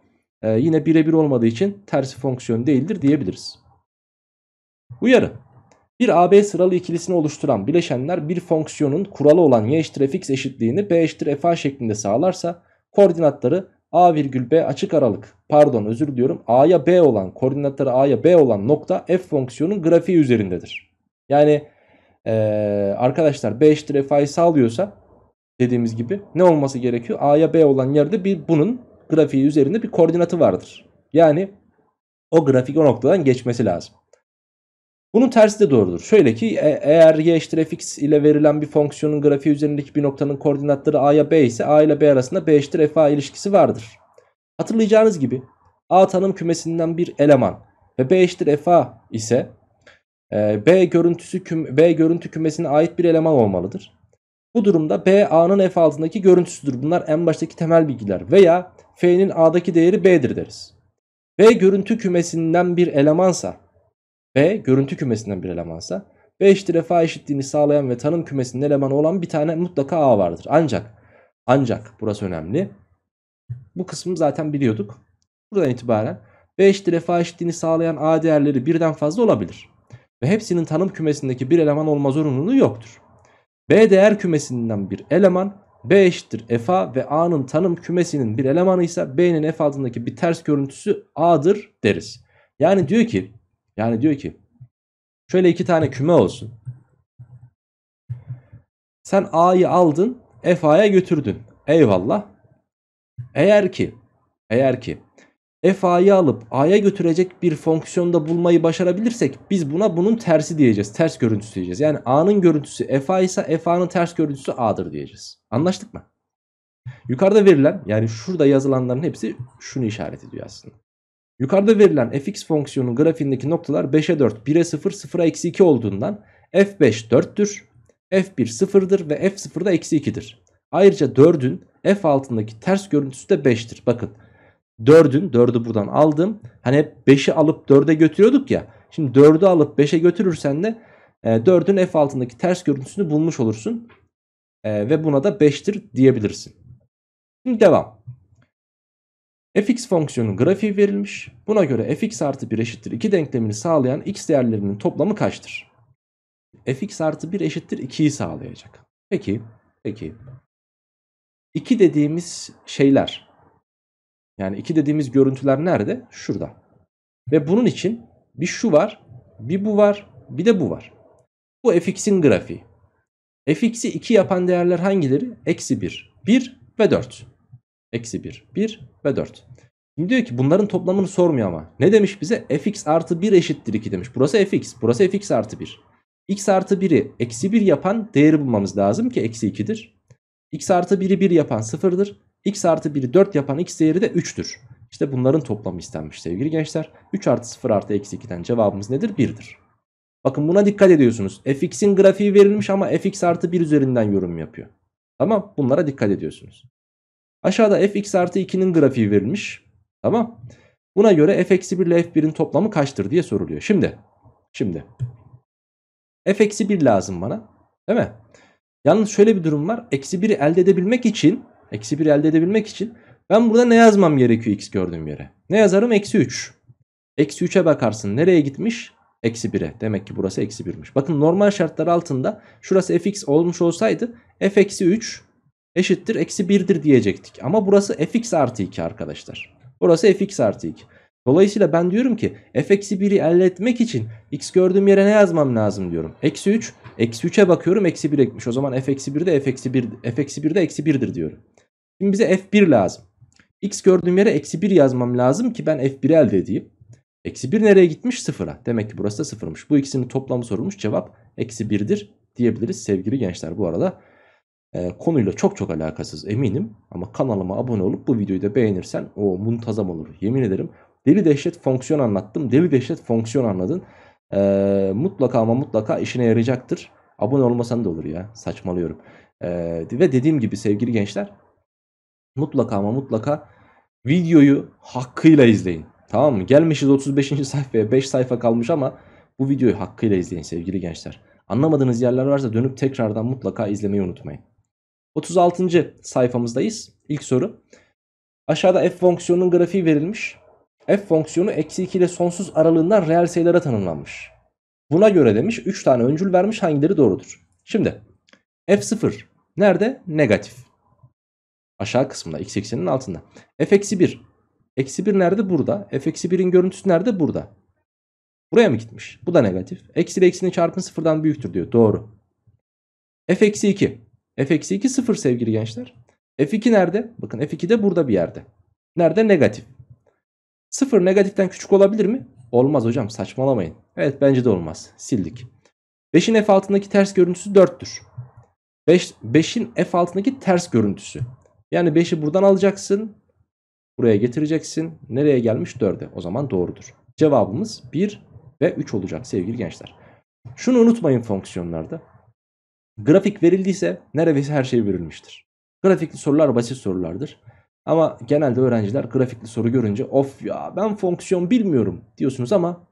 e, yine birebir olmadığı için tersi fonksiyon değildir diyebiliriz. Uyarı. Bir AB sıralı ikilisini oluşturan bileşenler bir fonksiyonun kuralı olan y eşittir fx eşitliğini b eşittir fa şeklinde sağlarsa koordinatları a virgül b açık aralık pardon özür diliyorum a'ya b olan koordinatları a'ya b olan nokta f fonksiyonun grafiği üzerindedir. Yani ee, arkadaşlar b eşittir fa'yı sağlıyorsa dediğimiz gibi ne olması gerekiyor? a'ya b olan yerde bir bunun grafiği üzerinde bir koordinatı vardır. Yani o grafik o noktadan geçmesi lazım. Bunun tersi de doğrudur. Şöyle ki e eğer y eşittir fx ile verilen bir fonksiyonun grafiği üzerindeki bir noktanın koordinatları a'ya b ise a ile b arasında b eşittir f a ilişkisi vardır. Hatırlayacağınız gibi a tanım kümesinden bir eleman ve b eşittir f a ise e, b görüntüsü küm b görüntü kümesine ait bir eleman olmalıdır. Bu durumda b a'nın f altındaki görüntüsüdür. Bunlar en baştaki temel bilgiler veya f'nin a'daki değeri b'dir deriz. b görüntü kümesinden bir elemansa B. Görüntü kümesinden bir elemansa. B eşit F eşitliğini sağlayan ve tanım kümesinin elemanı olan bir tane mutlaka A vardır. Ancak ancak burası önemli. Bu kısmı zaten biliyorduk. Buradan itibaren B eşit F eşitliğini sağlayan A değerleri birden fazla olabilir. Ve hepsinin tanım kümesindeki bir eleman olma zorunluluğu yoktur. B değer kümesinden bir eleman B eşittir F ve A'nın tanım kümesinin bir elemanıysa, B'nin F altındaki bir ters görüntüsü A'dır deriz. Yani diyor ki yani diyor ki şöyle iki tane küme olsun. Sen A'yı aldın, F A'ya götürdün. Eyvallah. Eğer ki eğer ki f a'yı alıp a'ya götürecek bir fonksiyonda bulmayı başarabilirsek biz buna bunun tersi diyeceğiz. Ters görüntüsü diyeceğiz. Yani a'nın görüntüsü f a ise f a'nın ters görüntüsü a'dır diyeceğiz. Anlaştık mı? Yukarıda verilen yani şurada yazılanların hepsi şunu işaret ediyor aslında. Yukarıda verilen fx fonksiyonun grafiğindeki noktalar 5'e 4, 1'e 0, 0'a eksi 2 olduğundan f5 4'tür, f1 0'dır ve f0 da eksi 2'dir. Ayrıca 4'ün f altındaki ters görüntüsü de 5'tir. Bakın 4'ün 4'ü buradan aldım. Hani hep 5'i alıp 4'e götürüyorduk ya. Şimdi 4'ü alıp 5'e götürürsen de 4'ün e, f altındaki ters görüntüsünü bulmuş olursun. E, ve buna da 5'tir diyebilirsin. Şimdi devam fx fonksiyonu grafiği verilmiş. Buna göre fx artı 1 eşittir 2 denklemini sağlayan x değerlerinin toplamı kaçtır? fx artı 1 eşittir 2'yi sağlayacak. Peki, peki. 2 dediğimiz şeyler, yani 2 dediğimiz görüntüler nerede? Şurada. Ve bunun için bir şu var, bir bu var, bir de bu var. Bu fx'in grafiği. fx'i 2 yapan değerler hangileri? Eksi 1, 1 ve 4. Eksi 1. 1 ve 4. Şimdi diyor ki bunların toplamını sormuyor ama. Ne demiş bize? fx artı 1 eşittir 2 demiş. Burası fx. Burası fx artı 1. x artı 1'i eksi 1 yapan değeri bulmamız lazım ki eksi 2'dir. x artı 1'i 1 yapan 0'dır. x artı 1'i 4 yapan x değeri de 3'tür. İşte bunların toplamı istenmiş sevgili gençler. 3 artı 0 artı eksi 2'den cevabımız nedir? 1'dir. Bakın buna dikkat ediyorsunuz. fx'in grafiği verilmiş ama fx artı 1 üzerinden yorum yapıyor. Tamam bunlara dikkat ediyorsunuz. Aşağıda fx artı 2'nin grafiği verilmiş. Tamam. Buna göre f eksi 1 ile f1'in toplamı kaçtır diye soruluyor. Şimdi. Şimdi. f eksi 1 lazım bana. Değil mi? Yalnız şöyle bir durum var. Eksi 1'i elde edebilmek için eksi 1'i elde edebilmek için ben burada ne yazmam gerekiyor x gördüğüm yere? Ne yazarım? Eksi 3. Eksi 3'e bakarsın. Nereye gitmiş? Eksi 1'e. Demek ki burası eksi 1'miş. Bakın normal şartlar altında şurası fx olmuş olsaydı f eksi 3 eşittir eksi 1'dir diyecektik. Ama burası fx artı 2 arkadaşlar. Burası fx artı 2. Dolayısıyla ben diyorum ki f eksi 1'i elde etmek için x gördüğüm yere ne yazmam lazım diyorum. Eksi 3. Eksi 3'e bakıyorum eksi 1 ekmiş. O zaman f eksi 1 de f eksi 1 f eksi 1 de eksi 1'dir diyorum. Şimdi bize f1 lazım. x gördüğüm yere eksi 1 yazmam lazım ki ben f1'i elde edeyim. Eksi 1 nereye gitmiş? Sıfıra. Demek ki burası da sıfırmış. Bu ikisinin toplamı sorulmuş. Cevap eksi 1'dir diyebiliriz sevgili gençler bu arada. Ee, konuyla çok çok alakasız eminim. Ama kanalıma abone olup bu videoyu da beğenirsen o muntazam olur yemin ederim. Deli dehşet fonksiyon anlattım. Deli dehşet fonksiyon anladın. E, mutlaka ama mutlaka işine yarayacaktır. Abone olmasan da olur ya saçmalıyorum. E, ve dediğim gibi sevgili gençler mutlaka ama mutlaka videoyu hakkıyla izleyin. Tamam mı? Gelmişiz 35. sayfaya 5 sayfa kalmış ama bu videoyu hakkıyla izleyin sevgili gençler. Anlamadığınız yerler varsa dönüp tekrardan mutlaka izlemeyi unutmayın. 36. sayfamızdayız. İlk soru. Aşağıda f fonksiyonunun grafiği verilmiş. f fonksiyonu eksi 2 ile sonsuz aralığından reel sayılara tanımlanmış. Buna göre demiş 3 tane öncül vermiş hangileri doğrudur? Şimdi f0 nerede? Negatif. Aşağı kısmında x ekseninin altında. f-1 Eksi 1 nerede? Burada. F eksi 1'in görüntüsü nerede? Burada. Buraya mı gitmiş? Bu da negatif. Eksi ile eksinin çarpımı sıfırdan büyüktür diyor. Doğru. F eksi 2. F-2 0 sevgili gençler. F2 nerede? Bakın F2 de burada bir yerde. Nerede? Negatif. 0 negatiften küçük olabilir mi? Olmaz hocam saçmalamayın. Evet bence de olmaz. Sildik. 5'in F altındaki ters görüntüsü 4'tür. 5, 5'in F altındaki ters görüntüsü. Yani 5'i buradan alacaksın. Buraya getireceksin. Nereye gelmiş? 4'e. O zaman doğrudur. Cevabımız 1 ve 3 olacak sevgili gençler. Şunu unutmayın fonksiyonlarda. Grafik verildiyse neredeyse her şey verilmiştir. Grafikli sorular basit sorulardır. Ama genelde öğrenciler grafikli soru görünce of ya ben fonksiyon bilmiyorum diyorsunuz ama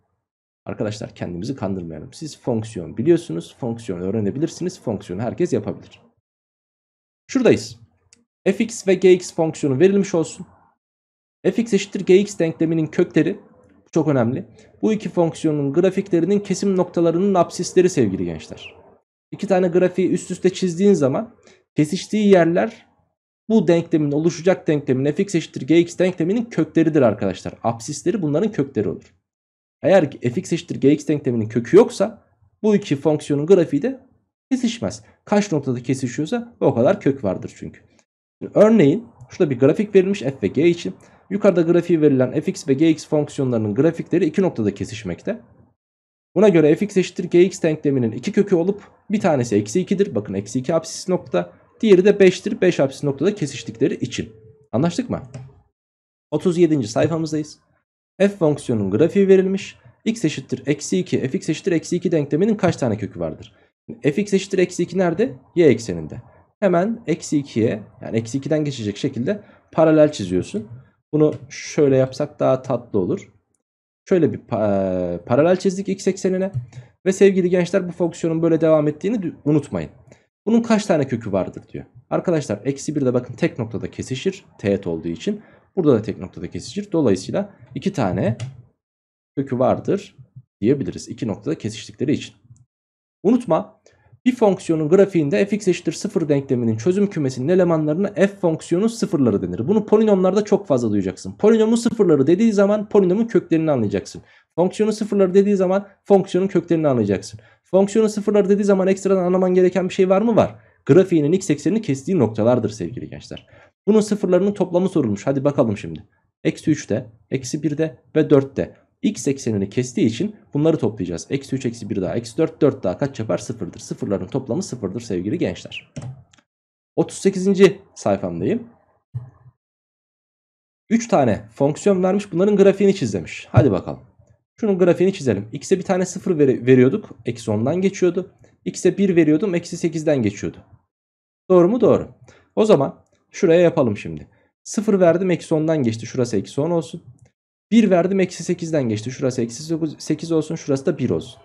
arkadaşlar kendimizi kandırmayalım. Siz fonksiyon biliyorsunuz, fonksiyon öğrenebilirsiniz, fonksiyonu herkes yapabilir. Şuradayız. fx ve gx fonksiyonu verilmiş olsun. fx eşittir gx denkleminin kökleri çok önemli. Bu iki fonksiyonun grafiklerinin kesim noktalarının apsisleri sevgili gençler iki tane grafiği üst üste çizdiğin zaman kesiştiği yerler bu denklemin oluşacak denklemin fx eşittir gx denkleminin kökleridir arkadaşlar. Apsisleri bunların kökleri olur. Eğer fx eşittir gx denkleminin kökü yoksa bu iki fonksiyonun grafiği de kesişmez. Kaç noktada kesişiyorsa o kadar kök vardır çünkü. örneğin şurada bir grafik verilmiş f ve g için. Yukarıda grafiği verilen fx ve gx fonksiyonlarının grafikleri iki noktada kesişmekte. Buna göre fx eşittir gx denkleminin iki kökü olup bir tanesi eksi 2'dir. Bakın eksi 2 apsis nokta. Diğeri de 5'tir. 5 apsis noktada kesiştikleri için. Anlaştık mı? 37. sayfamızdayız. F fonksiyonun grafiği verilmiş. x eşittir eksi 2 fx eşittir eksi 2 denkleminin kaç tane kökü vardır? fx eşittir eksi 2 nerede? y ekseninde. Hemen eksi 2'ye yani eksi 2'den geçecek şekilde paralel çiziyorsun. Bunu şöyle yapsak daha tatlı olur. Şöyle bir e, paralel çizdik x eksenine. Ve sevgili gençler bu fonksiyonun böyle devam ettiğini unutmayın. Bunun kaç tane kökü vardır diyor. Arkadaşlar eksi 1 de bakın tek noktada kesişir. Teğet olduğu için. Burada da tek noktada kesişir. Dolayısıyla 2 tane kökü vardır diyebiliriz. 2 noktada kesiştikleri için. Unutma bir fonksiyonun grafiğinde fx eşittir 0 denkleminin çözüm kümesinin elemanlarına f fonksiyonu sıfırları denir. Bunu polinomlarda çok fazla duyacaksın. Polinomun sıfırları dediği zaman polinomun köklerini anlayacaksın. Fonksiyonun sıfırları dediği zaman fonksiyonun köklerini anlayacaksın. Fonksiyonun sıfırları dediği zaman ekstradan anlaman gereken bir şey var mı? Var. Grafiğinin x eksenini kestiği noktalardır sevgili gençler. Bunun sıfırlarının toplamı sorulmuş. Hadi bakalım şimdi. Eksi 3'te, eksi 1'de ve 4'te x eksenini kestiği için bunları toplayacağız. Eksi 3 eksi 1 daha eksi 4 4 daha kaç yapar? Sıfırdır. Sıfırların toplamı sıfırdır sevgili gençler. 38. sayfamdayım. 3 tane fonksiyon vermiş bunların grafiğini çiz demiş. Hadi bakalım. Şunun grafiğini çizelim. X'e bir tane 0 ver veriyorduk. Eksi 10'dan geçiyordu. X'e 1 veriyordum. Eksi 8'den geçiyordu. Doğru mu? Doğru. O zaman şuraya yapalım şimdi. 0 verdim. Eksi 10'dan geçti. Şurası eksi 10 olsun. 1 verdim eksi 8'den geçti. Şurası eksi 8 olsun şurası da 1 olsun.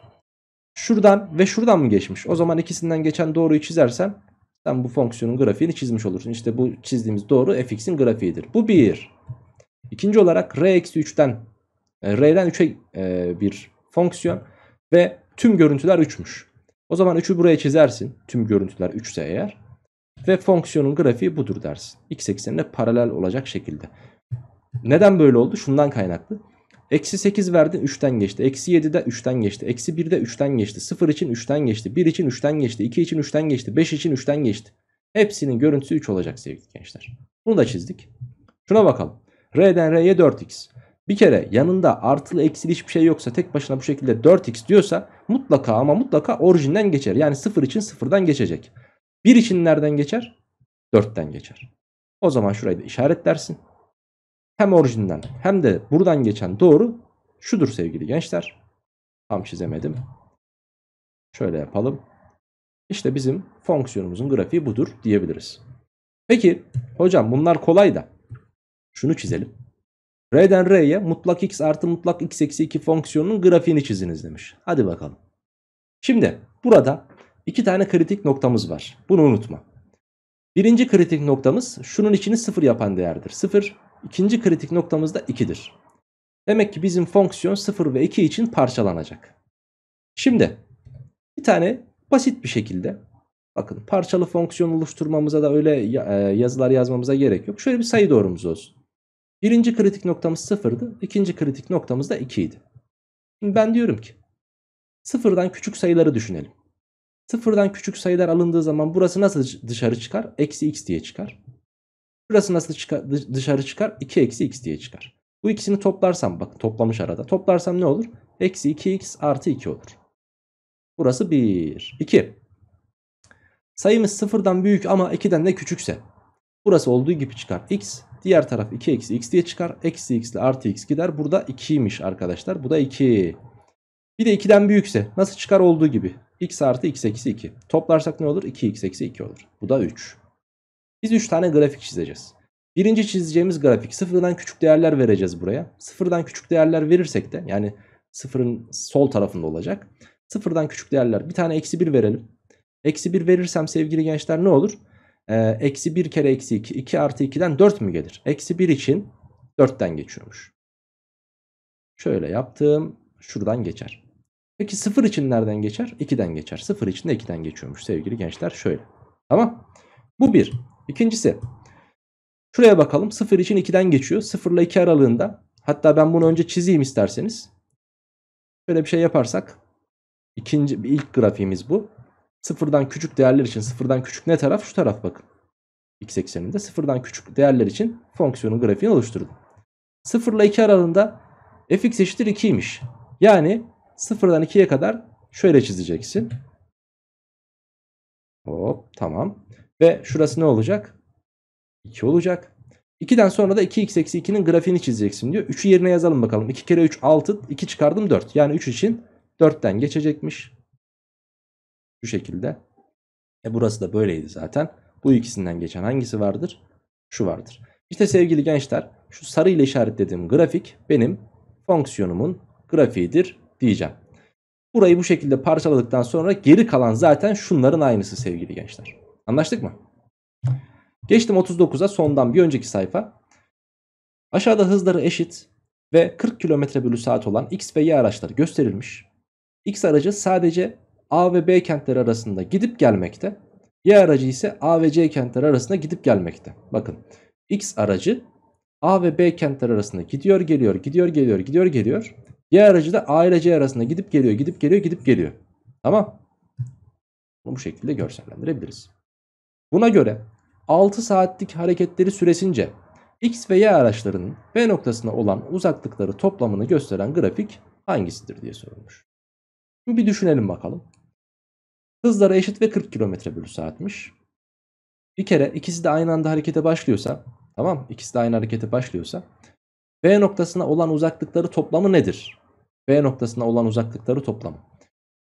Şuradan ve şuradan mı geçmiş? O zaman ikisinden geçen doğruyu çizersen, sen bu fonksiyonun grafiğini çizmiş olursun. İşte bu çizdiğimiz doğru fx'in grafiğidir. Bu 1. İkinci olarak r eksi 3'ten e, r'den 3'e e, bir fonksiyon ve tüm görüntüler 3'müş. O zaman 3'ü buraya çizersin. Tüm görüntüler 3 ise eğer. Ve fonksiyonun grafiği budur dersin. X eksenine paralel olacak şekilde. Neden böyle oldu? Şundan kaynaklı. Eksi 8 verdin 3'ten geçti. Eksi 7 de 3'ten geçti. Eksi 1 de 3'ten geçti. 0 için 3'ten geçti. 1 için 3'ten geçti. 2 için 3'ten geçti. 5 için 3'ten geçti. Hepsinin görüntüsü 3 olacak sevgili gençler. Bunu da çizdik. Şuna bakalım. R'den R'ye 4x. Bir kere yanında artılı eksili hiçbir şey yoksa tek başına bu şekilde 4x diyorsa mutlaka ama mutlaka orijinden geçer. Yani 0 için 0'dan geçecek. 1 için nereden geçer? 4'ten geçer. O zaman şurayı da işaretlersin hem orijinden hem de buradan geçen doğru şudur sevgili gençler. Tam çizemedim. Şöyle yapalım. İşte bizim fonksiyonumuzun grafiği budur diyebiliriz. Peki hocam bunlar kolay da şunu çizelim. R'den R'ye mutlak x artı mutlak x eksi 2 fonksiyonunun grafiğini çiziniz demiş. Hadi bakalım. Şimdi burada iki tane kritik noktamız var. Bunu unutma. Birinci kritik noktamız şunun içini sıfır yapan değerdir. Sıfır İkinci kritik noktamız da 2'dir. Demek ki bizim fonksiyon 0 ve 2 için parçalanacak. Şimdi bir tane basit bir şekilde bakın parçalı fonksiyon oluşturmamıza da öyle e, yazılar yazmamıza gerek yok. Şöyle bir sayı doğrumuz olsun. Birinci kritik noktamız 0'dı. ikinci kritik noktamız da 2 idi. Şimdi ben diyorum ki sıfırdan küçük sayıları düşünelim. Sıfırdan küçük sayılar alındığı zaman burası nasıl dışarı çıkar? Eksi x diye çıkar. Burası nasıl çıkar, dışarı çıkar? 2 eksi x diye çıkar. Bu ikisini toplarsam bak toplamış arada. Toplarsam ne olur? Eksi 2x artı 2 olur. Burası 1. 2. Sayımız sıfırdan büyük ama 2'den de küçükse. Burası olduğu gibi çıkar x. Diğer taraf 2 eksi x diye çıkar. Eksi x ile artı x gider. Burada 2'ymiş arkadaşlar. Bu da 2. Bir de 2'den büyükse nasıl çıkar olduğu gibi. x artı x eksi 2. Toplarsak ne olur? 2x eksi 2 olur. Bu da 3. Biz 3 tane grafik çizeceğiz. Birinci çizeceğimiz grafik sıfırdan küçük değerler vereceğiz buraya. Sıfırdan küçük değerler verirsek de yani sıfırın sol tarafında olacak. Sıfırdan küçük değerler bir tane eksi 1 verelim. Eksi 1 verirsem sevgili gençler ne olur? Ee, eksi 1 kere eksi 2 2 artı 2'den 4 mü gelir? Eksi 1 için 4'ten geçiyormuş. Şöyle yaptım. Şuradan geçer. Peki sıfır için nereden geçer? 2'den geçer. Sıfır için de 2'den geçiyormuş sevgili gençler. Şöyle. Tamam. Bu 1. İkincisi şuraya bakalım 0 için 2'den geçiyor. 0 ile 2 aralığında hatta ben bunu önce çizeyim isterseniz. Şöyle bir şey yaparsak ikinci bir ilk grafiğimiz bu. Sıfırdan küçük değerler için sıfırdan küçük ne taraf? Şu taraf bakın. X ekseninde sıfırdan küçük değerler için fonksiyonun grafiğini oluşturdum. 0 ile 2 aralığında fx eşittir 2'ymiş. Yani sıfırdan 2'ye kadar şöyle çizeceksin. Hop tamam. Ve şurası ne olacak? 2 olacak. 2'den sonra da 2x eksi 2'nin grafiğini çizeceksin diyor. 3'ü yerine yazalım bakalım. 2 kere 3 6 2 çıkardım 4. Yani 3 için 4'ten geçecekmiş. Şu şekilde. E burası da böyleydi zaten. Bu ikisinden geçen hangisi vardır? Şu vardır. İşte sevgili gençler şu sarı ile işaretlediğim grafik benim fonksiyonumun grafiğidir diyeceğim. Burayı bu şekilde parçaladıktan sonra geri kalan zaten şunların aynısı sevgili gençler. Anlaştık mı? Geçtim 39'a sondan bir önceki sayfa. Aşağıda hızları eşit ve 40 km bölü saat olan X ve Y araçları gösterilmiş. X aracı sadece A ve B kentleri arasında gidip gelmekte. Y aracı ise A ve C kentleri arasında gidip gelmekte. Bakın X aracı A ve B kentleri arasında gidiyor geliyor gidiyor geliyor gidiyor geliyor. Y aracı da A ile C arasında gidip geliyor gidip geliyor gidip geliyor. Tamam. Bunu bu şekilde görsellendirebiliriz. Buna göre 6 saatlik hareketleri süresince X ve Y araçlarının B noktasına olan uzaklıkları toplamını gösteren grafik hangisidir diye sorulmuş. Şimdi bir düşünelim bakalım. Hızları eşit ve 40 km bölü saatmiş. Bir kere ikisi de aynı anda harekete başlıyorsa tamam ikisi de aynı harekete başlıyorsa B noktasına olan uzaklıkları toplamı nedir? B noktasına olan uzaklıkları toplamı.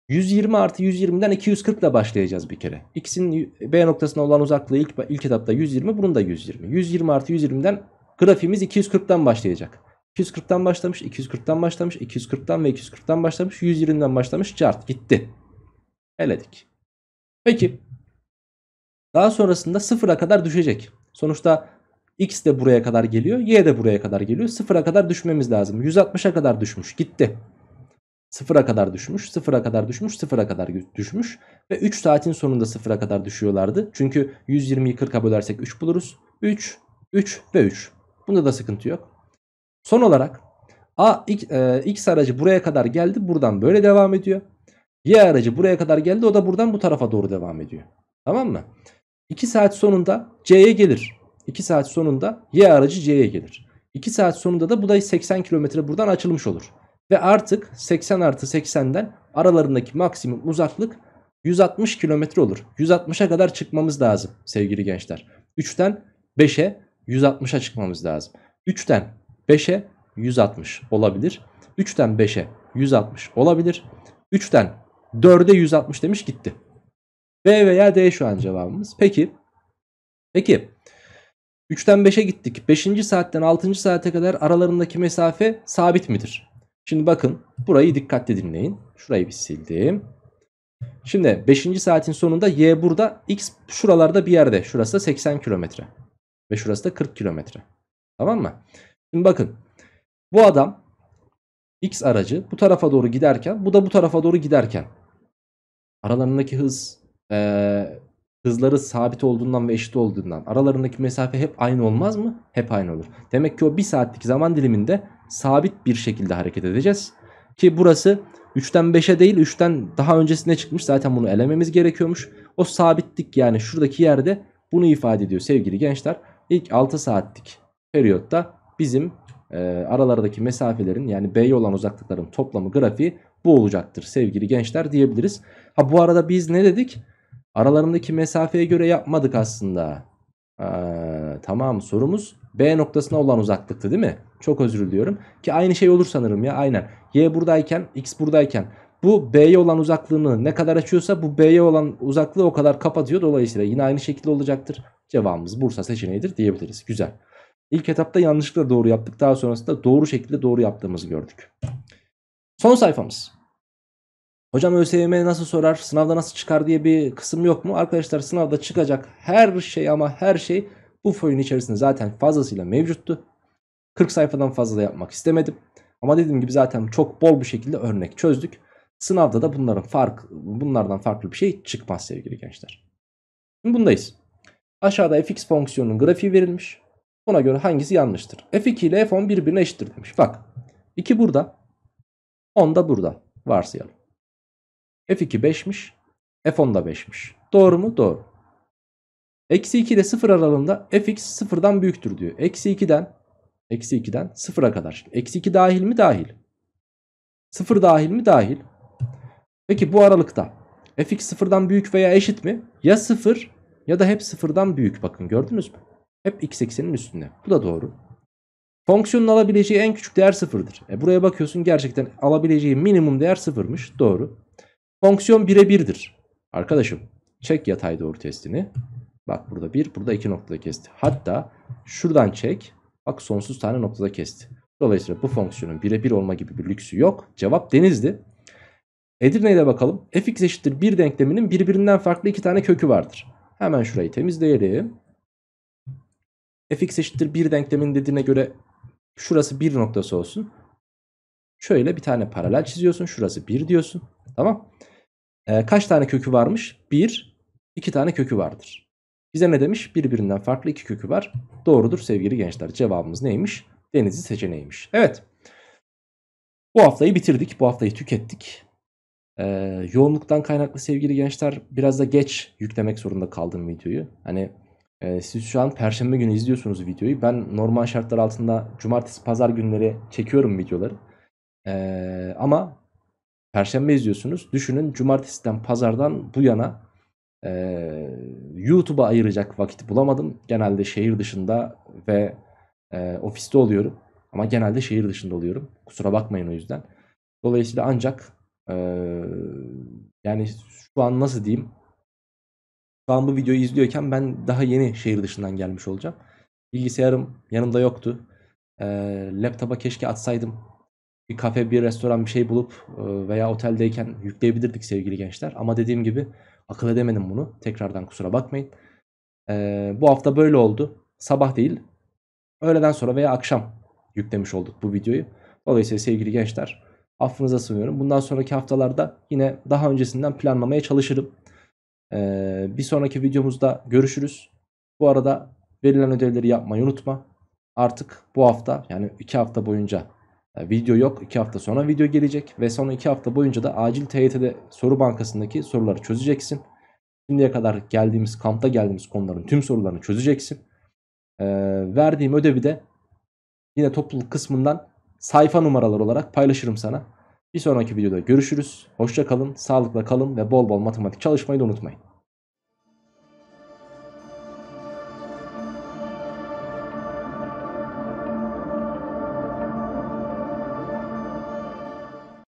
120 artı 120'den 240 ile başlayacağız bir kere. X'in B noktasına olan uzaklığı ilk, ilk etapta 120 bunun da 120. 120 artı 120'den grafiğimiz 240'tan başlayacak. 240'tan başlamış, 240'tan başlamış, 240'tan ve 240'tan başlamış, 120'den başlamış, chart gitti. Eledik. Peki. Daha sonrasında 0'a kadar düşecek. Sonuçta x de buraya kadar geliyor, y de buraya kadar geliyor. 0'a kadar düşmemiz lazım. 160'a kadar düşmüş, gitti. Sıfıra kadar düşmüş, sıfıra kadar düşmüş, sıfıra kadar düşmüş. Ve 3 saatin sonunda sıfıra kadar düşüyorlardı. Çünkü 120'yi 40'a bölersek 3 buluruz. 3, 3 ve 3. Bunda da sıkıntı yok. Son olarak A, X, e, X aracı buraya kadar geldi. Buradan böyle devam ediyor. Y aracı buraya kadar geldi. O da buradan bu tarafa doğru devam ediyor. Tamam mı? 2 saat sonunda C'ye gelir. 2 saat sonunda Y aracı C'ye gelir. 2 saat sonunda da bu da 80 kilometre buradan açılmış olur. Ve artık 80 artı 80'den aralarındaki maksimum uzaklık 160 kilometre olur. 160'a kadar çıkmamız lazım sevgili gençler. 3'ten 5'e 160'a çıkmamız lazım. 3'ten 5'e 160 olabilir. 3'ten 5'e 160 olabilir. 3'ten 4'e 160 demiş gitti. B veya D şu an cevabımız. Peki. Peki. 3'ten 5'e gittik. 5. saatten 6. saate kadar aralarındaki mesafe sabit midir? Şimdi bakın burayı dikkatle dinleyin. Şurayı bir sildim. Şimdi 5. saatin sonunda y burada x şuralarda bir yerde. Şurası da 80 kilometre. Ve şurası da 40 kilometre. Tamam mı? Şimdi bakın. Bu adam x aracı bu tarafa doğru giderken bu da bu tarafa doğru giderken aralarındaki hız e, hızları sabit olduğundan ve eşit olduğundan aralarındaki mesafe hep aynı olmaz mı? Hep aynı olur. Demek ki o bir saatlik zaman diliminde sabit bir şekilde hareket edeceğiz. Ki burası 3'ten 5'e değil 3'ten daha öncesine çıkmış. Zaten bunu elememiz gerekiyormuş. O sabitlik yani şuradaki yerde bunu ifade ediyor sevgili gençler. İlk 6 saatlik periyotta bizim e, aralardaki mesafelerin yani B'ye olan uzaklıkların toplamı grafiği bu olacaktır sevgili gençler diyebiliriz. Ha bu arada biz ne dedik? Aralarındaki mesafeye göre yapmadık aslında. Ee, tamam sorumuz B noktasına olan uzaklıktı değil mi? Çok özür diliyorum. Ki aynı şey olur sanırım ya aynen. Y buradayken X buradayken bu B'ye olan uzaklığını ne kadar açıyorsa bu B'ye olan uzaklığı o kadar kapatıyor. Dolayısıyla yine aynı şekilde olacaktır. Cevabımız Bursa seçeneğidir diyebiliriz. Güzel. İlk etapta yanlışlıkla doğru yaptık. Daha sonrasında doğru şekilde doğru yaptığımızı gördük. Son sayfamız. Hocam ÖSYM nasıl sorar, sınavda nasıl çıkar diye bir kısım yok mu? Arkadaşlar sınavda çıkacak her şey ama her şey bu foyun içerisinde zaten fazlasıyla mevcuttu. 40 sayfadan fazla da yapmak istemedim. Ama dediğim gibi zaten çok bol bir şekilde örnek çözdük. Sınavda da bunların fark, bunlardan farklı bir şey çıkmaz sevgili gençler. Şimdi bundayız. Aşağıda fx fonksiyonunun grafiği verilmiş. Ona göre hangisi yanlıştır? f2 ile f10 birbirine eşittir demiş. Bak 2 burada 10 da burada varsayalım. f2 5'miş f10 da 5'miş. Doğru mu? Doğru. Eksi 2 ile 0 aralığında fx 0'dan büyüktür diyor. Eksi 2'den Eksi 2'den 0'a kadar. Şimdi eksi 2 dahil mi? Dahil. 0 dahil mi? Dahil. Peki bu aralıkta fx 0'dan büyük veya eşit mi? Ya 0 ya da hep 0'dan büyük. Bakın gördünüz mü? Hep x eksenin üstünde. Bu da doğru. Fonksiyonun alabileceği en küçük değer 0'dır. E buraya bakıyorsun gerçekten alabileceği minimum değer 0'mış. Doğru. Fonksiyon 1'e 1'dir. Arkadaşım çek yatay doğru testini. Bak burada 1 burada 2 noktada kesti. Hatta şuradan çek Bak sonsuz tane noktada kesti. Dolayısıyla bu fonksiyonun birebir olma gibi bir lüksü yok. Cevap denizdi. Edirne'ye de bakalım. fx eşittir 1 denkleminin birbirinden farklı iki tane kökü vardır. Hemen şurayı temizleyelim. fx eşittir 1 denklemin dediğine göre şurası 1 noktası olsun. Şöyle bir tane paralel çiziyorsun. Şurası 1 diyorsun. Tamam. Ee, kaç tane kökü varmış? 1, 2 tane kökü vardır. Bize ne demiş? Birbirinden farklı iki kökü var. Doğrudur sevgili gençler. Cevabımız neymiş? Denizli seçeneğiymiş. Evet. Bu haftayı bitirdik. Bu haftayı tükettik. Ee, yoğunluktan kaynaklı sevgili gençler biraz da geç yüklemek zorunda kaldım videoyu. Hani e, siz şu an perşembe günü izliyorsunuz videoyu. Ben normal şartlar altında cumartesi pazar günleri çekiyorum videoları. Ee, ama perşembe izliyorsunuz. Düşünün cumartesiden pazardan bu yana ee, YouTube'a ayıracak vakit bulamadım. Genelde şehir dışında ve e, ofiste oluyorum. Ama genelde şehir dışında oluyorum. Kusura bakmayın o yüzden. Dolayısıyla ancak e, yani şu an nasıl diyeyim? Şu an bu videoyu izliyorken ben daha yeni şehir dışından gelmiş olacağım. Bilgisayarım yanımda yoktu. E, laptopa keşke atsaydım. Bir kafe, bir restoran bir şey bulup e, veya oteldeyken yükleyebilirdik sevgili gençler. Ama dediğim gibi Akıl edemedim bunu. Tekrardan kusura bakmayın. Ee, bu hafta böyle oldu. Sabah değil. Öğleden sonra veya akşam yüklemiş olduk bu videoyu. Dolayısıyla sevgili gençler affınıza sığınıyorum. Bundan sonraki haftalarda yine daha öncesinden planlamaya çalışırım. Ee, bir sonraki videomuzda görüşürüz. Bu arada verilen ödevleri yapmayı unutma. Artık bu hafta yani iki hafta boyunca e, video yok. 2 hafta sonra video gelecek ve son 2 hafta boyunca da acil TYT'de soru bankasındaki soruları çözeceksin. Şimdiye kadar geldiğimiz kampta geldiğimiz konuların tüm sorularını çözeceksin. Ee, verdiğim ödevi de yine topluluk kısmından sayfa numaraları olarak paylaşırım sana. Bir sonraki videoda görüşürüz. Hoşça kalın, sağlıkla kalın ve bol bol matematik çalışmayı da unutmayın.